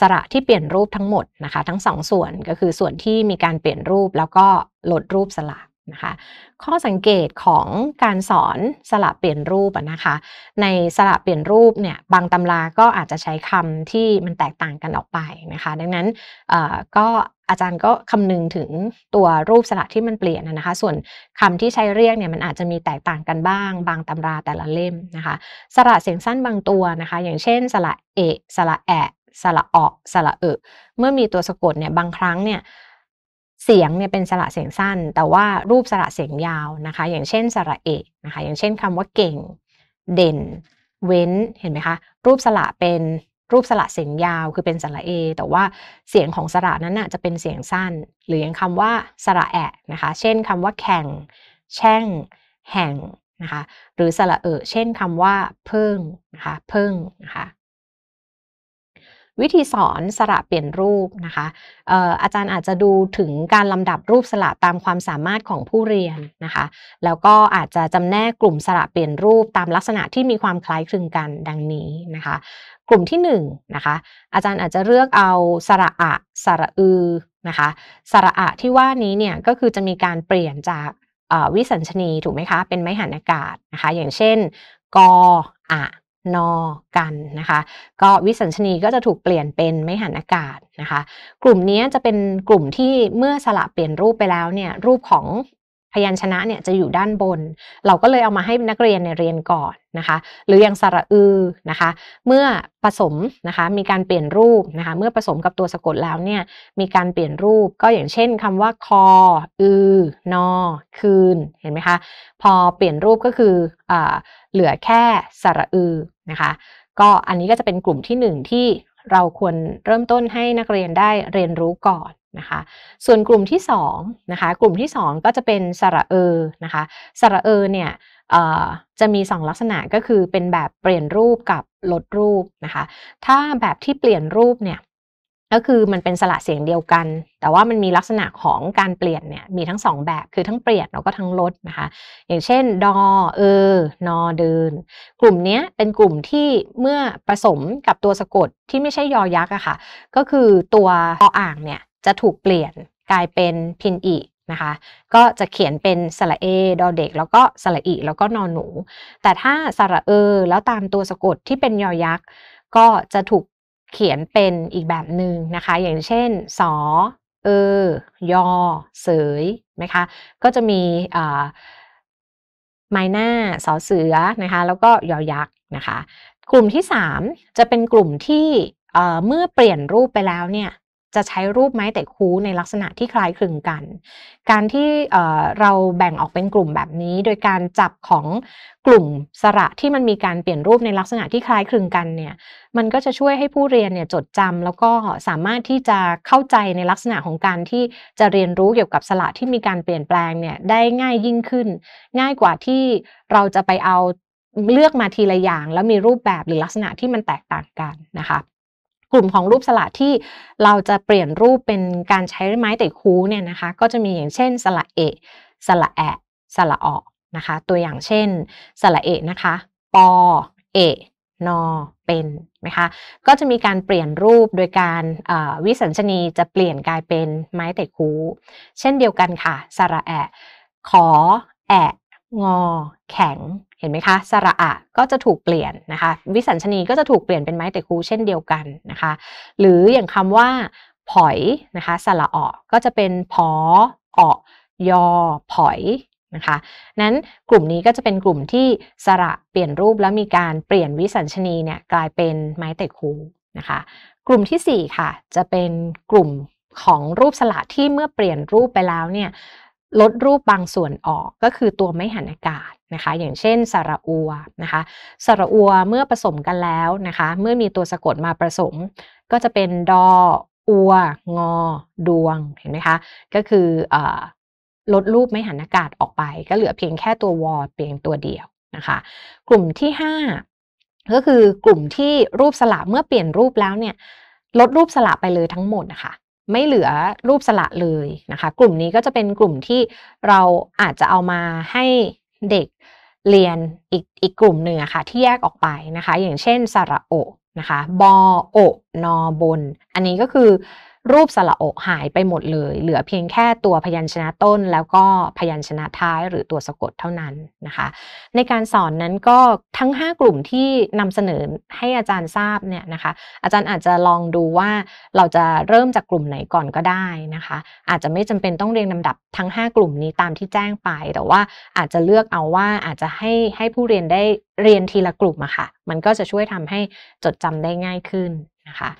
สระที่เปลี่ยนรูปทั้งหมดนะคะ ทั้งสองส่วนก็คือส่วนที่มีการเปลี่ยนรูปแล้วก็ลดรูปสลากนะคะข้อสังเกตของการสอนสลับเปลี่ยนรูปนะคะในสลับเปลี่ยนรูปเนี่ยบางตำราก็อาจจะใช้คำที่มันแตกต่างกันออกไปนะคะดังนั้นก็อาจารย์ก็คำนึงถึงตัวรูปสระที่มันเปลี่ยนนะคะส่วนคำที่ใช้เรียกเนี่ยมันอาจจะมีแตกต่างกันบ้าง บางตำราแต่ละเล่มนะคะสระเสียงสั้นบางตัวนะคะอย่างเช่นสระเอสระแอ สระออสระเอเมื่อมีตัวสะกดเนี่ยบางครั้งเนี่ยเสียงเนี่ยเป็นสระเสียงสั้น แต่ว่ารูปสระเสียงยาวนะคะ อย่างเช่นสระเอกนะคะอย่างเช่นคำว่าเก่ง เด่น เว้นเห็นไหมคะรูปสระเป็นรูปสระเสียงยาวคือเป็นสระเอ แต่ว่าเสียงของสระนั้นน่ะจะเป็นเสียงสั้น หรืออย่างคำว่าสระแอะนะคะ เช่นคำว่าแข่ง แช่ง แห่งนะคะหรือสระเออเช่นคำว่า เพิ่งนะคะเพิ่งนะคะวิธีสอนสระเปลี่ยนรูปนะคะอาจารย์อาจจะดูถึงการลำดับรูปสระตามความสามารถของผู้เรียนนะคะ แล้วก็อาจจะจำแนกกลุ่มสระเปลี่ยนรูปตามลักษณะที่มีความคล้ายคลึงกันดังนี้นะคะ กลุ่มที่1นนะคะ อาจารย์อาจจะเลือกเอาสระอะสระอือนะคะสระอะที่ว่านี้เนี่ยก็คือจะมีการเปลี่ยนจากวิสัญชนีถูกไหมคะเป็นไม้หันอากาศนะคะ อย่างเช่น กออะนอกันนะคะ ก็วิสัญชนีก็จะถูกเปลี่ยนเป็นไม่หันอากาศนะคะ กลุ่มนี้จะเป็นกลุ่มที่เมื่อสละเปลี่ยนรูปไปแล้วเนี่ย รูปของพยัญชนะเนี่ยจะอยู่ด้านบน เราก็เลยเอามาให้นักเรียนในเรียนก่อนนะคะ หรืออย่างสระอือนะคะ เมื่อผสมนะคะ มีการเปลี่ยนรูปนะคะ เมื่อผสมกับตัวสะกดแล้วเนี่ย มีการเปลี่ยนรูปก็อย่างเช่นคำว่าคอ อือนอคืน เห็นไหมคะ พอเปลี่ยนรูปก็คืออเหลือแค่สระอือนะคะ ก็อันนี้ก็จะเป็นกลุ่มที่1ที่เราควรเริ่มต้นให้นักเรียนได้เรียนรู้ก่อนนะคะส่วนกลุ่มที่2นะคะ กลุ่มที่2ก็จะเป็นสระเออนะคะ สระเออเนี่ยจะมี2ลักษณะก็คือเป็นแบบเปลี่ยนรูปกับลดรูปนะคะ ถ้าแบบที่เปลี่ยนรูปเนี่ยก็คือมันเป็นสระเสียงเดียวกัน แต่ว่ามันมีลักษณะของการเปลี่ยนเนี่ยมีทั้ง2แบบ คือทั้งเปลี่ยนแล้วก็ทั้งลดนะคะ อย่างเช่นดอเออนอเดินกลุ่มนี้เป็นกลุ่มที่เมื่อผสมกับตัวสะกดที่ไม่ใช่ยอยักษ์อะคะ่ะ ก็คือตัวออ่างเนี่ยจะถูกเปลี่ยนกลายเป็นพินอีนะคะ ก็จะเขียนเป็นสระเอ ดอเด็กแล้วก็สระอีแล้วก็นอนหนู แต่ถ้าสระเอแล้วตามตัวสะกดที่เป็นยอยักษ์ก็จะถูกเขียนเป็นอีกแบบหนึ่งนะคะ อย่างเช่นสอ เอยอ เสยนะคะก็จะมีไม้หน้าสอเสือนะคะ แล้วก็ยอยักษ์นะคะ กลุ่มที่3จะเป็นกลุ่มที่เมื่อเปลี่ยนรูปไปแล้วเนี่ยจะใช้รูปไม้แต่คูในลักษณะที่คล้ายคลึงกัน การที่เราแบ่งออกเป็นกลุ่มแบบนี้ โดยการจับของกลุ่มสระที่มันมีการเปลี่ยนรูปในลักษณะที่คล้ายคลึงกันเนี่ย มันก็จะช่วยให้ผู้เรียนเนี่ยจดจำแล้วก็สามารถที่จะเข้าใจในลักษณะของการที่จะเรียนรู้เกี่ยวกับสระที่มีการเปลี่ยนแปลงเนี่ยได้ง่ายยิ่งขึ้น ง่ายกว่าที่เราจะไปเอาเลือกมาทีละอย่าง แล้วมีรูปแบบหรือลักษณะที่มันแตกต่างกันนะคะกลุ่มของรูปสระที่เราจะเปลี่ยนรูปเป็นการใช้ไม้เตะคูเนี่ยนะคะก็จะมีอย่างเช่นสระเอะสระแอะสระออนะคะตัวอย่างเช่นสระเอะนะคะปอเอะนอเป็นหมคะก็จะมีการเปลี่ยนรูปโดยการวิสัญชนีจะเปลี่ยนกลายเป็นไม้เตะคูเช่นเดียวกันค่ะสระแอะขอแอะงอแข็ง เห็นไหมคะ สระอะก็จะถูกเปลี่ยนนะคะ วิสัญชนีก็จะถูกเปลี่ยนเป็นไม้เตคูเช่นเดียวกันนะคะ หรืออย่างคำว่าผอยนะคะ สระออก็จะเป็นพอออยอ ผอยนะคะนั้น กลุ่มนี้ก็จะเป็นกลุ่มที่สระเปลี่ยนรูปแล้วมีการเปลี่ยนวิสัญชนีเนี่ย กลายเป็นไม้เตคูนะคะ กลุ่มที่4ค่ะ จะเป็นกลุ่มของรูปสระที่เมื่อเปลี่ยนรูปไปแล้วเนี่ยลดรูปบางส่วนออกก็คือตัวไม่หันอากาศนะคะ อย่างเช่น สระอัวนะคะ สระอัวเมื่อผสมกันแล้วนะคะ เมื่อมีตัวสะกดมาผสม ก็จะเป็นดออัวงอดวงเห็นไหมคะก็คืออลดรูปไม่หันอากาศออกไป ก็เหลือเพียงแค่ตัววอเพียงตัวเดียวนะคะ กลุ่มที่5ก็คือกลุ่มที่รูปสระเมื่อเปลี่ยนรูปแล้วเนี่ย ลดรูปสระไปเลยทั้งหมดนะคะไม่เหลือรูปสละเลยนะคะ กลุ่มนี้ก็จะเป็นกลุ่มที่เราอาจจะเอามาให้เด็กเรียนอีกอีกกลุ่มหนึ่งอะคะ่ะที่แยกออกไปนะคะ อย่างเช่นสระโอนะคะ บอ โอนอบน อันนี้ก็คือรูปสระโอหายไปหมดเลย เหลือเพียงแค่ตัวพยัญชนะต้น แล้วก็พยัญชนะท้าย หรือตัวสะกดเท่านั้นนะคะ ในการสอนนั้นก็ทั้ง 5 กลุ่มที่นำเสนอให้อาจารย์ทราบเนี่ยนะคะ อาจารย์อาจจะลองดูว่า เราจะเริ่มจากกลุ่มไหนก่อนก็ได้นะคะ อาจจะไม่จำเป็นต้องเรียงลำดับทั้ง 5 กลุ่มนี้ตามที่แจ้งไป แต่ว่าอาจจะเลือกเอาว่าอาจจะให้ให้ผู้เรียนได้เรียนทีละกลุ่มอะค่ะ มันก็จะช่วยทำให้จดจำได้ง่ายขึ้นนะคะ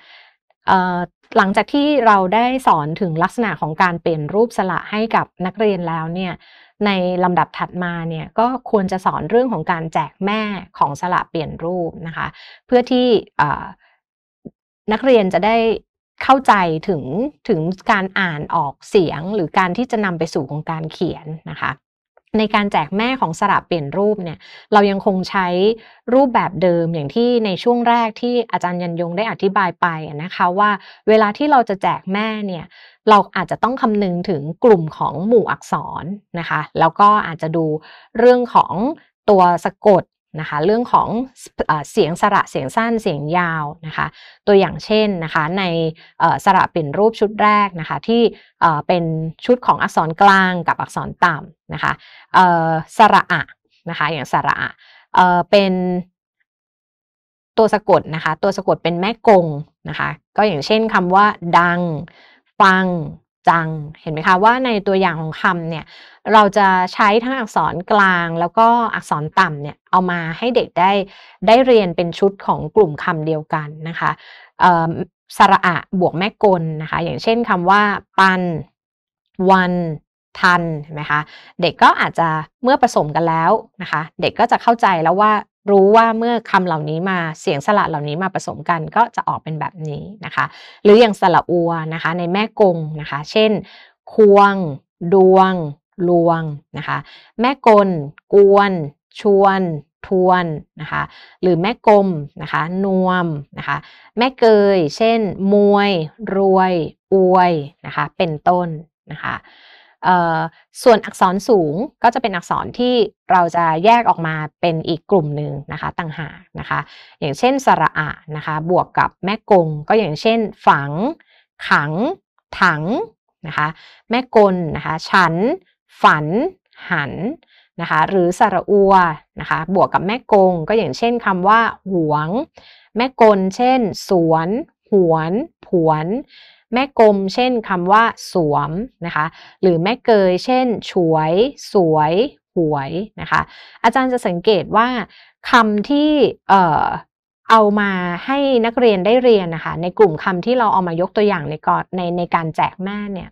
หลังจากที่เราได้สอนถึงลักษณะของการเปลี่ยนรูปสระให้กับนักเรียนแล้วเนี่ย ในลำดับถัดมาเนี่ยก็ควรจะสอนเรื่องของการแจกแม่ของสระเปลี่ยนรูปนะคะ เพื่อที่นักเรียนจะได้เข้าใจถึงถึงการอ่านออกเสียงหรือการที่จะนำไปสู่ของการเขียนนะคะในการแจกแม่ของสระเปลี่ยนรูปเนี่ยเรายังคงใช้รูปแบบเดิมอย่างที่ในช่วงแรกที่อาจารย์ยันยงได้อธิบายไปนะคะว่าเวลาที่เราจะแจกแม่เนี่ยเราอาจจะต้องคำนึงถึงกลุ่มของหมู่อักษรนะคะแล้วก็อาจจะดูเรื่องของตัวสะกดนะคะเรื่องของเสียงสระเสียงสั้นเสียงยาวนะคะ ตัวอย่างเช่นนะคะในสระเปลี่ยนรูปชุดแรกนะคะ ที่เป็นชุดของอักษรกลางกับอักษรต่ำนะคะสระอะนะคะอย่างสระอะเป็นตัวสะกดนะคะ ตัวสะกดเป็นแม่กงนะคะก็อย่างเช่นคำว่าดังฟังจังเห็นไหมคะว่าในตัวอย่างของคำเนี่ยเราจะใช้ทั้งอักษรกลางแล้วก็อักษรต่ำเนี่ยเอามาให้เด็กได้ได้เรียนเป็นชุดของกลุ่มคำเดียวกันนะคะสระอะบวกแม่กลนะคะอย่างเช่นคำว่าปันวัน ทันเห็นไหมคะเด็กก็อาจจะเมื่อผสมกันแล้วนะคะเด็กก็จะเข้าใจแล้วว่ารู้ว่าเมื่อคำเหล่านี้มาเสียงสระเหล่านี้มาผสมกันก็จะออกเป็นแบบนี้นะคะ หรืออย่างสระอัวนะคะ ในแม่กงนะคะ เช่น ควง ดวง ลวงนะคะ แม่กล กวน ชวน ทวนนะคะ หรือแม่กลมนะคะ นวมนะคะ แม่เกย เช่น มวย รวย อวยนะคะ เป็นต้นนะคะส่วนอักษรสูงก็จะเป็นอักษรที่เราจะแยกออกมาเป็นอีกกลุ่มหนึ่งนะคะต่างหากนะคะอย่างเช่นสระอะนะคะบวกกับแม่กงก็อย่างเช่นฝัง ขัง ถังนะคะแม่กลนะคะฉัน ฝัน หันนะคะหรือสระอัวนะคะบวกกับแม่กงก็อย่างเช่นคำว่าหวง แม่กลเช่น สวน หวนผวนแม่กลมเช่นคำว่า สวมนะคะ หรือแม่เกยเช่น ฉวย สวย หวยนะคะ อาจารย์จะสังเกตว่าคำที่เอ่อเอามาให้นักเรียนได้เรียนนะคะ ในกลุ่มคำที่เราเอามายกตัวอย่างในกอนในในการแจกแม่เนี่ย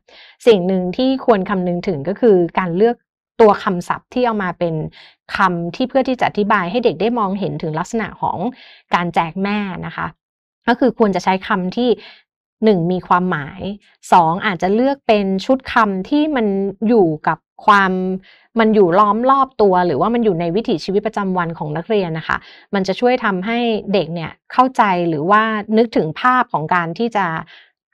สิ่งหนึ่งที่ควรคำนึงถึงก็คือการเลือกตัวคำศัพท์ที่เอามาเป็นคำที่เพื่อที่จะอธิบายให้เด็กได้มองเห็นถึงลักษณะของการแจกแม่นะคะ ก็คือควรจะใช้คำที่ 1. มีความหมาย 2. อาจจะเลือกเป็นชุดคำที่มันอยู่กับความมันอยู่ล้อมรอบตัวหรือว่ามันอยู่ในวิถีชีวิตประจำวันของนักเรียนนะคะ มันจะช่วยทำให้เด็กเนี่ยเข้าใจหรือว่านึกถึงภาพของการที่จะ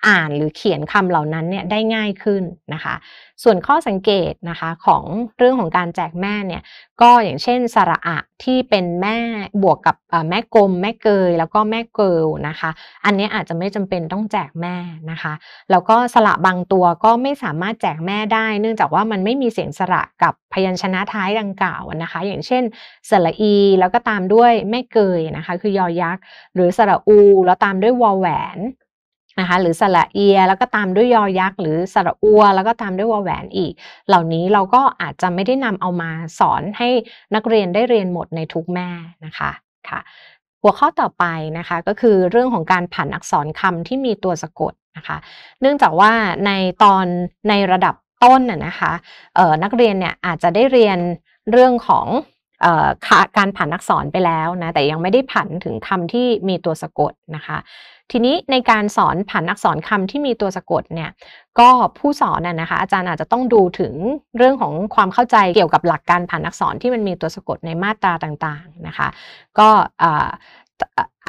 อ่านหรือเขียนคำเหล่านั้นเนี่ยได้ง่ายขึ้นนะคะ ส่วนข้อสังเกตนะคะของเรื่องของการแจกแม่เนี่ยก็อย่างเช่นสระอะที่เป็นแม่บวกกับแม่กลมแม่เกย แล้วก็แม่เกิลนะคะ อันนี้อาจจะไม่จำเป็นต้องแจกแม่นะคะแล้วก็สระบางตัวก็ไม่สามารถแจกแม่ได้ เนื่องจากว่ามันไม่มีเสียงสระกับพยัญชนะท้ายดังกล่าวนะคะ อย่างเช่นสระอี แล้วก็ตามด้วยแม่เกยนะคะ คือยอยักษ์หรือสระอู แล้วตามด้วยวอแหวนนะคะหรือสระเอียแล้วก็ตามด้วยยอยักษ์หรือสระอัว แล้วก็ตามด้วยวอแหวนอีก เหล่านี้เราก็อาจจะไม่ได้นำเอามาสอนให้นักเรียนได้เรียนหมดในทุกแม่นะคะค่ะหัวข้อต่อไปนะคะก็คือเรื่องของการผันอักษรคำที่มีตัวสะกดนะคะ เนื่องจากว่าในตอนในระดับต้นน่ะนะคะนักเรียนเนี่ยอาจจะได้เรียนเรื่องของการผ่านอักษรไปแล้วนะ แต่ยังไม่ได้ผันถึงคำที่มีตัวสะกดนะคะ ทีนี้ในการสอนผ่านอักษรคำที่มีตัวสะกดเนี่ย ก็ผู้สอนน่ะนะคะ อาจารย์อาจจะต้องดูถึงเรื่องของความเข้าใจเกี่ยวกับหลักการผ่านอักษรที่มันมีตัวสะกดในมาตราต่างๆนะคะ ก็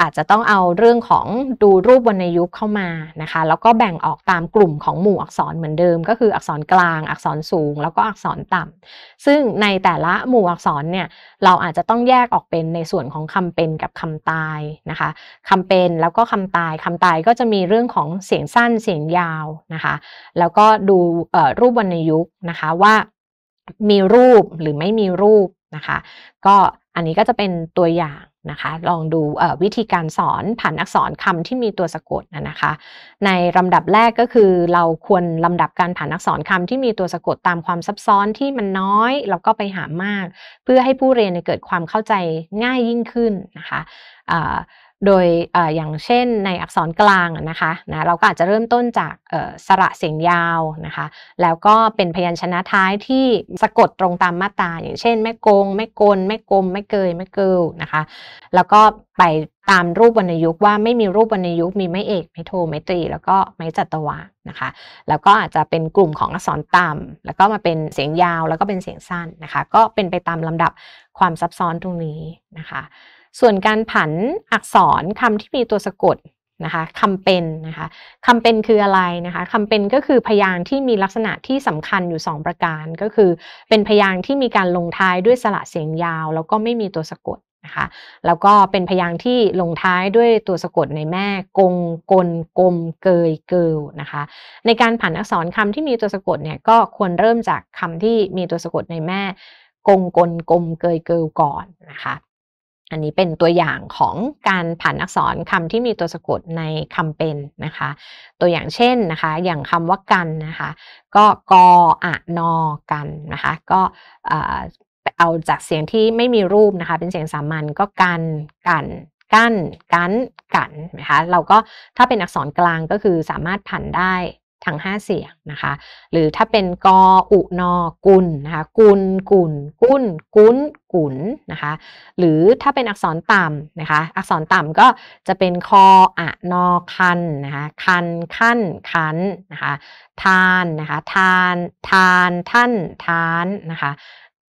อาจจะต้องเอาเรื่องของดูรูปวรรณยุกต์เข้ามานะคะแล้วก็แบ่งออกตามกลุ่มของหมู่อักษรเหมือนเดิม ก็คืออักษรกลาง อักษรสูง แล้วก็อักษรต่ำ ซึ่งในแต่ละหมู่อักษรเนี่ย เราอาจจะต้องแยกออกเป็นในส่วนของคำเป็นกับคำตาย นะคะคำเป็นแล้วก็คำตาย คำตายก็จะมีเรื่องของเสียงสั้นเสียงยาวนะคะ แล้วก็ดูรูปวรรณยุกต์นะคะว่ามีรูปหรือไม่มีรูปนะคะก็อันนี้ก็จะเป็นตัวอย่างนะคะลองดูวิธีการสอนผ่านอักษรคำที่มีตัวสะกดนะคะ ในลำดับแรกก็คือเราควรลำดับการผ่านอักษรคำที่มีตัวสะกดตามความซับซ้อนที่มันน้อยแล้วก็ไปหามาก เพื่อให้ผู้เรียนเกิดความเข้าใจง่ายยิ่งขึ้นนะคะโดยออย่างเช่นในอักษรกลางนะคะนะเราก็อาจจะเริ่มต้นจากสระเสียงยาวนะคะ แล้วก็เป็นพยัญชนะท้ายที่สะกดตรงตามมาตราอย่างเช่นแม่กงแม่กลแม่กลมแม่เกยแม่เกิลนะคะ แล้วก็ไปตามรูปวรรณยุกว่าไม่มีรูปวรรณยุกมีไม่เอก ไม่โทไม่ตรีแล้วก็ไม่จัตวานะคะ แล้วก็อาจจะเป็นกลุ่มของอักษรต่ำแล้วก็มาเป็นเสียงยาวแล้วก็เป็นเสียงสั้นนะคะ ก็เป็นไปตามลำดับความซับซ้อนตรงนี้นะคะส่วนการผันอักษรคำที่มีตัวสะกดนะคะคำเป็นนะคะคำเป็นคืออะไรนะคะคำเป็นก็คือพยางค์ที่มีลักษณะที่สำคัญอยู่2ประการ ก็คือเป็นพยางค์ที่มีการลงท้ายด้วยสระเสียงยาว แล้วก็ไม่มีตัวสะกดนะคะ แล้วก็เป็นพยางค์ที่ลงท้ายด้วยตัวสะกดในแม่ กงกลกลมเกยเกิลนะคะ ในการผันอักษรคำที่มีตัวสะกดเนี่ยก็ควรเริ่มจากคำที่มีตัวสะกดในแม่กงกลกลมเกยเกิลก่อนนะคะอันนี้เป็นตัวอย่างของการผ่านอักษรคำที่มีตัวสะกดในคำเป็นนะคะ ตัวอย่างเช่นนะคะอย่างคำว่ากันนะคะ ก็กออะนอกันนะคะก็เอาจากเสียงที่ไม่มีรูป นะคะ เป็นเสียงสามัญก็กันกัน กั้นกันกันนะคะเราก็ถ้าเป็นอักษรกลางก็คือสามารถผันได้ทั้ง5เสียงนะคะ หรือถ้าเป็นกออุนอกุลนะคะ กุลกุลกุลกุลกุลนะคะ หรือถ้าเป็นอักษรต่ำนะคะ อักษรต่ำก็จะเป็นคออะนอคันนะคะ คัน ขั้นคันนะคะ ทานนะคะ ทาน ทาน ท่าน ทานนะคะ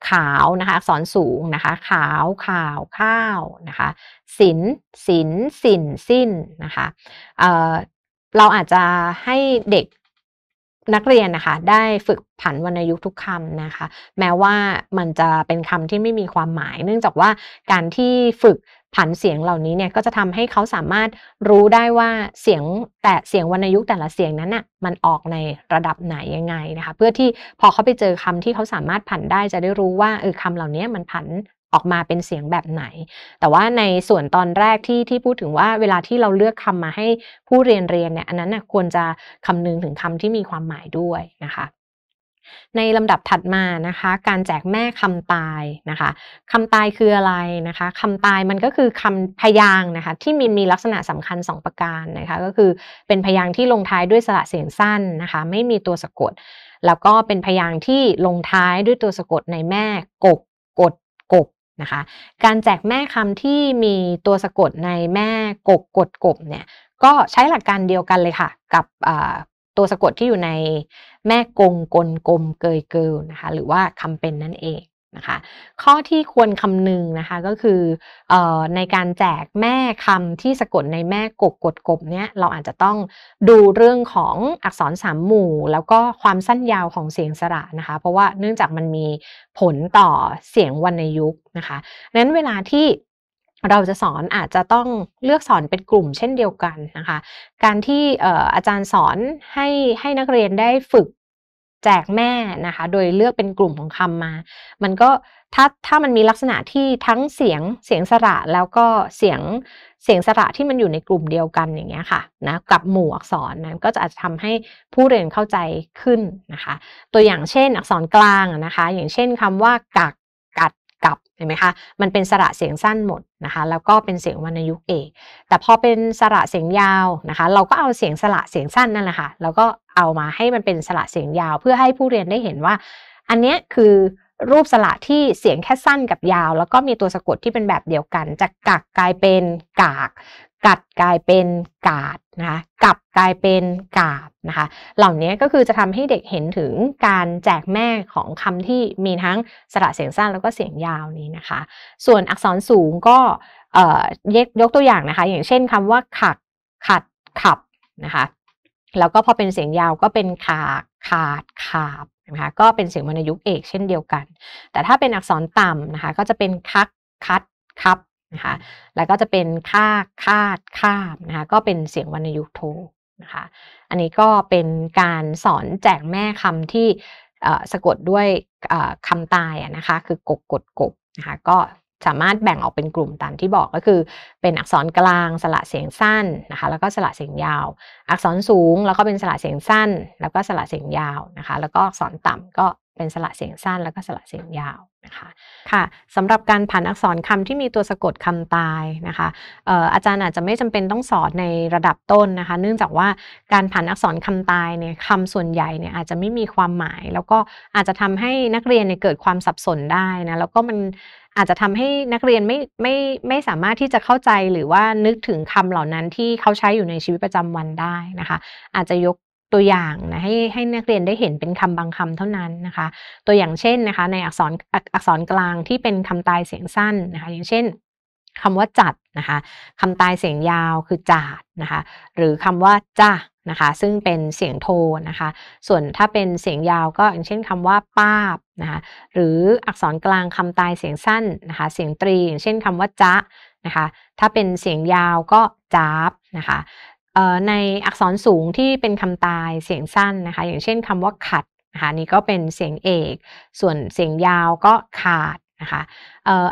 ขาวนะคะอักษรสูงนะคะ ขาวข่าว ข้าวนะคะสินสินสินสิ้นนะคะเราอาจจะให้เด็กนักเรียนนะคะได้ฝึกผันวรรณยุกต์ทุกคำนะคะ แม้ว่ามันจะเป็นคำที่ไม่มีความหมาย เนื่องจากว่าการที่ฝึกผันเสียงเหล่านี้เนี่ยก็จะทำให้เขาสามารถรู้ได้ว่าเสียงแต่เสียงวรรณยุกต์แต่ละเสียงนั้นน่ะมันออกในระดับไหนยังไงนะคะ เพื่อที่พอเขาไปเจอคำที่เขาสามารถผันได้จะได้รู้ว่าเออคำเหล่านี้มันผันออกมาเป็นเสียงแบบไหน แต่ว่าในส่วนตอนแรกที่ที่พูดถึงว่าเวลาที่เราเลือกคำมาให้ผู้เรียนเรียนเนี่ย อันนั้นนะควรจะคำนึงถึงคำที่มีความหมายด้วยนะคะ ในลำดับถัดมานะคะ การแจกแม่คำตายนะคะคำตายคืออะไรนะคะคำตายมันก็คือคำพยางนะคะที่มีมีลักษณะสำคัญ 2 ประการนะคะก็คือเป็นพยางที่ลงท้ายด้วยสระเสียงสั้นนะคะไม่มีตัวสะกด แล้วก็เป็นพยางที่ลงท้ายด้วยตัวสะกดในแม่กกนะคะการแจกแม่คำที่มีตัวสะกดในแม่กบกดกบเนี่ย ก็ใช้หลักการเดียวกันเลยค่ะ กับตัวสะกดที่อยู่ในแม่กงกลกลมเกยเกลนะคะหรือว่าคำเป็นนั่นเองนะคะข้อที่ควรคำนึงนะคะก็คืออในการแจกแม่คำที่สะกดในแม่กบกดกบเนี่ยเราอาจจะต้องดูเรื่องของอักษรสามหมู่แล้วก็ความสั้นยาวของเสียงสระนะคะเพราะว่าเนื่องจากมันมีผลต่อเสียงวรรณยุกนะคะนั้นเวลาที่เราจะสอนอาจจะต้องเลือกสอนเป็นกลุ่มเช่นเดียวกันนะคะการที่อาจารย์สอนให้ให้นักเรียนได้ฝึกจกแม่นะคะโดยเลือกเป็นกลุ่มของคำมา มันก็ถ้าถ้ามันมีลักษณะที่ทั้งเสียงเสียงสระแล้วก็เสียงเสียงสระที่มันอยู่ในกลุ่มเดียวกันอย่างเงี้ยค่ะนะกับหมู่อักษรนะก็จะอาจจะทำให้ผู้เรียนเข้าใจขึ้นนะคะตัวอย่างเช่นอักษรกลางนะคะ อย่างเช่นคำว่ากักกัดห็นไหมคะมันเป็นสระเสียงสั้นหมดนะคะแล้วก็เป็นเสียงวรรณยุกต์เอกแต่พอเป็นสระเสียงยาวนะคะเราก็เอาเสียงสระเสียงสั้นนั่นแหละคะ่ะแล้วก็เอามาให้มันเป็นสระเสียงยาวเพื่อให้ผู้เรียนได้เห็นว่า อันนี้คือรูปสระที่เสียงแค่สั้นกับยาว แล้วก็มีตัวสะกดที่เป็นแบบเดียวกันจากกักกลายเป็นกาก กัดกลายเป็นกาดนะคะกลับกลายเป็นกาบนะคะ เหล่านี้ก็คือจะทำให้เด็กเห็นถึงการแจกแม่ของคำที่มีทั้งสระเสียงสั้นแล้วก็เสียงยาวนี้นะคะ ส่วนอักษรสูงก็ยกตัวอย่างนะคะอย่างเช่นคำว่าขักขัดขับนะคะแล้วก็พอเป็นเสียงยาวก็เป็นขาขาดขาบนะคะก็เป็นเสียงวรรณยุกต์เอกเช่นเดียวกัน แต่ถ้าเป็นอักษรต่ำนะคะก็จะเป็นคักคัดครับนะคะแล้วก็จะเป็นค่าคาดข้ามนะคะ ก็เป็นเสียงวรรณยุกต์โทนะคะ อันนี้ก็เป็นการสอนแจกแม่คำที่สะกดด้วยคำตายนะคะ คือกบกด กบ นะคะ ก็สามารถแบ่งออกเป็นกลุ่มตามที่บอกก็คือ เป็นอักษรกลางสระเสียงสั้นนะคะ แล้วก็สระเสียงยาว อักษรสูงแล้วก็เป็นสระเสียงสั้น แล้วก็สระเสียงยาวนะคะ แล้วก็อักษรต่ำก็เป็นสระเสียงสั้นแล้วก็สระเสียงยาวนะคะค่ะสำหรับการผันอักษรคำที่มีตัวสะกดคำตายนะคะอาจารย์อาจจะไม่จำเป็นต้องสอนในระดับต้นนะคะ เนื่องจากว่าการผันอักษรคำตายเนี่ยคำส่วนใหญ่เนี่ยอาจจะไม่มีความหมาย แล้วก็อาจจะทำให้นักเรียนเนี่ยเกิดความสับสนได้นะแล้วก็มันอาจจะทำให้นักเรียนไม่ไม่ไม่สามารถที่จะเข้าใจหรือว่านึกถึงคำเหล่านั้นที่เขาใช้อยู่ในชีวิตประจำวันได้นะคะอาจจะยกตัวอย่างนะให้ให้นักเรียนได้เห็นเป็นคำบางคำเท่านั้นนะคะ ตัวอย่างเช่นนะคะในอักษรอักษรกลางที่เป็นคำตายเสียงสั้นนะคะ อย่างเช่นคำว่าจัดนะคะคำตายเสียงยาวคือจาดนะคะหรือคำว่าจ้านะคะ ซึ่งเป็นเสียงโทนะคะ ส่วนถ้าเป็นเสียงยาวก็อย่างเช่นคำว่าป้าบนะคะหรืออักษรกลางคำตายเสียงสั้นนะคะเสียงตรี อย่างเช่นคำว่าจ้านะคะถ้าเป็นเสียงยาวก็จ้าบนะคะในอักษรสูงที่เป็นคำตายเสียงสั้นนะคะ อย่างเช่นคำว่าขัดนะคะนี่ก็เป็นเสียงเอก ส่วนเสียงยาวก็ขาดนะคะ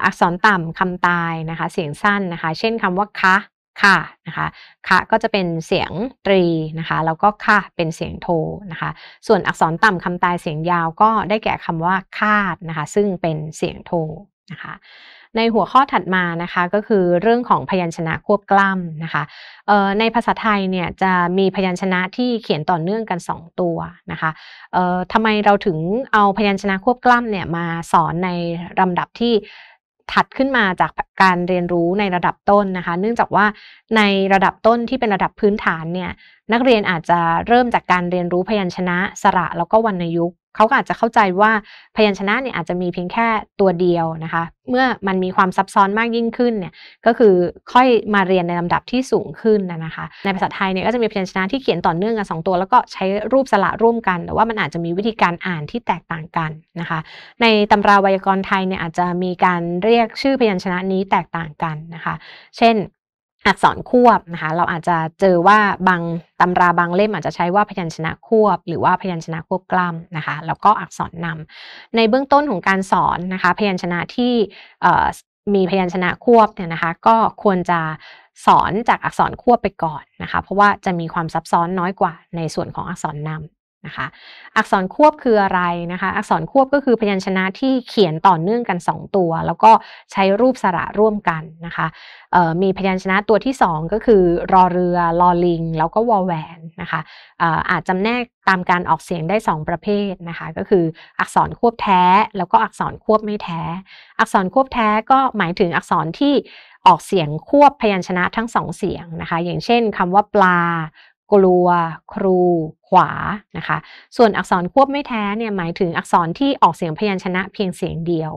อักษรต่ำคำตายนะคะเสียงสั้นนะคะเช่นคำว่าคะค่ะนะคะคะก็จะเป็นเสียงตรีนะคะแล้วก็ค่ะเป็นเสียงโทนะคะส่วนอักษรต่ำคำตายเสียงยาวก็ได้แก่คำว่าคาดนะคะซึ่งเป็นเสียงโทนะคะในหัวข้อถัดมานะคะก็คือเรื่องของพยัญชนะควบกล้ำนะคะในภาษาไทยเนี่ยจะมีพยัญชนะที่เขียนต่อเนื่องกัน 2 ตัวนะคะทำไมเราถึงเอาพยัญชนะควบกล้ำเนี่ยมาสอนในลำดับที่ถัดขึ้นมาจากการเรียนรู้ในระดับต้นนะคะ เนื่องจากว่าในระดับต้นที่เป็นระดับพื้นฐานเนี่ยนักเรียนอาจจะเริ่มจากการเรียนรู้พยัญชนะสระแล้วก็วรรณยุกต์เขาก็อาจจะเข้าใจว่า พยัญชนะเนี่ยอาจจะมีเพียงแค่ตัวเดียวนะคะ เมื่อมันมีความซับซ้อนมากยิ่งขึ้นเนี่ย ก็คือค่อยมาเรียนในลำดับที่สูงขึ้นนะคะ ในภาษาไทยเนี่ยก็จะมีพยัญชนะที่เขียนต่อเนื่องกันสองตัว แล้วก็ใช้รูปสระร่วมกันแต่ว่ามันอาจจะมีวิธีการอ่านที่แตกต่างกันนะคะ ในตำราไวยากรณ์ไทยเนี่ยอาจจะมีการเรียกชื่อพยัญชนะนี้แตกต่างกันนะคะ เช่นอักษรควบนะคะเราอาจจะเจอว่าบางตำราบางเล่มอาจจะใช้ว่าพยัญชนะควบ หรือว่าพยัญชนะควบกล้ำนะคะแล้วก็อักษรนำ ในเบื้องต้นของการสอนนะคะพยัญชนะที่มีพยัญชนะควบเนี่ยนะคะก็ควรจะสอนจากอักษรควบไปก่อนนะคะเพราะว่าจะมีความซับซ้อนน้อยกว่าในส่วนของอักษรนำนะคะอักษรควบคืออะไรนะคะอักษรควบก็คือพยัญชนะที่เขียนต่อเนื่องกัน 2 ตัว แล้วก็ใช้รูปสระร่วมกันนะคะมีพยัญชนะตัวที่ 2 ก็คือรอเรือรอลิง แล้วก็วอแหวนนะคะอาจจำแนกตามการออกเสียงได้ 2 ประเภทนะคะก็คืออักษรควบแท้แล้ว ก็อักษรควบไม่แท้ อักษรควบแท้ก็หมายถึงอักษรที่ออกเสียงควบพยัญชนะทั้งสองเสียงนะคะ อย่างเช่นคำว่าปลากลัว ครู ขวา นะคะ ส่วนอักษรควบไม่แท้เนี่ยหมายถึงอักษรที่ออกเสียงพยัญชนะเพียงเสียงเดียว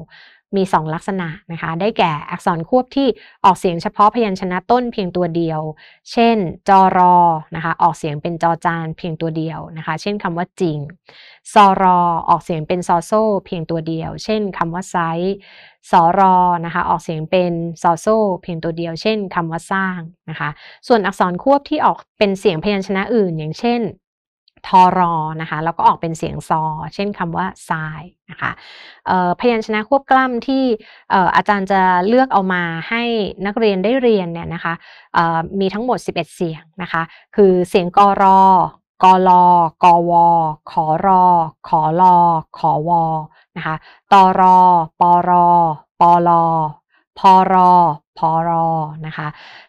มี 2 ลักษณะนะคะ ได้แก่ อักษรควบที่ออกเสียงเฉพาะพยัญชนะต้นเพียงตัวเดียว เช่นจอรอนะคะ ออกเสียงเป็นจอจานเพียงตัวเดียวนะคะ เช่นคำว่าจริงซอรอออกเสียงเป็นซอโซ เพียงตัวเดียว เช่นคำว่าไซสอรอนะคะ ออกเสียงเป็นซอโซ เพียงตัวเดียว เช่นคำว่าสร้างนะคะ ส่วนอักษรควบที่ออกเป็นเสียงพยัญชนะอื่นอย่างเช่นทอรอนะคะ แล้วก็ออกเป็นเสียงซอ เช่นคำว่าทรายนะคะพยัญชนะควบกล้ำที่อาจารย์จะเลือกเอามาให้นักเรียนได้เรียนเนี่ยนะคะมีทั้งหมด 11 เสียงนะคะ คือเสียงกอรอกลกวขอรอ ขอลอขอวนะคะ ตรอปรอปลพรอพอรอนะคะ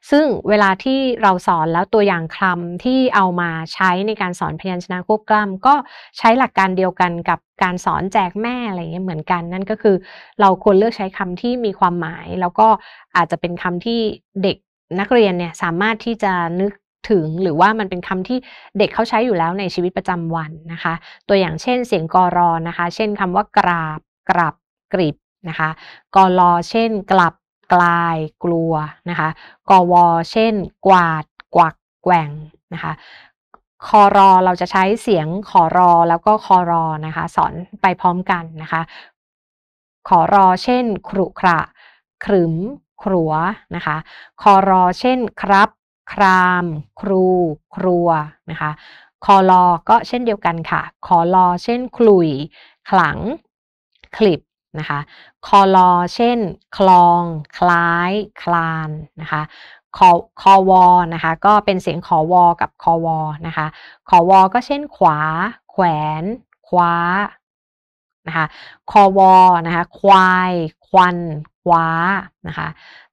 ซึ่งเวลาที่เราสอนแล้วตัวอย่างคำที่เอามาใช้ในการสอนพยัญชนะควบกล้ำก็ใช้หลักการเดียวกันกับการสอนแจกแม่อะไรเงี้ยเหมือนกัน นั่นก็คือเราควรเลือกใช้คำที่มีความหมาย แล้วก็อาจจะเป็นคำที่เด็กนักเรียนเนี่ยสามารถที่จะนึกถึงหรือว่ามันเป็นคำที่เด็กเขาใช้อยู่แล้วในชีวิตประจำวันนะคะ ตัวอย่างเช่นเสียงกรอนะคะ เช่นคำว่ากราบกราบกริบนะคะกรอเช่นกลับกลายกลัวนะคะ กว เช่น กวาด กวักแกว่งนะคะคอรอเราจะใช้เสียงขอรอแล้วก็คอรอนะคะ สอนไปพร้อมกันนะคะขอรอเช่น ครุขระขรึม ครัวนะคะคอรอเช่น ครับ คราม ครู ครัวนะคะคอรอก็เช่นเดียวกันค่ะคอรอเช่นคลุยขลัง คลิปนะคะคอลอเช่น คลอง คล้าย คลานนะคะคอคอวอนะคะ ก็เป็นเสียงคอวอกับคอวอนะคะคอวอก็เช่นขวา แขวน คว้านะคะคอวอนะคะ ควาย ควันคว้านะคะ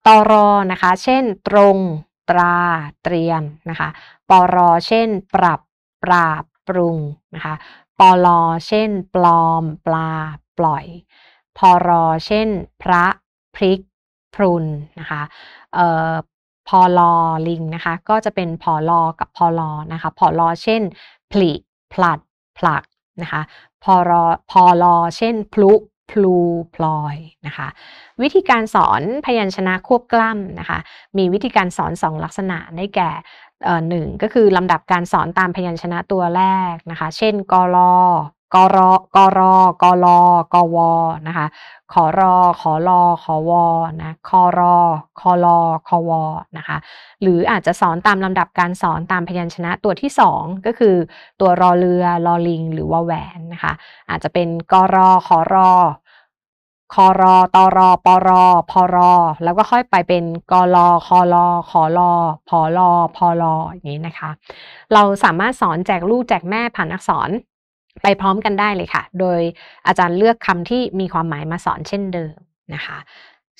ตอรอนะคะ เช่นตรง ตรา เตรียมนะคะปอรอเช่นปรับปราบปรุงนะคะปอลอเช่นปลอม ปลา ปล่อยพอรอเช่นพระพริกพรุนนะคะพอลอลิงนะคะก็จะเป็นพอลอกับพอลอนะคะพอลอเช่นผลิผลัดผลักนะคะพอรอพอลอเช่น พลุพลูพลอยนะคะวิธีการสอนพยัญชนะควบกล้ำนะคะมีวิธีการสอนสองลักษณะได้แก่หนึ่งก็คือลำดับการสอนตามพยัญชนะตัวแรกนะคะเช่นกอลอกรกรกลกวนะคะ ขอรอขอรอขอวอนะคอรอคอรอคอวอนะคะ หรืออาจจะสอนตามลำดับการสอนตามพยัญชนะตัวที่2ก็คือตัวรอเรือรอลิง หรือว่าแหวนนะคะ อาจจะเป็นกรอขอรอคอรอตอรอปอรอพอรอ แล้วก็ค่อยไปเป็นกออคอรอ ขอรอพอรอพอรออย่างนี้นะคะ เราสามารถสอนแจกลูกแจกแม่ผ่านอักษรไปพร้อมกันได้เลยค่ะ โดยอาจารย์เลือกคำที่มีความหมายมาสอนเช่นเดิมนะคะ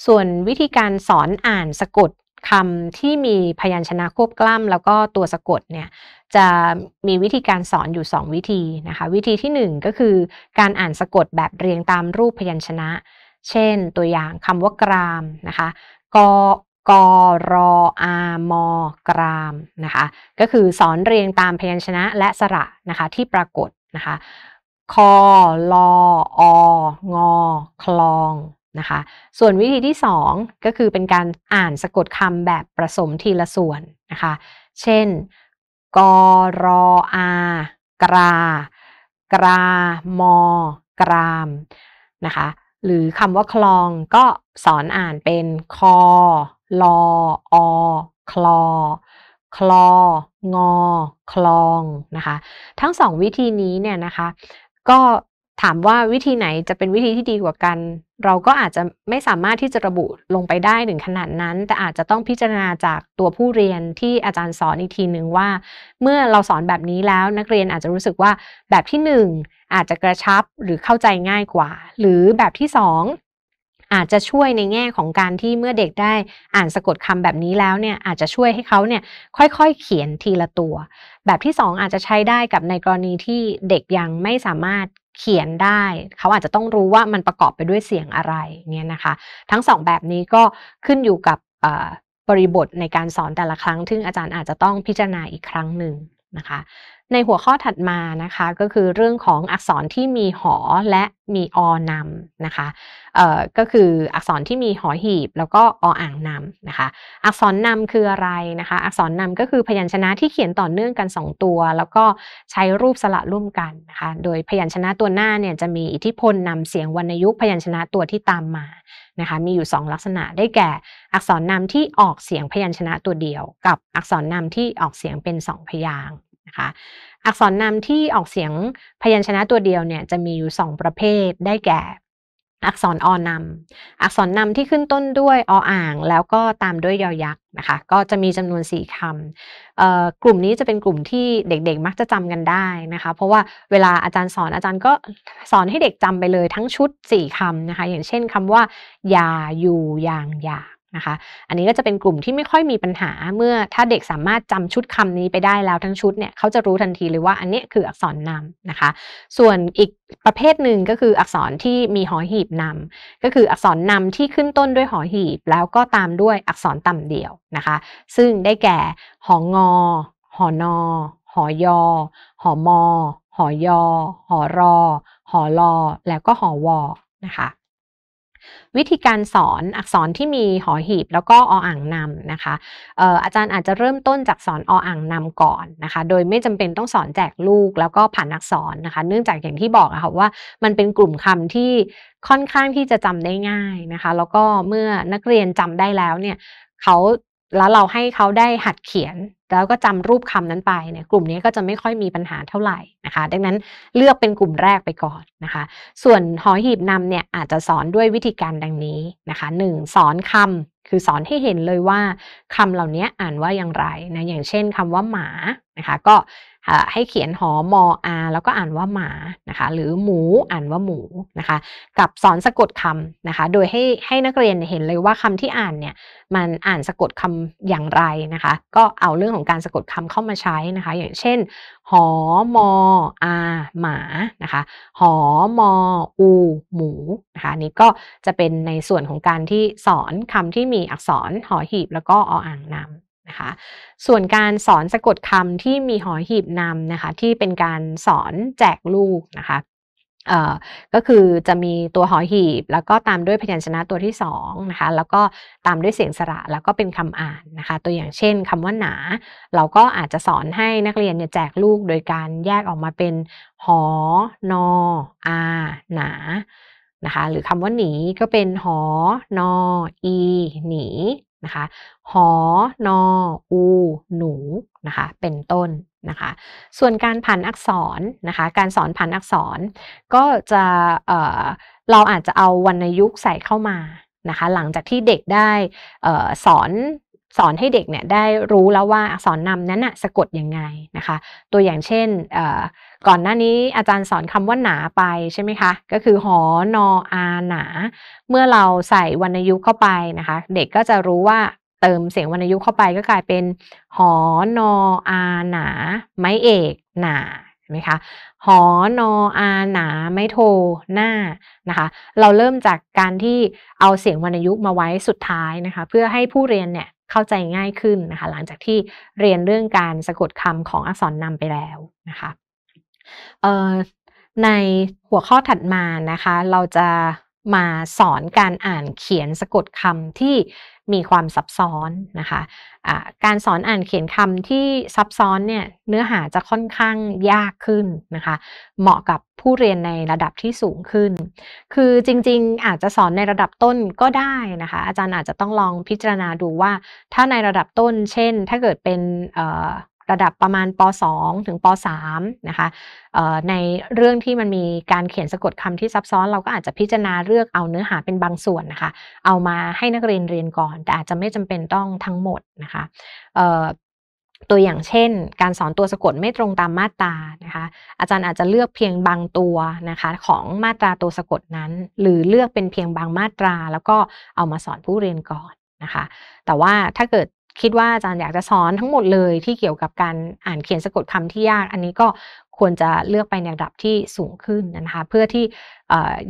ส่วนวิธีการสอนอ่านสะกดคำที่มีพยัญชนะควบกล้ำแล้วก็ตัวสะกดเนี่ยจะมีวิธีการสอนอยู่ 2 วิธีนะคะ วิธีที่ 1 ก็คือการอ่านสะกดแบบเรียงตามรูปพยัญชนะ เช่นตัวอย่างคำว่ากรามนะคะ ก กรอามกรามนะคะ ก็คือสอนเรียงตามพยัญชนะและสระนะคะที่ปรากฏนะคะคอลอ องอคลอง นะคะ ส่วนวิธีที่2ก็คือเป็นการอ่านสะกดคำแบบผสมทีละส่วนนะคะ เช่นกรออากรา กรามอกรามนะคะ หรือคำว่าคลองก็สอนอ่านเป็นคอลอ อ คลอคลอ งอคลองนะคะ ทั้งสองวิธีนี้เนี่ยนะคะ ก็ถามว่าวิธีไหนจะเป็นวิธีที่ดีกว่ากัน เราก็อาจจะไม่สามารถที่จะระบุลงไปได้ถึงขนาดนั้น แต่อาจจะต้องพิจารณาจากตัวผู้เรียนที่อาจารย์สอนอีกทีหนึ่งว่า เมื่อเราสอนแบบนี้แล้ว นักเรียนอาจจะรู้สึกว่าแบบที่1อาจจะกระชับหรือเข้าใจง่ายกว่า หรือแบบที่2อาจจะช่วยในแง่ของการที่เมื่อเด็กได้อ่านสะกดคำแบบนี้แล้วเนี่ยอาจจะช่วยให้เขาเนี่ยค่อย ๆ เขียนทีละตัว แบบที่ 2 อาจจะใช้ได้กับในกรณีที่เด็กยังไม่สามารถเขียนได้เขาอาจจะต้องรู้ว่ามันประกอบไปด้วยเสียงอะไรเนี่ยนะคะ ทั้ง 2แบบนี้ก็ขึ้นอยู่กับบริบทในการสอนแต่ละครั้ง ซึ่งอาจารย์อาจจะต้องพิจารณาอีกครั้งหนึ่งนะคะในหัวข้อถัดมานะคะก็คือเรื่องของอักษรที่มีหอและมีอนำนะคะเอ่อก็คืออักษรที่มีหอหีบ แล้วก็ออ่างนำนะคะอักษรนำคืออะไรนะคะอักษรนำก็คือพยัญชนะที่เขียนต่อเนื่องกัน 2 ตัว แล้วก็ใช้รูปสระร่วมกันนะคะโดยพยัญชนะตัวหน้าเนี่ยจะมีอิทธิพลนำเสียงวรรณยุกพยัญชนะตัวที่ตามมานะคะมีอยู่2ลักษณะได้แก่อักษรนำที่ออกเสียงพยัญชนะตัวเดียว กับ อักษรนำที่ออกเสียงเป็น2พยางคะอักษรนำที่ออกเสียงพยัญชนะตัวเดียวเนี่ยจะมีอยู่ 2 ประเภทได้แก่ อักษรอนำอักษรนำที่ขึ้นต้นด้วยออ่างแล้วก็ตามด้วยยอยักษ์นะคะก็จะมีจำนวน 4คำกลุ่มนี้จะเป็นกลุ่มที่เด็กๆมักจะจำกันได้นะคะเพราะว่าเวลาอาจารย์สอนอาจารย์ก็สอนให้เด็กจำไปเลยทั้งชุด 4คำนะคะอย่างเช่นคำว่าอย่าอยู่อย่างอยากนะคะอันนี้ก็จะเป็นกลุ่มที่ไม่ค่อยมีปัญหาเมื่อถ้าเด็กสามารถจำชุดคำนี้ไปได้แล้วทั้งชุดเนี่ยเขาจะรู้ทันทีเลยว่าอันนี้คืออักษรนำนะคะ ส่วนอีกประเภทหนึ่งก็คืออักษรที่มีหอหีบนำ ก็คืออักษรนำที่ขึ้นต้นด้วยหอหีบ แล้วก็ตามด้วยอักษรต่ำเดียวนะคะ ซึ่งได้แก่หองอหอนอหอยอหอมอหอยอหอรอหอลอแล้วก็หอวอนะคะวิธีการสอนอักษรที่มีหอหีบแล้วก็ออ่างนำนะคะ อาจารย์อาจจะเริ่มต้นจากสอนออ่างนำก่อนนะคะ โดยไม่จำเป็นต้องสอนแจกลูกแล้วก็ผ่านอักษรนะคะ เนื่องจากอย่างที่บอกอะค่ะว่ามันเป็นกลุ่มคำที่ค่อนข้างที่จะจำได้ง่ายนะคะ แล้วก็เมื่อนักเรียนจำได้แล้วเนี่ยเขาแล้วเราให้เขาได้หัดเขียน แล้วก็จำรูปคำนั้นไปเนี่ยกลุ่มนี้ก็จะไม่ค่อยมีปัญหาเท่าไหร่นะคะ ดังนั้นเลือกเป็นกลุ่มแรกไปก่อนนะคะ ส่วนหอหีบนำเนี่ยอาจจะสอนด้วยวิธีการดังนี้นะคะ 1. สอนคำ คือสอนให้เห็นเลยว่า คำเหล่านี้อ่านว่าอย่างไรนะอย่างเช่น คำว่าหมานะคะ ก็ให้เขียนหอมออาแล้วก็อ่านว่าหมานะคะหรือหมูอ่านว่าหมูนะคะกับสอนสะกดคำนะคะ โดยให้ให้นักเรียนเห็นเลยว่าคำที่อ่านเนี่ยมันอ่านสะกดคำอย่างไรนะคะ ก็เอาเรื่องของการสะกดคำเข้ามาใช้นะคะ อย่างเช่นหอมออา หมานะคะหอมออู หมูนะคะนี่ก็จะเป็นในส่วนของการที่สอนคำที่มีอักษรหอหีบแล้วก็ออ่างนำะคะส่วนการสอนสะกดคำที่มีหอหีบนำนะคะที่เป็นการสอนแจกลูกนะคะก็คือจะมีตัวหอหีบ แล้วก็ตามด้วยพยัญชนะตัวที่สองนะคะแล้วก็ ตามด้วยเสียงสระแล้วก็เป็นคำอ่านนะคะตัวอย่างเช่นคำว่าหนา เราก็อาจจะสอนให้นักเรียนเนี่ยแจกลูกโดยการแยกออกมาเป็นหอ นอ อา หนานะคะหรือคำว่าหนีก็เป็นหอนอ อี หนีนะคะหอนออู หนู นะคะ เป็นต้นนะคะ ส่วนการผันอักษรนะคะ การสอนผันอักษร ก็จะเเราอาจจะเอาวรรณยุกต์ใส่เข้ามานะคะ หลังจากที่เด็กได้สอนสอนให้เด็กเนี่ยได้รู้แล้วว่าอักษรนำนั้นน่ะสะกดยังไงนะคะ ตัวอย่างเช่นก่อนหน้านี้อาจารย์สอนคำว่าหนาไปใช่ไหมคะก็คือหอนออาหนา เมื่อเราใส่วรรณยุกต์เข้าไปนะคะเด็กก็จะรู้ว่าเติมเสียงวรรณยุกต์เข้าไปก็กลายเป็นหอนออาหนาไม้เอกหนาใช่ไหมคะหอนออาหนาไม่โทหน้านะคะเราเริ่มจากการที่เอาเสียงวรรณยุกต์มาไว้สุดท้ายนะคะเพื่อให้ผู้เรียนเนี่ยเข้าใจง่ายขึ้นนะคะ หลังจากที่เรียนเรื่องการสะกดคำของอักษรนำไปแล้วนะคะในหัวข้อถัดมานะคะ เราจะมาสอนการอ่านเขียนสะกดคำที่มีความซับซ้อนนะคะะการสอนอ่านเขียนคำที่ซับซ้อนเนี่ยเนื้อหาจะค่อนข้างยากขึ้นนะคะ เหมาะกับผู้เรียนในระดับที่สูงขึ้น คือจริงๆอาจจะสอนในระดับต้นก็ได้นะคะ อาจารย์อาจจะต้องลองพิจารณาดูว่า ถ้าในระดับต้นเช่นถ้าเกิดเป็นระดับประมาณป .2 ถึงป .3 นะคะในเรื่องที่มันมีการเขียนสะกดคำที่ซับซ้อน เราก็อาจจะพิจารณาเลือกเอาเนื้อหาเป็นบางส่วนนะคะ เอามาให้นักเรียนเรียนก่อน แต่อาจจะไม่จำเป็นต้องทั้งหมดนะคะตัวอย่างเช่น การสอนตัวสะกดไม่ตรงตามมาตรานะคะ อาจารย์อาจจะเลือกเพียงบางตัวนะคะของมาตราตัวสะกดนั้น หรือเลือกเป็นเพียงบางมาตราแล้วก็เอามาสอนผู้เรียนก่อนนะคะ แต่ว่าถ้าเกิดคิดว่าอาจารย์อยากจะสอนทั้งหมดเลยที่เกี่ยวกับการอ่านเขียนสะกดคำที่ยาก อันนี้ก็ควรจะเลือกไปในระดับที่สูงขึ้นนะคะ เพื่อที่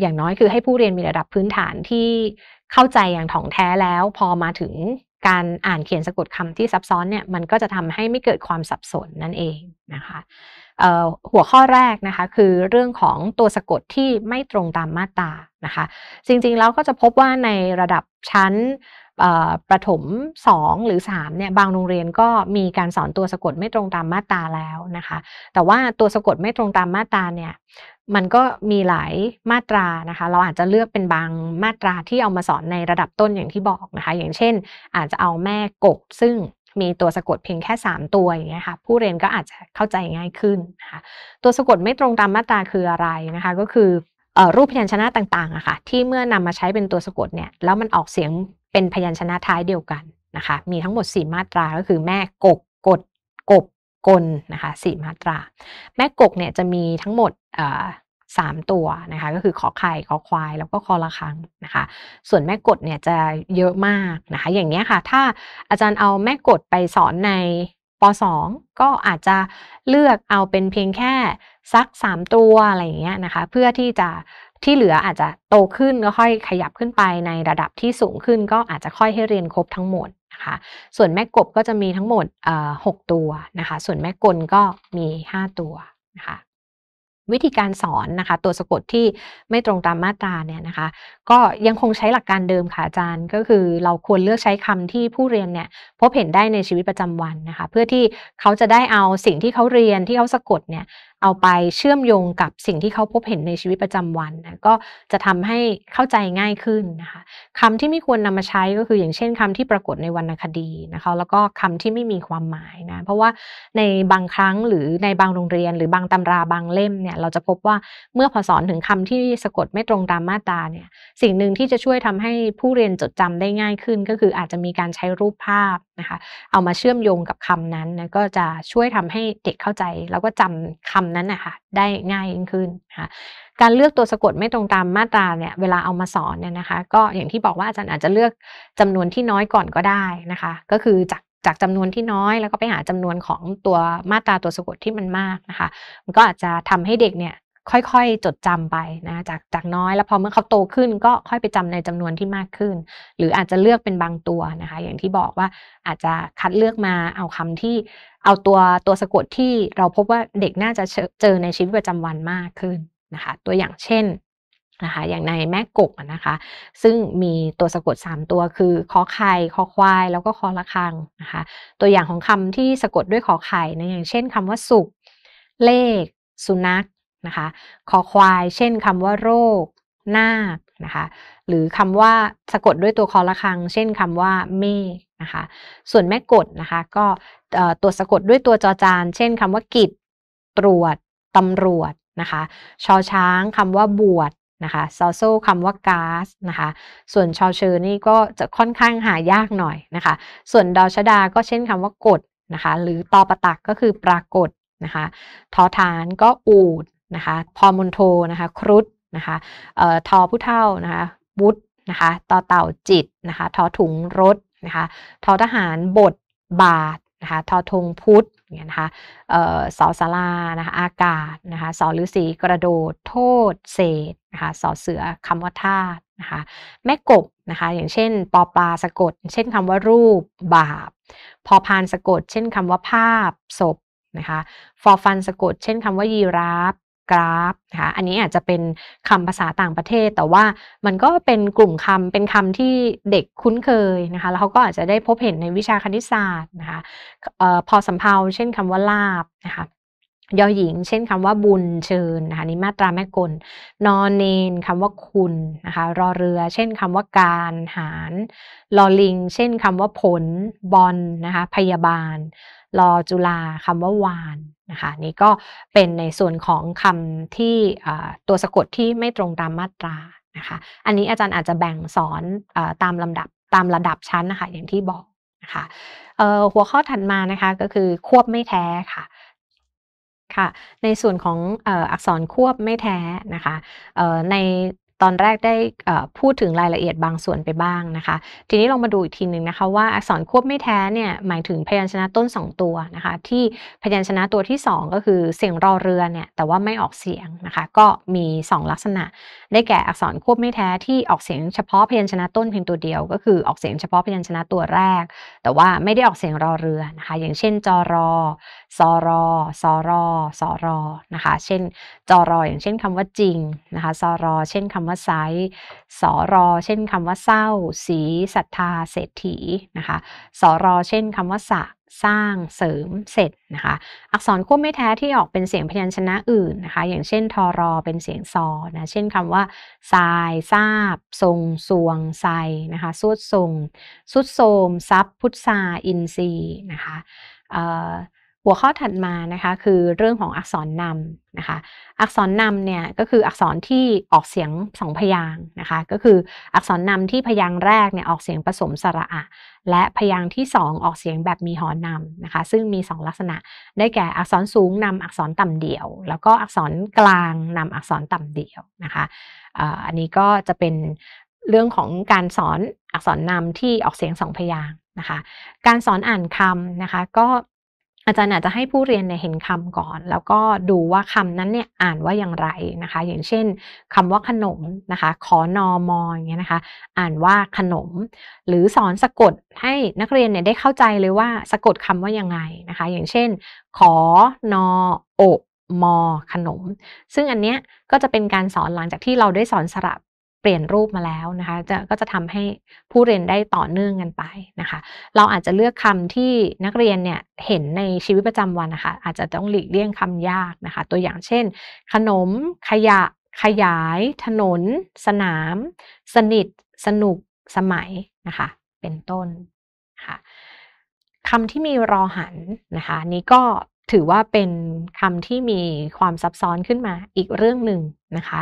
อย่างน้อยคือให้ผู้เรียนมีระดับพื้นฐานที่เข้าใจอย่างถ่องแท้แล้ว พอมาถึงการอ่านเขียนสะกดคำที่ซับซ้อนเนี่ย มันก็จะทำให้ไม่เกิดความสับสนนั่นเองนะคะหัวข้อแรกนะคะ คือเรื่องของตัวสะกดที่ไม่ตรงตามมาตรานะคะจริงๆแล้วก็จะพบว่าในระดับชั้นประถม2หรือ3เนี่ยบางโรงเรียนก็มีการสอนตัวสะกดไม่ตรงตามมาตราแล้วนะคะ แต่ว่าตัวสะกดไม่ตรงตามมาตราเนี่ยมันก็มีหลายมาตรานะคะเราอาจจะเลือกเป็นบางมาตราที่เอามาสอนในระดับต้นอย่างที่บอกนะคะ อย่างเช่น อาจจะเอาแม่กกซึ่งมีตัวสะกดเพียงแค่ 3 ตัวอย่างเงี้ยค่ะผู้เรียนก็อาจจะเข้าใจง่ายขึ้นนะคะตัวสะกดไม่ตรงตามมาตราคืออะไรนะคะ ก็คือรูปพยัญชนะต่างๆอะคะ่ะที่เมื่อนำมาใช้เป็นตัวสะกดเนี่ยแล้วมันออกเสียงเป็นพยัญชนะท้ายเดียวกันนะคะ มีทั้งหมด 4มาตรา ก็คือแม่กกกด กบกลนะคะสมาตรา แม่กกเนี่ยจะมีทั้งหมดสามตัวนะคะ ก็คือขอไข่ขอควาย แล้วก็คอละครังนะคะ ส่วนแม่กดเนี่ยจะเยอะมากนะคะ อย่างนี้ค่ะ ถ้าอาจารย์เอาแม่กดไปสอนในป .2 ก็อาจจะเลือกเอาเป็นเพียงแค่สัก3ตัวอะไรอย่างเงี้ยนะคะ เพื่อที่จะที่เหลืออาจจะโตขึ้นก็ค่อยขยับขึ้นไปในระดับที่สูงขึ้นก็อาจจะค่อยให้เรียนครบทั้งหมดนะคะ ส่วนแม่กบก็จะมีทั้งหมดหตัวนะคะ ส่วนแม่กลก็มี 5 ตัวนะคะ วิธีการสอนนะคะ ตัวสะกดที่ไม่ตรงตามมาตราเนี่ยนะคะ ก็ยังคงใช้หลักการเดิมค่ะอาจารย์ก็คือ เราควรเลือกใช้คำที่ผู้เรียนเนี่ย พบเห็นได้ในชีวิตประจำวันนะคะ เพื่อที่เขาจะได้เอาสิ่งที่เขาเรียนที่เขาสะกดเนี่ยเอาไปเชื่อมโยงกับสิ่งที่เขาพบเห็นในชีวิตประจำวันนะก็จะทำให้เข้าใจง่ายขึ้นนะคะคำที่ไม่ควรนำมาใช้ก็คืออย่างเช่นคำที่ปรากฏในวรรณคดีนะคะแล้วก็คำที่ไม่มีความหมายนะเพราะว่าในบางครั้งหรือในบางโรงเรียน หรือบางตำราบางเล่มเนี่ยเราจะพบว่าเมื่อพอสอนถึงคำที่สะกดไม่ตรงตามมาตราเนี่ยสิ่งหนึ่งที่จะช่วยทำให้ผู้เรียนจดจำได้ง่ายขึ้น ก็คืออาจจะมีการใช้รูปภาพนะคะเอามาเชื่อมโยงกับคำนั้นนะก็จะช่วยทำให้เด็กเข้าใจแล้วก็จำคำนั้นนะคะได้ง่ายยิ่งขึ้นค่ะการเลือกตัวสะกดไม่ตรงตามมาตราเนี่ยเวลาเอามาสอนเนี่ยนะคะ ก็อย่างที่บอกว่าอาจารย์อาจจะเลือกจำนวนที่น้อยก่อนก็ได้นะคะ ก็คือจากจากจำนวนที่น้อยแล้วก็ไปหาจำนวนของตัวมาตราตัวสะกดที่มันมากนะคะ มันก็อาจจะทำให้เด็กเนี่ยค่อยๆ จดจำไปนะ จากจากน้อย แล้วพอเมื่อเขาโตขึ้น ก็ค่อยไปจำในจำนวนที่มากขึ้น หรืออาจจะเลือกเป็นบางตัวนะคะอย่างที่บอกว่าอาจจะคัดเลือกมาเอาคำที่เอาตัวตัวสะกดที่เราพบว่าเด็กน่าจะเจอในชีวิตประจำวันมากขึ้นนะคะตัวอย่างเช่นนะคะอย่างในแม่กบนะคะซึ่งมีตัวสะกด3ตัวคือคอไข่คอควายแล้วก็คอระคังนะคะตัวอย่างของคำที่สะกดด้วยคอไข่นะอย่างเช่นคำว่าสุกเลข สุนัขนะคะคอควายเช่นคำว่าโรคนาคนะคะหรือคำว่าสะกดด้วยตัวคอละครัง เช่นคำว่าเมฆนะคะส่วนแม่กดนะคะก็ตัวสะกดด้วยตัวจอจานเช่นคำว่ากิจตรวจตำรวจนะคะชอช้างคำว่าบวชนะคะซอโซคำว่าก๊าซนะคะส่วนชอเชอร์นี่ก็จะค่อนข้างหายากหน่อยนะคะส่วนดอชดาก็เช่นคำว่ากดนะคะหรือตอประตักก็คือปรากฏนะคะทอฐานก็อูดนะคะพอมนโทนะคะครุฑนะคะเอ่อทอผู้เท่านะคะวุฒนะคะต่อเต่าจิตนะคะทอถุงรถนะคะทอทหารบทบาทนะคะทอธงพุทธเนี่ยนะคะสอสารานะคะอากาศนะคะสอฤาษีกระโดด โทษเศษนะคะสอเสือคำว่าธาตุนะคะแม่กบนะคะอย่างเช่นปอปลาสะกด เช่นคำว่ารูปบาปพอพานสะกดเช่นคำว่าภาพศพนะคะฟอฟันสะกด เช่นคำว่ายีราฟกราฟค่ะอันนี้อาจจะเป็นคำภาษาต่างประเทศ แต่ว่ามันก็เป็นกลุ่มคำเป็นคำที่เด็กคุ้นเคยนะคะ แล้วเขาก็อาจจะได้พบเห็นในวิชาคณิตศาสตร์นะคะออพอสัมเพาเช่นคำว่าลาบนะคะยอหญิง เช่นคำว่าบุญเชิญนะคะนีมาตราแม่กลนอนเนนคำว่าคุณนะคะรอเรือ เช่นคำว่าการ หารลอลิง เช่นคำว่าผล บอล นะคะ พยาบาล รอจุลาคำว่าวานนะคะนี่ก็เป็นในส่วนของคำที่ตัวสะกดที่ไม่ตรงตามมาตรา นะคะ อันนี้อาจารย์อาจจะแบ่งสอนอตามลำดับตามระดับชั้นนะคะอย่างที่บอกนะคะหัวข้อถัดมานะคะก็คือควบไม่แท้ค่ะค่ะในส่วนของอักษรควบไม่แท้นะคะในตอนแรกได้พูดถึงรายละเอียดบางส่วนไปบ้างนะคะ ทีนี้ลองมาดูอีกทีหนึ่งนะคะ ว่าอักษรควบไม่แท้เนี่ยหมายถึงพยัญชนะต้น 2 ตัวนะคะ ที่พยัญชนะตัวที่ 2 ก็คือเสียงรอเรือเนี่ยแต่ว่าไม่ออกเสียงนะคะ ก็มี 2 ลักษณะ ได้แก่อักษรควบไม่แท้ที่ออกเสียงเฉพาะพยัญชนะต้นเพียงตัวเดียว ก็คือออกเสียงเฉพาะพยัญชนะตัวแรก แต่ว่าไม่ได้ออกเสียงรอเรือนะคะอย่างเช่นจอรอสอรอสอรอ สอรอนะคะ เช่น จรออย่างเช่นคำว่าจริง นะคะสอรอเช่นคำว่าไซสอรอ เช่นคำว่าเศร้า สีศรัทธาเศรษฐี นะคะ สอรอ เช่นคำว่าสะสร้าง เสริม เสร็จ นะคะ อักษรควบไม่แท้ที่ออกเป็นเสียงพยัญชนะอื่นนะคะ อย่างเช่นทอรอเป็นเสียงซอนะเช่นคำว่าทราย ทราบ ทรงสวงไซนะคะสุดทรง สุดโสมซับพุทธาอินทรีนะคะหัวข้อถัดมานะคะคือเรื่องของอักษรนำนะคะอักษรนำเนี่ยก็คืออักษรที่ออกเสียงสองพยางนะคะ ก็คืออักษรนำที่พยางแรกเนี่ยออกเสียงผสมสระอะ และพยางที่สองออกเสียงแบบมีหอนำนะคะซึ่งมีสองลักษณะ ได้แก่อักษรสูงนำอักษรต่ำเดี่ยว แล้วก็อักษรกลางนำอักษรต่ำเดี่ยวนะคะอันนี้ก็จะเป็นเรื่องของการสอนอักษรนำที่ออกเสียงสองพยางนะคะ การสอนอ่านคำนะคะก็อาจารย์อาจจะให้ผู้เรียนเนี่ยเห็นคำก่อน แล้วก็ดูว่าคำนั้นเนี่ยอ่านว่าอย่างไรนะคะ อย่างเช่น คำว่าขนมนะคะขอนอมอย่างเงี้ยนะคะอ่านว่าขนม หรือสอนสะกดให้นักเรียนเนี่ยได้เข้าใจเลยว่าสะกดคำว่ายังไงนะคะ อย่างเช่นขอนอโอมอขนม ซึ่งอันเนี้ยก็จะเป็นการสอนหลังจากที่เราได้สอนสระเปลี่ยนรูปมาแล้วนะคะจะก็จะทำให้ผู้เรียนได้ต่อเนื่องกันไปนะคะเราอาจจะเลือกคำที่นักเรียนเนี่ยเห็นในชีวิตประจำวันนะคะอาจจะต้องหลีกเลี่ยงคำยากนะคะตัวอย่างเช่น ขนมขยะ ขยาย ถนน สนาม สนิท สนุกสมัยนะคะเป็นต้นค่ะคำที่มีรอหันนะคะนี้ก็ถือว่าเป็นคำที่มีความซับซ้อนขึ้นมาอีกเรื่องหนึ่งนะคะ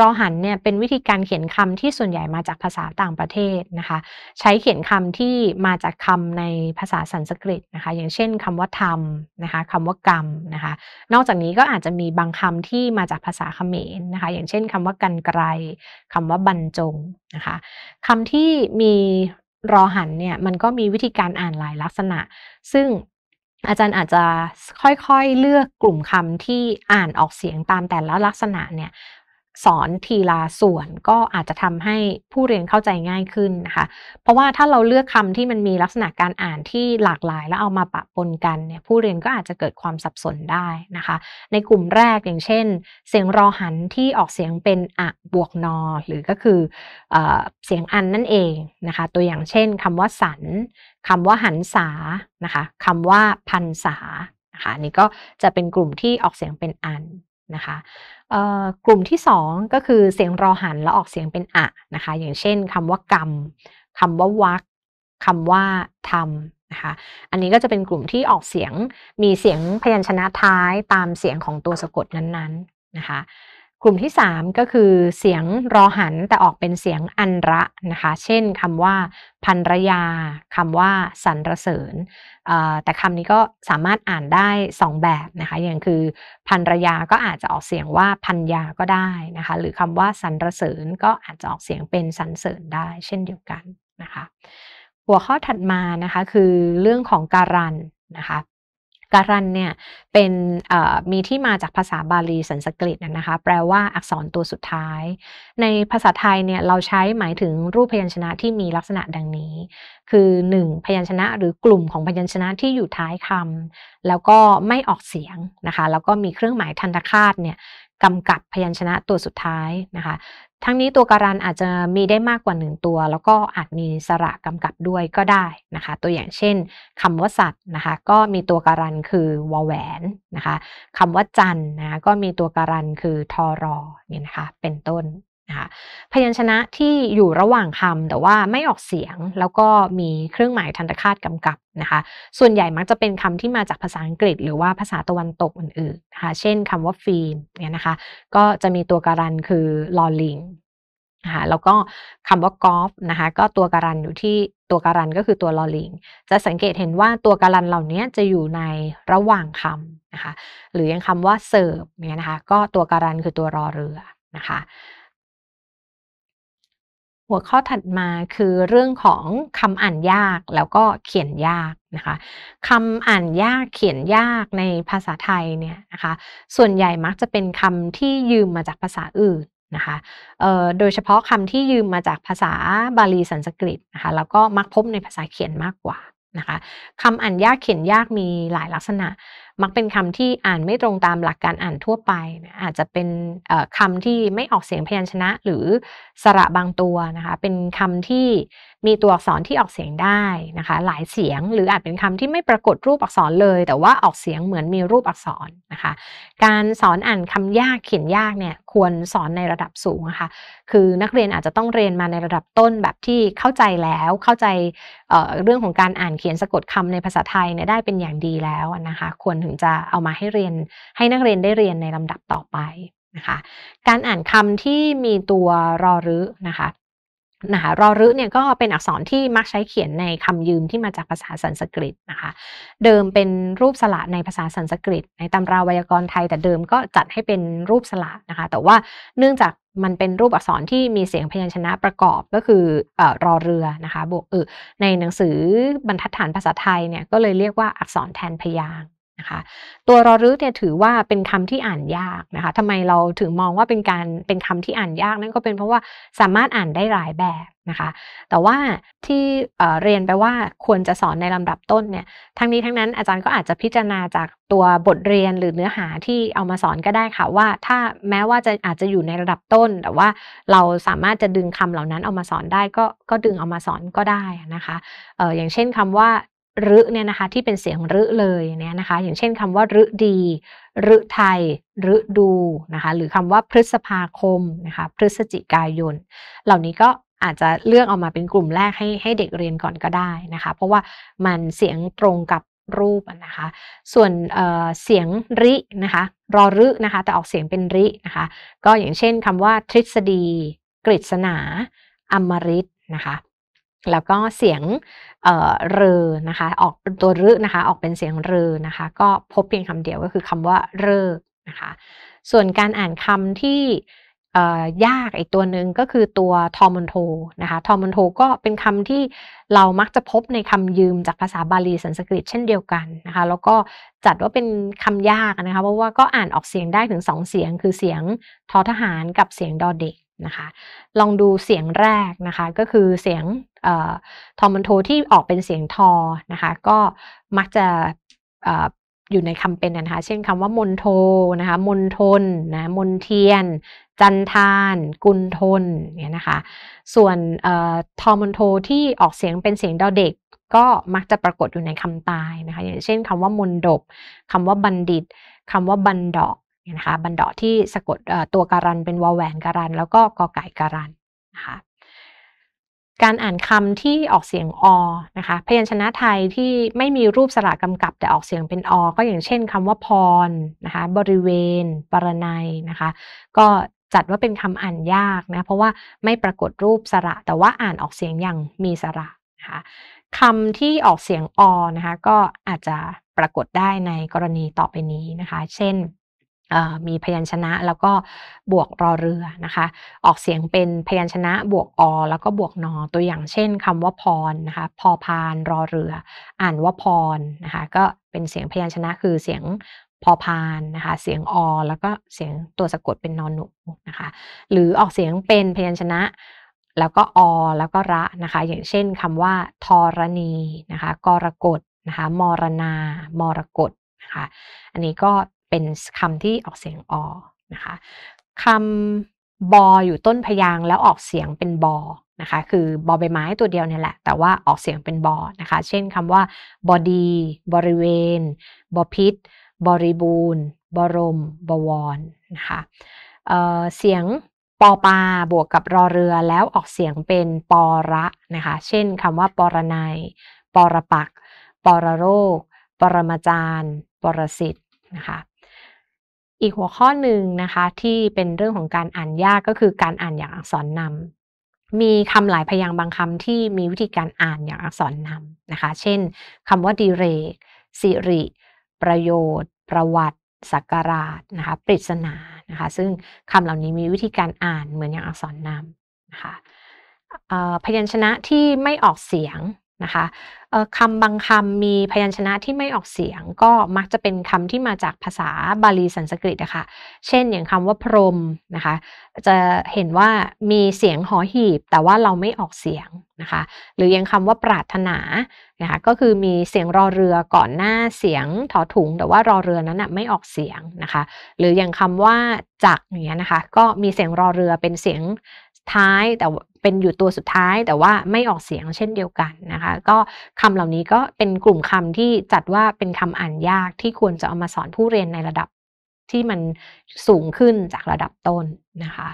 รอหันเนี่ยเป็นวิธีการเขียนคำที่ส่วนใหญ่มาจากภาษาต่างประเทศนะคะ ใช้เขียนคำที่มาจากคำในภาษาสันสกฤตนะคะ อย่างเช่นคำว่าธรรมนะคะคำว่ากรรมนะคะนอกจากนี้ก็อาจจะมีบางคำที่มาจากภาษาเขมรนะคะ อย่างเช่นคำว่ากันไกลคำว่าบรรจงนะคะคำที่มีรอหันเนี่ยมันก็มีวิธีการอ่านหลายลักษณะ ซึ่งอาจารย์อาจจะค่อย ๆ เลือกกลุ่มคำที่อ่านออกเสียงตามแต่ละลักษณะเนี่ยสอนทีละส่วนก็อาจจะทำให้ผู้เรียนเข้าใจง่ายขึ้นนะคะ เพราะว่าถ้าเราเลือกคำที่มันมีลักษณะการอ่านที่หลากหลายแล้วเอามาปะปนกันเนี่ยผู้เรียนก็อาจจะเกิดความสับสนได้นะคะ ในกลุ่มแรกอย่างเช่น เสียงรอหันที่ออกเสียงเป็นอะบวกนอ หรือก็คือเอเสียงอันนั่นเองนะคะตัวอย่างเช่น คำว่าสัน คำว่าหันสานะคะคำว่าพันสานะคะนี่ก็จะเป็นกลุ่มที่ออกเสียงเป็นอันนะคะกลุ่มที่ 2 ก็คือเสียงรอหันแล้วออกเสียงเป็นอะนะคะ อย่างเช่นคำว่ากรรมคำว่าวักคำว่าธรรมนะคะ อันนี้ก็จะเป็นกลุ่มที่ออกเสียงมีเสียงพยัญชนะท้ายตามเสียงของตัวสะกดนั้นๆนะคะลุ่มที่ 3 ก็คือเสียงรอหัน แต่ออกเป็นเสียงอันระนะคะเช่นคำว่าพันรยาคำว่าสรรเสริญแต่คำนี้ก็สามารถอ่านได้ 2 แบบนะคะ อย่างคือพันรยาก็อาจจะออกเสียงว่าพันยาก็ได้นะคะ หรือคำว่าสรรเสริญ ก็อาจจะออกเสียงเป็นสรรเสริญได้ เช่นเดียวกันนะคะ หัวข้อถัดมานะคะคือเรื่องของการันนะคะการันเนี่ยเป็นมีที่มาจากภาษาบาลีสันสกฤตนะคะ แปลว่าอักษรตัวสุดท้าย ในภาษาไทยเนี่ยเราใช้หมายถึงรูปพยัญชนะที่มีลักษณะดังนี้ คือ 1. พยัญชนะหรือกลุ่มของพยัญชนะที่อยู่ท้ายคำ แล้วก็ไม่ออกเสียงนะคะแล้วก็มีเครื่องหมายทันตคาตเนี่ยกำกับพยัญชนะตัวสุดท้ายนะคะทั้งนี้ตัวการันอาจจะมีได้มากกว่า 1 ตัว แล้วก็อาจมีสระกำกับด้วยก็ได้นะคะ ตัวอย่างเช่นคำว่า สัตว์นะคะ ก็มีตัวการันคือวอแหวนนะคะคำว่าจันนะก็มีตัวการันคือทอรอเนี่ยนะคะ เป็นต้นนะะพยัญชนะที่อยู่ระหว่างคำแต่ว่าไม่ออกเสียง แล้วก็มีเครื่องหมายทันตคาตกำกับนะคะ ส่วนใหญ่มักจะเป็นคำที่มาจากภาษาอังกฤษ หรือว่าภาษาตะวันตกอื่นๆนะคะเช่นคำว่าฟิล์มเนี่ยนะคะก็จะมีตัวการันคือลอลิงนะคะแล้วก็คำว่ากอล์ฟนะคะ ก็ตัวการันอยู่ที่ตัวการันก็คือตัวลอลิงจะสังเกตเห็นว่าตัวการันเหล่านี้จะอยู่ในระหว่างคำนะคะ หรือยังคำว่าเสิร์ฟเนี่ยนะคะก็ตัวการันคือตัวรอเรือนะคะหัวข้อถัดมาคือเรื่องของคำอ่านยากแล้วก็เขียนยากนะคะคำอ่านยากเขียนยากในภาษาไทยเนี่ยนะคะ ส่วนใหญ่มักจะเป็นคำที่ยืมมาจากภาษาอื่นนะคะโดยเฉพาะคำที่ยืมมาจากภาษาบาลีสันสกฤตนะคะแล้วก็มักพบในภาษาเขียนมากกว่านะคะคำอ่านยากเขียนยากมีหลายลักษณะมักเป็นคำที่อ่านไม่ตรงตามหลักการอ่านทั่วไปนะอาจจะเป็นคำที่ไม่ออกเสียงพยัญชนะ หรือสระบางตัวนะคะ เป็นคำที่มีตัวอักษรที่ออกเสียงได้นะคะ หลายเสียงหรืออาจเป็นคำที่ไม่ปรากฏรูปอักษรเลย แต่ว่าออกเสียงเหมือนมีรูปอักษรนะคะ การสอนอ่านคำยากเขียนยากเนี่ย ควรสอนในระดับสูงนะคะคือนักเรียนอาจจะต้องเรียนมาในระดับต้นแบบที่เข้าใจแล้วเข้าใจเเรื่องของการอ่านเขียนสะกดคำในภาษาไทยเนี่ยได้เป็นอย่างดีแล้วนะคะ ควรถึงจะเอามาให้เรียนให้นักเรียนได้เรียนในลำดับต่อไปนะคะ การอ่านคำที่มีตัวรอรอนะคะนะคะรอรึ เนี่ยก็เป็นอักษรที่มักใช้เขียนในคำยืมที่มาจากภาษาสันสกฤตนะคะ เดิมเป็นรูปสระในภาษาสันสกฤต ในตำราไวยากรณ์ไทยแต่เดิมก็จัดให้เป็นรูปสระนะคะแต่ว่าเนื่องจากมันเป็นรูปอักษรที่มีเสียงพยัญชนะประกอบก็คืออรอเรือนะคะบวกออในหนังสือบรรทัดฐานภาษาไทยเนี่ยก็เลยเรียกว่าอักษรแทนพยางนะคะตัวรอรอเนี่ยถือว่าเป็นคำที่อ่านยากนะคะทำไมเราถึงมองว่าเป็นการเป็นคำที่อ่านยากนั่นก็เป็นเพราะว่าสามารถอ่านได้หลายแบบนะคะ แต่ว่าที่เรียนไปว่าควรจะสอนในลำดับต้นเนี่ย ทั้งนี้ทั้งนั้น อาจารย์ก็อาจจะพิจารณาจากตัวบทเรียนหรือเนื้อหาที่เอามาสอนก็ได้ค่ะว่า ถ้าแม้ว่าจะอาจจะอยู่ในระดับต้น แต่ว่าเราสามารถจะดึงคำเหล่านั้นเอามาสอนได้ ก็ก็ดึงเอามาสอนก็ได้นะคะออย่างเช่นคำว่ารึเนี่ยนะคะที่เป็นเสียงรึเลยเนี่ยนะคะอย่างเช่นคำว่ารึดีรึไทยรึดูนะคะหรือคำว่าพฤษภาคมนะคะพฤศจิกายน เหล่านี้ก็อาจจะเลือกออกมาเป็นกลุ่มแรกให้ให้เด็กเรียนก่อนก็ได้นะคะ เพราะว่ามันเสียงตรงกับรูปนะคะ ส่วนเเสียงรินะคะ รอรึนะคะแต่ออกเสียงเป็นรินะคะ ก็อย่างเช่นคำว่าทฤษฎีกฤษณาอมริตนะคะแล้วก็เสียงเรือรอนะคะออกตัวรือนะคะออกเป็นเสียงเรอนะคะก็พบเพียงคำเดียวก็คือคำว่าเรอนะคะส่วนการอ่านคำที่ยากอีกตัวหนึ่งก็คือตัวทอมอนโทนะคะทอมอนโทก็เป็นคำที่เรามักจะพบในคำยืมจากภาษาบาลีสันสกฤตเช่นเดียวกันนะคะแล้วก็จัดว่าเป็นคำยากนะคะเพราะว่าก็อ่านออกเสียงได้ถึง2เสียงคือเสียงทอทหารกับเสียงดอเด็กนะคะลองดูเสียงแรกนะคะก็คือเสียงอทอมันโทที่ออกเป็นเสียงทอนะคะก็มักจะอยู่ในคำเป็นนะคะเช่นคำว่ามนโทนะคะมนทนนะมนเทียน จันทานกุนทนเนี่ยนะคะส่วนทอมนโท ที่ออกเสียงเป็นเสียงดวเด็ก ก็มักจะปรากฏอยู่ในคำตายนะคะอย่างเช่นคำว่ามนดบคำว่าบัณฑิตคำว่าบันดอกนะคะบันดอที่สะกดตัวการันเป็นวอแหวนการันแล้วก็กอไก่การันนะคะการอ่านคำที่ออกเสียงอนะคะพยัญชนะไทยที่ไม่มีรูปสระกำกับแต่ออกเสียงเป็นอก็อย่างเช่นคำว่าพรนะคะบริเวณปรนัยนะคะก็จัดว่าเป็นคำอ่านยากนะเพราะว่าไม่ปรากฏรูปสระ แต่ว่าอ่านออกเสียงอย่างมีสระนะคะคำที่ออกเสียงอนะคะก็อาจจะปรากฏได้ในกรณีต่อไปนี้นะคะ เช่นมีพยัญชนะแล้วก็บวกรอเรือนะคะออกเสียงเป็น พยัญชนะบวกอ แล้วก็บวกนอตัวอย่างเช่นคำว่าพรนะคะพอพานรอเรือ อ่านว่าพรนะคะก็เป็นเสียงพยัญชนะคือเสียงพอพานนะคะเสียงอแล้วก็เสียงตัวสะกดเป็นนอนหนูนะคะหรือออกเสียงเป็น พยัญชนะแล้วก็อแล้วก็ระนะคะอย่างเช่นคำว่าทรณีนะคะกรกฎนะคะมรณามรกฎนะคะอันนี้ก็เป็นคำที่ออกเสียงอนะคะคำบออยู่ต้นพยางแล้วออกเสียงเป็น บอ นะคะคือบอใบไม้ตัวเดียวนี่แหละแต่ว่าออกเสียงเป็นบอนะคะ เช่นคำว่าบอดีบริเวณบอพิษบริบูรณ์ บรมบวรนะคะเเสียงปอปาบวกกับรอเรือแล้วออกเสียงเป็นปอระนะคะ เช่นคำว่าปรนัยปรปักปรโรค ปรมาจารย์ปรสิทธ์นะคะอีกหัวข้อหนึ่งนะคะที่เป็นเรื่องของการอ่านยากก็คือการอ่านอย่างอักษรนำมีคำหลายพยางค์บางคำที่มีวิธีการอ่านอย่างอักษรนำนะคะเช่นคำว่าดีเรกสิริ ประโยชน์ ประวัติสักการะนะคะปริศนานะคะซึ่งคำเหล่านี้มีวิธีการอ่านเหมือนอย่างอักษรนำนะคะพยัญชนะที่ไม่ออกเสียงนะคะคำบางคำมีพยัญชนะที่ไม่ออกเสียง ก็มักจะเป็นคำที่มาจากภาษาบาลีสันสกฤตนะคะเช่นอย่างคำว่าพรมนะคะ จะเห็นว่ามีเสียงหอหีบ แต่ว่าเราไม่ออกเสียงนะคะ หรืออย่างคำว่าปรารถนานะคะก็คือมีเสียงรอเรือก่อนหน้าเสียงถอถุงแต่ว่ารอเรือนั้นะไม่ออกเสียงนะคะ หรืออย่างคำว่าจักอย่างเงี้ยนะคะ ก็มีเสียงรอเรือเป็นเสียงท้าย แต่เป็นอยู่ตัวสุดท้ายแต่ว่าไม่ออกเสียงเช่นเดียวกันนะคะ ก็คำเหล่านี้ก็เป็นกลุ่มคำที่จัดว่าเป็นคำอ่านยากที่ควรจะเอามาสอนผู้เรียนในระดับที่มันสูงขึ้นจากระดับต้นนะคะ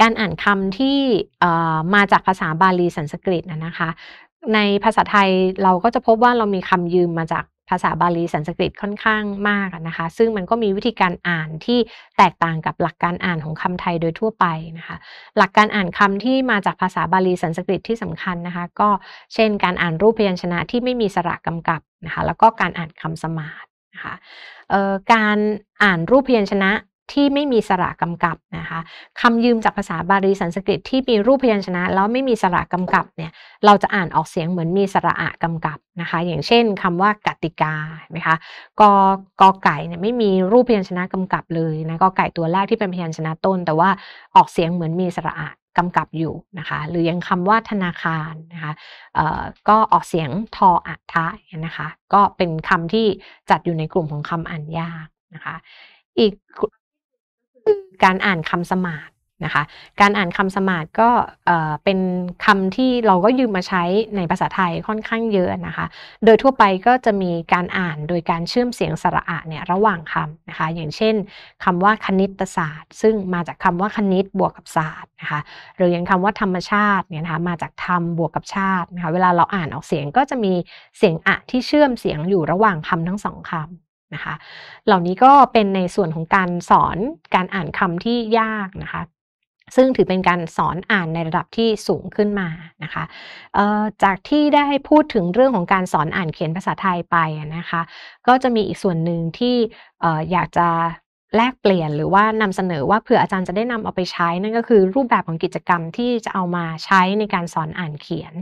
การอ่านคำที่มาจากภาษาบาลีสันสกฤตนะคะ ในภาษาไทยเราก็จะพบว่าเรามีคำยืมมาจากาษาบาลีสันสกฤตค่อนข้างมากนะคะซึ่งมันก็มีวิธีการอ่านที่แตกต่างกับหลักการอ่านของคำไทยโดยทั่วไปนะคะหลักการอ่านคำที่มาจากภาษาบาลีสันสกฤตที่สำคัญนะคะก็เช่นการอ่านรูปพยัญชนะที่ไม่มีสระกำกับนะคะแล้วก็การอ่านคำสมาธินะคะการอ่านรูปพยัญชนะที่ไม่มีสระกำกับนะคะคำยืมจากภาษาบาลีสันสกฤตที่มีรูปพยัญชนะแล้วไม่มีสระกำกับเนี่ยเราจะอ่านออกเสียงเหมือนมีสระอะกำกับนะคะ อย่างเช่นคำว่ากติกาเห็นไหมคะกกไก่เนี่ยไม่มีรูปพยัญชนะกำกับเลยนะกไก่ตัวแรกที่เป็นพยัญชนะต้น แต่ว่าออกเสียงเหมือนมีสระอะกำกับอยู่นะคะ หรือยังคำว่าธนาคารนะคะก็ออกเสียงทออะทะนะคะ ก็เป็นคำที่จัดอยู่ในกลุ่มของคำอ่านยากนะคะอีกการอ่านคำสมานนะคะ การอ่านคำสมานก็เป็น คำที่เราก็ยืมมาใช้ในภาษาไทยค่อนข้างเยอะนะคะ โดยทั่วไปก็จะมีการอ่านโดยการเชื่อมเสียงสระอะเนี่ยระหว่างคำนะคะ อย่างเช่นคำว่าคณิตศาสตร์ ซึ่งมาจากคำว่าคณิตบวกกับศาสตร์นะคะ หรืออย่างคำว่าธรรมชาติเนี่ยนะคะมาจาก ธรรมบวกกับชาตินะคะ เวลาเราอ่านออกเสียงก็จะมีเสียงอะที่เชื่อมเสียงอยู่ระหว่างคำทั้งสองคำะคะเหล่านี้ก็เป็นในส่วนของการสอนการอ่านคำที่ยากนะคะซึ่งถือเป็นการสอนอ่านในระดับที่สูงขึ้นมานะคะจากที่ได้พูดถึงเรื่องของการสอนอ่านเขียนภาษาไทยไปนะคะก็จะมีอีกส่วนหนึ่งที่อยากจะแลกเปลี่ยนหรือว่านำเสนอว่าเผื่ออาจารย์จะได้นำเอาไปใช้นั่นก็คือรูปแบบของกิจกรรมที่จะเอามาใช้ในการสอนอ่านเขียน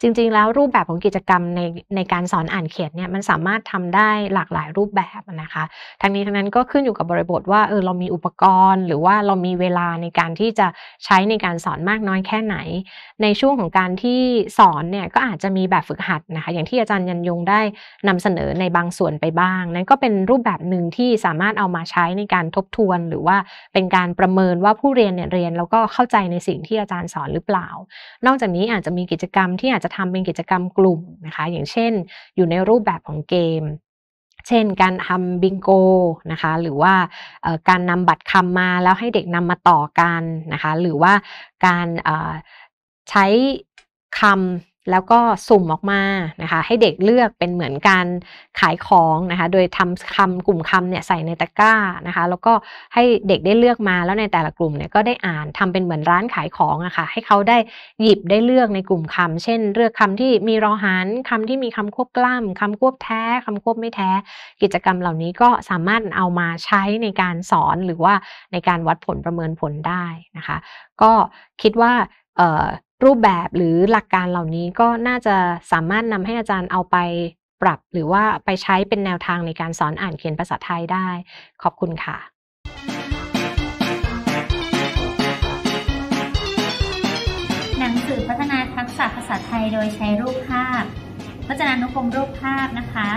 จริง ๆ แล้วรูปแบบของกิจกรรมในในการสอนอ่านเขียนเนี่ยมันสามารถทำได้หลากหลายรูปแบบนะคะทั้งนี้ทั้งนั้นก็ขึ้นอยู่กับบริบทว่าเออเรามีอุปกรณ์หรือว่าเรามีเวลาในการที่จะใช้ในการสอนมากน้อยแค่ไหน ในช่วงของการที่สอนเนี่ยก็อาจจะมีแบบฝึกหัดนะคะอย่างที่อาจารย์ยันยงได้นำเสนอในบางส่วนไปบ้าง นั่นก็เป็นรูปแบบหนึ่งที่สามารถเอามาใช้ในการการทบทวนหรือว่าเป็นการประเมินว่าผู้เรียนเนี่ยเรียนแล้วก็เข้าใจในสิ่งที่อาจารย์สอนหรือเปล่า นอกจากนี้อาจจะมีกิจกรรมที่อาจจะทำเป็นกิจกรรมกลุ่มนะคะอย่างเช่นอยู่ในรูปแบบของเกม เช่นการทำบิงโกนะคะ หรือว่าการนำบัตรคำมาแล้วให้เด็กนำมาต่อกันนะคะหรือว่าการใช้คำแล้วก็สุ่มออกมานะคะ ให้เด็กเลือกเป็นเหมือนการขายของนะคะ โดยทำคำกลุ่มคำเนี่ยใส่ในตะกร้านะคะ แล้วก็ให้เด็กได้เลือกมาแล้วในแต่ละกลุ่มเนี่ยก็ได้อ่านทำเป็นเหมือนร้านขายของอะคะ่ะให้เขาได้หยิบได้เลือกในกลุ่มคำ เช่น เลือกคำที่มีรอหันคำที่มีคำควบกล้ำคำควบแท้ คำควบไม่แท้ กิจกรรมเหล่านี้ก็สามารถเอามาใช้ในการสอนหรือว่าในการวัดผลประเมินผลได้นะคะ ก็คิดว่ารูปแบบหรือหลักการเหล่านี้ก็น่าจะสามารถนำให้อาจารย์เอาไปปรับ หรือว่าไปใช้เป็นแนวทางในการสอนอ่านเขียนภาษาไทยได้ ขอบคุณค่ะ หนังสือพัฒนาทักษะภาษาไทยโดยใช้รูปภาพพจนานุกรมรูปภาพนะคะ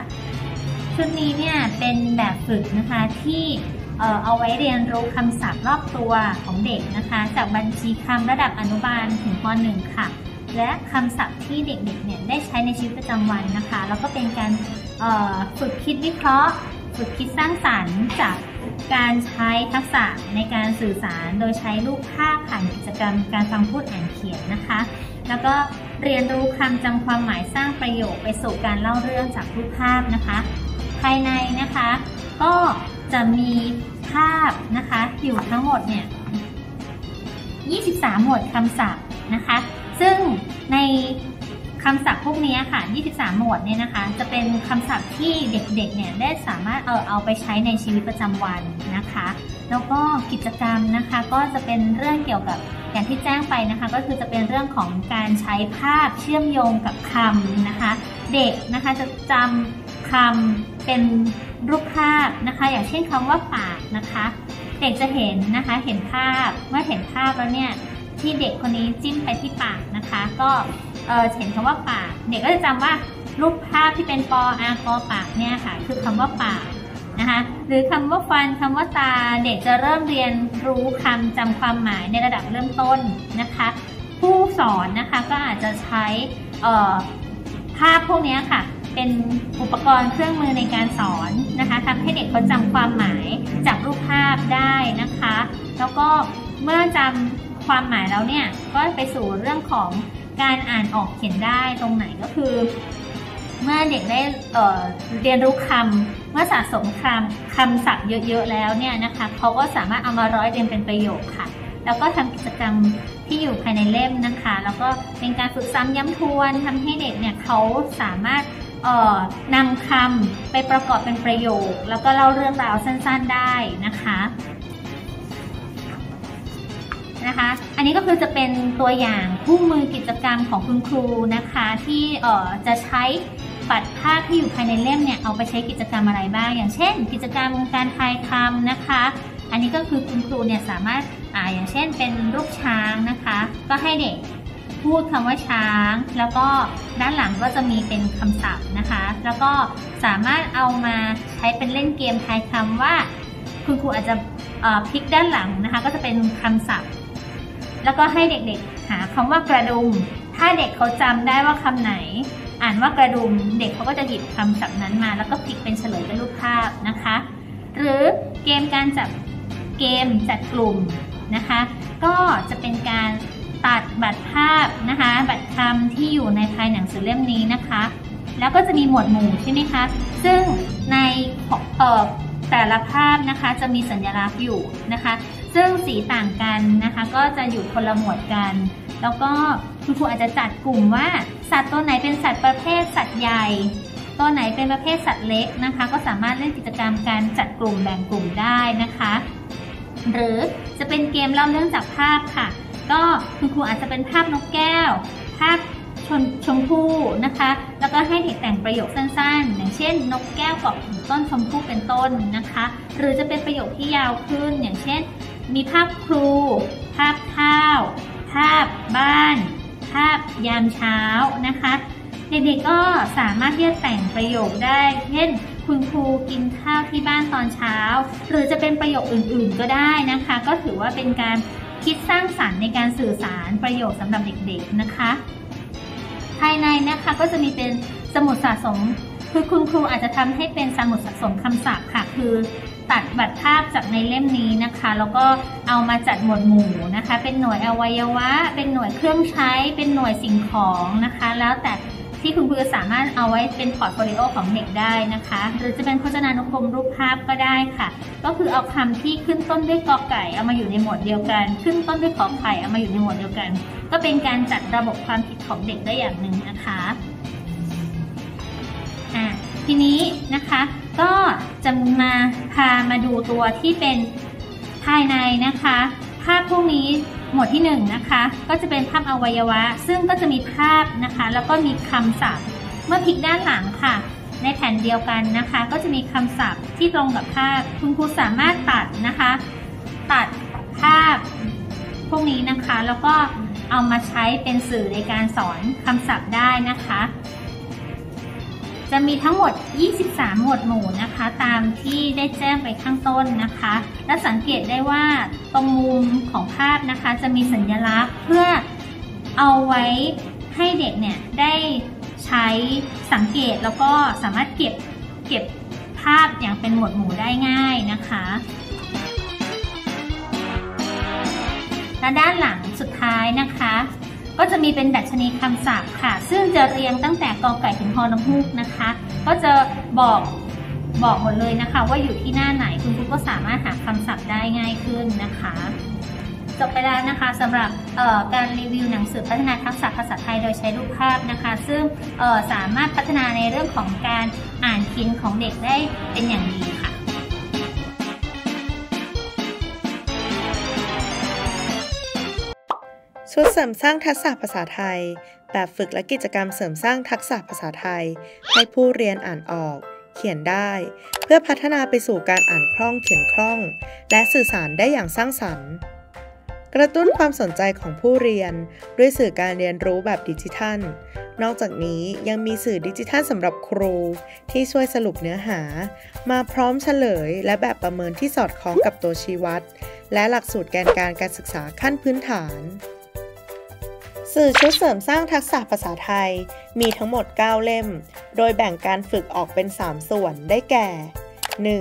ชุดนี้เนี่ยเป็นแบบฝึกนะคะที่เอาไว้เรียนรู้คำศัพท์รอบตัวของเด็กนะคะ จากบัญชีคำระดับอนุบาลถึงป .1 ค่ะ และคำศัพท์ที่เด็กๆเนี่ยได้ใช้ในชีวิตประจำวันนะคะแล้วก็เป็นการฝึกคิดวิเคราะห์ฝึกคิดสร้างสารรค์จากการใช้ทักษะในการสื่อสาร โดยใช้รูปภาพผ่านกิจกรรมการฟังพูดอ่านเขียนนะคะ แล้วก็เรียนรู้คำจำความหมายสร้างประโยคไปสู่การเล่าเรื่องจากรูปภาพนะคะ ภายในนะคะ ก็จะมีภาพนะคะอยู่ทั้งหมดเนี่ย 23 หมวดคำศัพท์นะคะ ซึ่งในคำศัพท์พวกนี้ค่ะ 23 หมวดเนี่ยนะคะ จะเป็นคำศัพท์ที่เด็กๆเนี่ยได้สามารถเออเอาไปใช้ในชีวิตประจำวันนะคะ แล้วก็กิจกรรมนะคะก็จะเป็นเรื่องเกี่ยวกับอย่างที่แจ้งไปนะคะ ก็คือจะเป็นเรื่องของการใช้ภาพเชื่อมโยงกับคำนะคะ เด็กนะคะจะจำคำเป็นรูปภาพนะคะ อย่างเช่นคำว่าปากนะคะ เด็กจะเห็นนะคะเห็นภาพเมื่อเห็นภาพแล้วเนี่ยที่เด็กคนนี้จิ้มไปที่ปากนะคะ ก็เเห็นคำว่าปากเด็กก็จะจำว่ารูปภาพที่เป็นปออากอปากเนี่ยค่ะคือคำว่าปากนะคะหรือคำว่าฟันคำว่าตา เด็กจะเริ่มเรียนรู้คำจำความหมายในระดับเริ่มต้นนะคะผู้สอนนะคะก็อาจจะใช้ภาพพวกนี้ค่ะเป็นอุปกรณ์เครื่องมือในการสอนนะคะทำให้เด็กเขาจำความหมายจากรูปภาพได้นะคะ แล้วก็เมื่อจำความหมายแล้วเนี่ย ก็ไปสู่เรื่องของการอ่านออกเขียนได้ตรงไหนก็คือ เมื่อเด็กได้เรียนรู้คำ เมื่อสะสมคำคำศัพท์เยอะๆแล้วเนี่ยนะคะ เขาก็สามารถเอามาร้อยเรียงเป็นประโยคค่ะ แล้วก็ทำกิจกรรมที่อยู่ภายในเล่มนะคะ แล้วก็เป็นการฝึกซ้ำย้ำทวน ทำให้เด็กเนี่ยเขาสามารถนำคำไปประกอบเป็นประโยค แล้วก็เล่าเรื่องราวสั้นๆได้นะคะนะคะ อันนี้ก็คือจะเป็นตัวอย่างคู่มือกิจกรรมของคุณครูนะคะ ที่จะใช้ปัดภาพที่อยู่ภายในเล่มเนี่ยเอาไปใช้กิจกรรมอะไรบ้าง อย่างเช่น กิจกรรมการทายคำนะคะ อันนี้ก็คือคุณครูเนี่ยสามารถออย่างเช่นเป็นรูปช้างนะคะ ก็ให้เด็กพูดคำว่าช้างแล้วก็ด้านหลังก็จะมีเป็นคำศัพท์นะคะ แล้วก็สามารถเอามาใช้เป็นเล่นเกมทายคำว่า คุณครูอาจจะพลิกด้านหลังนะคะก็จะเป็นคำศัพท์ แล้วก็ให้เด็กๆหาคำว่ากระดุม ถ้าเด็กเขาจำได้ว่าคำไหน อ่านว่ากระดุมเด็กเขาก็จะหยิบคำศัพท์นั้นมา แล้วก็พลิกเป็นเฉลยเป็นรูปภาพนะคะ หรือเกมการจับเกมจัดกลุ่มนะคะก็จะเป็นการตัดบัตรภาพนะคะ บัตรคำที่อยู่ในภายหนังสือเล่มนี้นะคะ แล้วก็จะมีหมวดหมู่ใช่ไหมคะ ซึ่งในเอ่อแต่ละภาพนะคะจะมีสัญลักษณ์อยู่นะคะ ซึ่งสีต่างกันนะคะ ก็จะอยู่คนละหมวดกัน แล้วก็คุณครูอาจจะจัดกลุ่มว่า สัตว์ตัวไหนเป็นสัตว์ประเภทสัตว์ใหญ่ ตัวไหนเป็นประเภทสัตว์เล็กนะคะ ก็สามารถเล่นกิจกรรมการจัดกลุ่มแบ่งกลุ่มได้นะคะ หรือจะเป็นเกมเล่าเรื่องจากภาพค่ะก็คุณครูอาจจะเป็นภาพนกแก้ว ภาพชมชมพู่นะคะ แล้วก็ให้เด็กแต่งประโยคสั้นๆ อย่างเช่นนกแก้วเกาะถึงต้นชมพู่เป็นต้นนะคะ หรือจะเป็นประโยคที่ยาวขึ้นอย่างเช่นมีภาพครู ภาพข้าว ภาพบ้าน ภาพยามเช้านะคะเด็กๆก็สามารถที่จะแต่งประโยคได้ เช่นคุณครูกินข้าวที่บ้านตอนเช้า หรือจะเป็นประโยคอื่นๆก็ได้นะคะ ก็ถือว่าเป็นการคิดสร้างสารรค์ในการสื่อสารประโยคสำหรับเด็กๆนะคะ ภายในนะคะก็จะมีเป็นสมุดสะสม คือคุณครูอาจจะทำให้เป็นสมุดสะสมคำศัพท์ค่ะ คือตัดบัตรภาพจากในเล่มนี้นะคะ แล้วก็เอามาจัดหมวดหมู่นะคะ เป็นหน่วยอวัยวะเป็นหน่วยเครื่องใช้ เป็นหน่วยสิ่งของนะคะ แล้วแต่ที่คุณครูสามารถเอาไว้เป็นพอร์ตโฟลิโอของเด็กได้นะคะหรือจะเป็นพจนานุกรมรูปภาพก็ได้ค่ะ ก็คือเอาคำที่ขึ้นต้นด้วยกอไก่เอามาอยู่ในหมวดเดียวกัน ขึ้นต้นด้วยขอไข่เอามาอยู่ในหมวดเดียวกัน ก็เป็นการจัดระบบความคิดของเด็กได้อย่างหนึ่งนะคะอ่ะทีนี้นะคะก็จะมาพามาดูตัวที่เป็นภายในนะคะ ภาพพวกนี้หมวดที่1นนะคะก็จะเป็นภาพอวัยวะ ซึ่งก็จะมีภาพนะคะ แล้วก็มีคำศัพท์เมื่อพลิกด้านหลังค่ะ ในแผ่นเดียวกันนะคะ ก็จะมีคำศัพท์ที่ตรงกับภาพคุณครูสามารถตัดนะคะตัดภาพพวกนี้นะคะ แล้วก็เอามาใช้เป็นสื่อในการสอนคำศัพท์ได้นะคะจะมีทั้งหมด 23 หมวดหมู่นะคะ ตามที่ได้แจ้งไปข้างต้นนะคะ และสังเกตได้ว่าตรงมุมของภาพนะคะ จะมีสัญลักษณ์เพื่อเอาไว้ให้เด็กเนี่ยได้ใช้สังเกตแล้วก็สามารถเก็บเก็บภาพอย่างเป็นหมวดหมู่ได้ง่ายนะคะและด้านหลังสุดท้ายนะคะก็จะมีเป็นดัชนีคำศัพท์ค่ะ ซึ่งจะเรียงตั้งแต่กอไก่ถึงฮอนมูกนะคะ ก็จะบอกบอกหมดเลยนะคะว่าอยู่ที่หน้าไหน คุณครูก็สามารถหาคำศัพท์ได้ง่ายขึ้นนะคะจบไปแล้วนะคะสำหรับการรีวิวหนังสือพัฒนาทักษะภาษาไทยโดยใช้รูปภาพนะคะ ซึ่งสามารถพัฒนาในเรื่องของการอ่านเขียนของเด็กได้เป็นอย่างดีค่ะชุดเสริมสร้างทักษะภาษาไทย แบบฝึกและกิจกรรมเสริมสร้างทักษะภาษาไทย ให้ผู้เรียนอ่านออก เขียนได้ เพื่อพัฒนาไปสู่การอ่านคล่องเขียนคล่อง และสื่อสารได้อย่างสร้างสรรค์ กระตุ้นความสนใจของผู้เรียนด้วยสื่อการเรียนรู้แบบดิจิทัล นอกจากนี้ยังมีสื่อดิจิทัลสำหรับครู ที่ช่วยสรุปเนื้อหา มาพร้อมเฉลยและแบบประเมินที่สอดคล้องกับตัวชี้วัด และหลักสูตรแกนการการศึกษาขั้นพื้นฐานสื่อชุดเสริมสร้างทักษะภาษาไทยมีทั้งหมด9เล่ม โดยแบ่งการฝึกออกเป็น 3 ส่วนได้แก่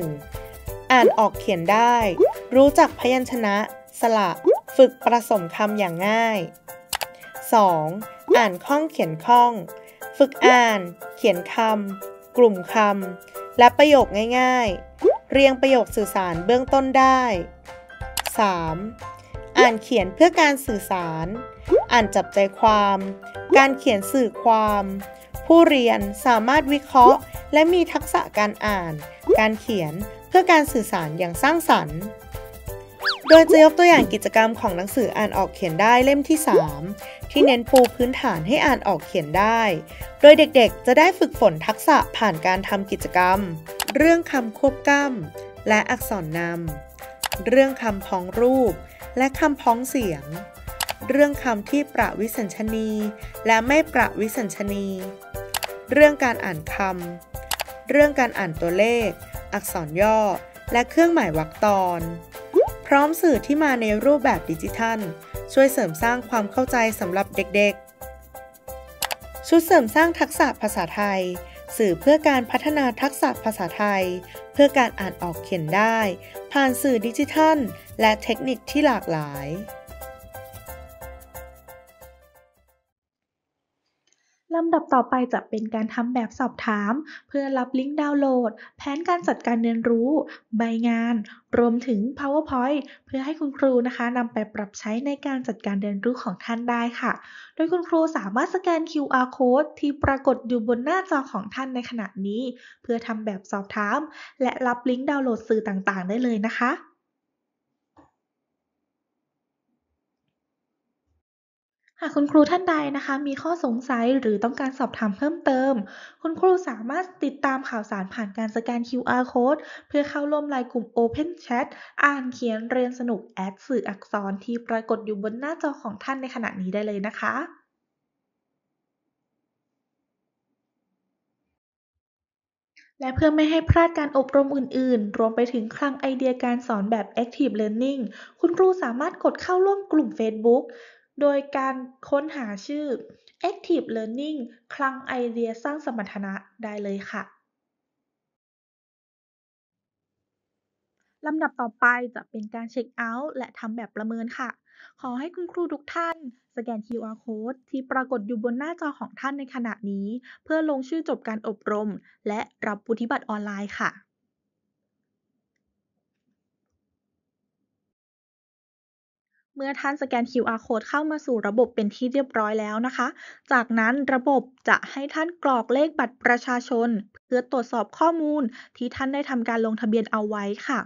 1. อ่านออกเขียนได้ รู้จักพยัญชนะ สระ ฝึกประสมคำอย่างง่าย 2. อ่านคล่องเขียนคล่อง ฝึกอ่าน เขียนคำกลุ่มคำและประโยคง่าย ๆ เรียงประโยคสื่อสารเบื้องต้นได้ 3. อ่านเขียนเพื่อการสื่อสารอ่านจับใจความ การเขียนสื่อความ ผู้เรียนสามารถวิเคราะห์ และมีทักษะการอ่าน การเขียนเพื่อการสื่อสารอย่างสร้างสรรค์ โดยจะยกตัวอย่างกิจกรรมของหนังสืออ่านออกเขียนได้เล่มที่ 3 ที่เน้นปูพื้นฐานให้อ่านออกเขียนได้ โดยเด็กๆจะได้ฝึกฝนทักษะผ่านการทำกิจกรรม เรื่องคำควบกล้ำและอักษรนำเรื่องคำพ้องรูป และคำพ้องเสียงเรื่องคำที่ประวิสัญชนี และไม่ประวิสัญชนี เรื่องการอ่านคำ เรื่องการอ่านตัวเลข อักษรย่อ และเครื่องหมายวรรคตอน พร้อมสื่อที่มาในรูปแบบดิจิทัล ช่วยเสริมสร้างความเข้าใจสำหรับเด็กๆชุดเสริมสร้างทักษะภาษาไทย สื่อเพื่อการพัฒนาทักษะภาษาไทย เพื่อการอ่านออกเขียนได้ ผ่านสื่อดิจิทัลและเทคนิคที่หลากหลายลำดับต่อไปจะเป็นการทำแบบสอบถาม เพื่อรับลิงก์ดาวน์โหลดแผนการจัดการเรียนรู้ ใบงาน รวมถึง PowerPoint เพื่อให้คุณครูนะคะนำไปปรับใช้ในการจัดการเรียนรู้ของท่านได้ค่ะโดยคุณครูสามารถสแกน QR code ที่ปรากฏอยู่บนหน้าจอของท่านในขณะนี้ เพื่อทำแบบสอบถาม และรับลิงก์ดาวน์โหลดสื่อต่างๆ ได้เลยนะคะหากคุณครูท่านใดนะคะมีข้อสงสัยหรือต้องการสอบถามเพิ่มเติม คุณครูสามารถติดตามข่าวสารผ่านการสแกน QR code เพื่อเข้าร่วมไลน์กลุ่ม Open Chat อ่านเขียนเรียนสนุกแอดสื่ออักษรที่ปรากฏอยู่บนหน้าจอของท่านในขณะนี้ได้เลยนะคะ และเพื่อไม่ให้พลาดการอบรมอื่นๆ รวมไปถึงคลังไอเดียการสอนแบบ Active Learning คุณครูสามารถกดเข้าร่วมกลุ่ม Facebook โดยการค้นหาชื่อ Active Learning คลังไอเดียสร้างสมรรถนะได้เลยค่ะ ลำดับต่อไปจะเป็นการเช็คเอาท์และทำแบบประเมินค่ะ ขอให้คุณครูทุกท่านสแกน QR code ที่ปรากฏอยู่บนหน้าจอของท่านในขณะนี้ เพื่อลงชื่อจบการอบรมและรับบุธิบัตรออนไลน์ค่ะเมื่อท่านสแกน QR code เข้ามาสู่ระบบเป็นที่เรียบร้อยแล้วนะคะ จากนั้นระบบจะให้ท่านกรอกเลขบัตรประชาชน เพื่อตรวจสอบข้อมูลที่ท่านได้ทำการลงทะเบียนเอาไว้ค่ะ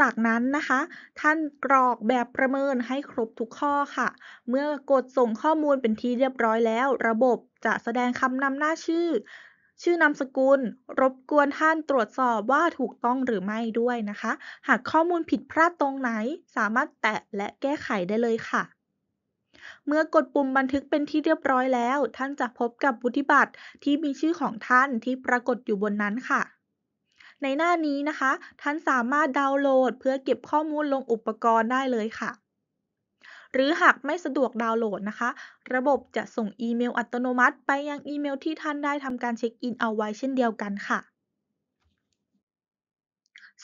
จากนั้นนะคะ ท่านกรอกแบบประเมินให้ครบทุกข้อค่ะ เมื่อกดส่งข้อมูลเป็นที่เรียบร้อยแล้ว ระบบจะแสดงคำนำหน้าชื่อชื่อนามสกุล รบกวนท่านตรวจสอบว่าถูกต้องหรือไม่ด้วยนะคะ หากข้อมูลผิดพลาดตรงไหนสามารถแตะและแก้ไขได้เลยค่ะ เมื่อกดปุ่มบันทึกเป็นที่เรียบร้อยแล้ว ท่านจะพบกับบุฒิบัตรที่มีชื่อของท่านที่ปรากฏอยู่บนนั้นค่ะ ในหน้านี้นะคะ ท่านสามารถดาวน์โหลด เพื่อเก็บข้อมูลลงอุปกรณ์ได้เลยค่ะหรือหากไม่สะดวกดาวน์โหลดนะคะ ระบบจะส่งอีเมลอัตโนมัติไปยังอีเมลที่ท่านได้ทำการเช็คอินเอาไว้เช่นเดียวกันค่ะ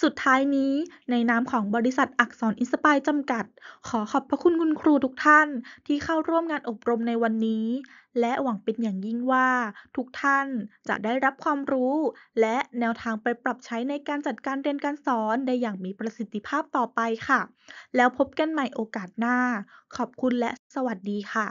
สุดท้ายนี้ในนามของบริษัทอักษรอินสปายจำกัด ขอขอบพระคุณคุณครูทุกท่านที่เข้าร่วมงานอบรมในวันนี้ และหวังเป็นอย่างยิ่งว่า ทุกท่านจะได้รับความรู้ และแนวทางไปปรับใช้ในการจัดการเรียนการสอนได้อย่างมีประสิทธิภาพต่อไปค่ะ แล้วพบกันใหม่โอกาสหน้า ขอบคุณและสวัสดีค่ะ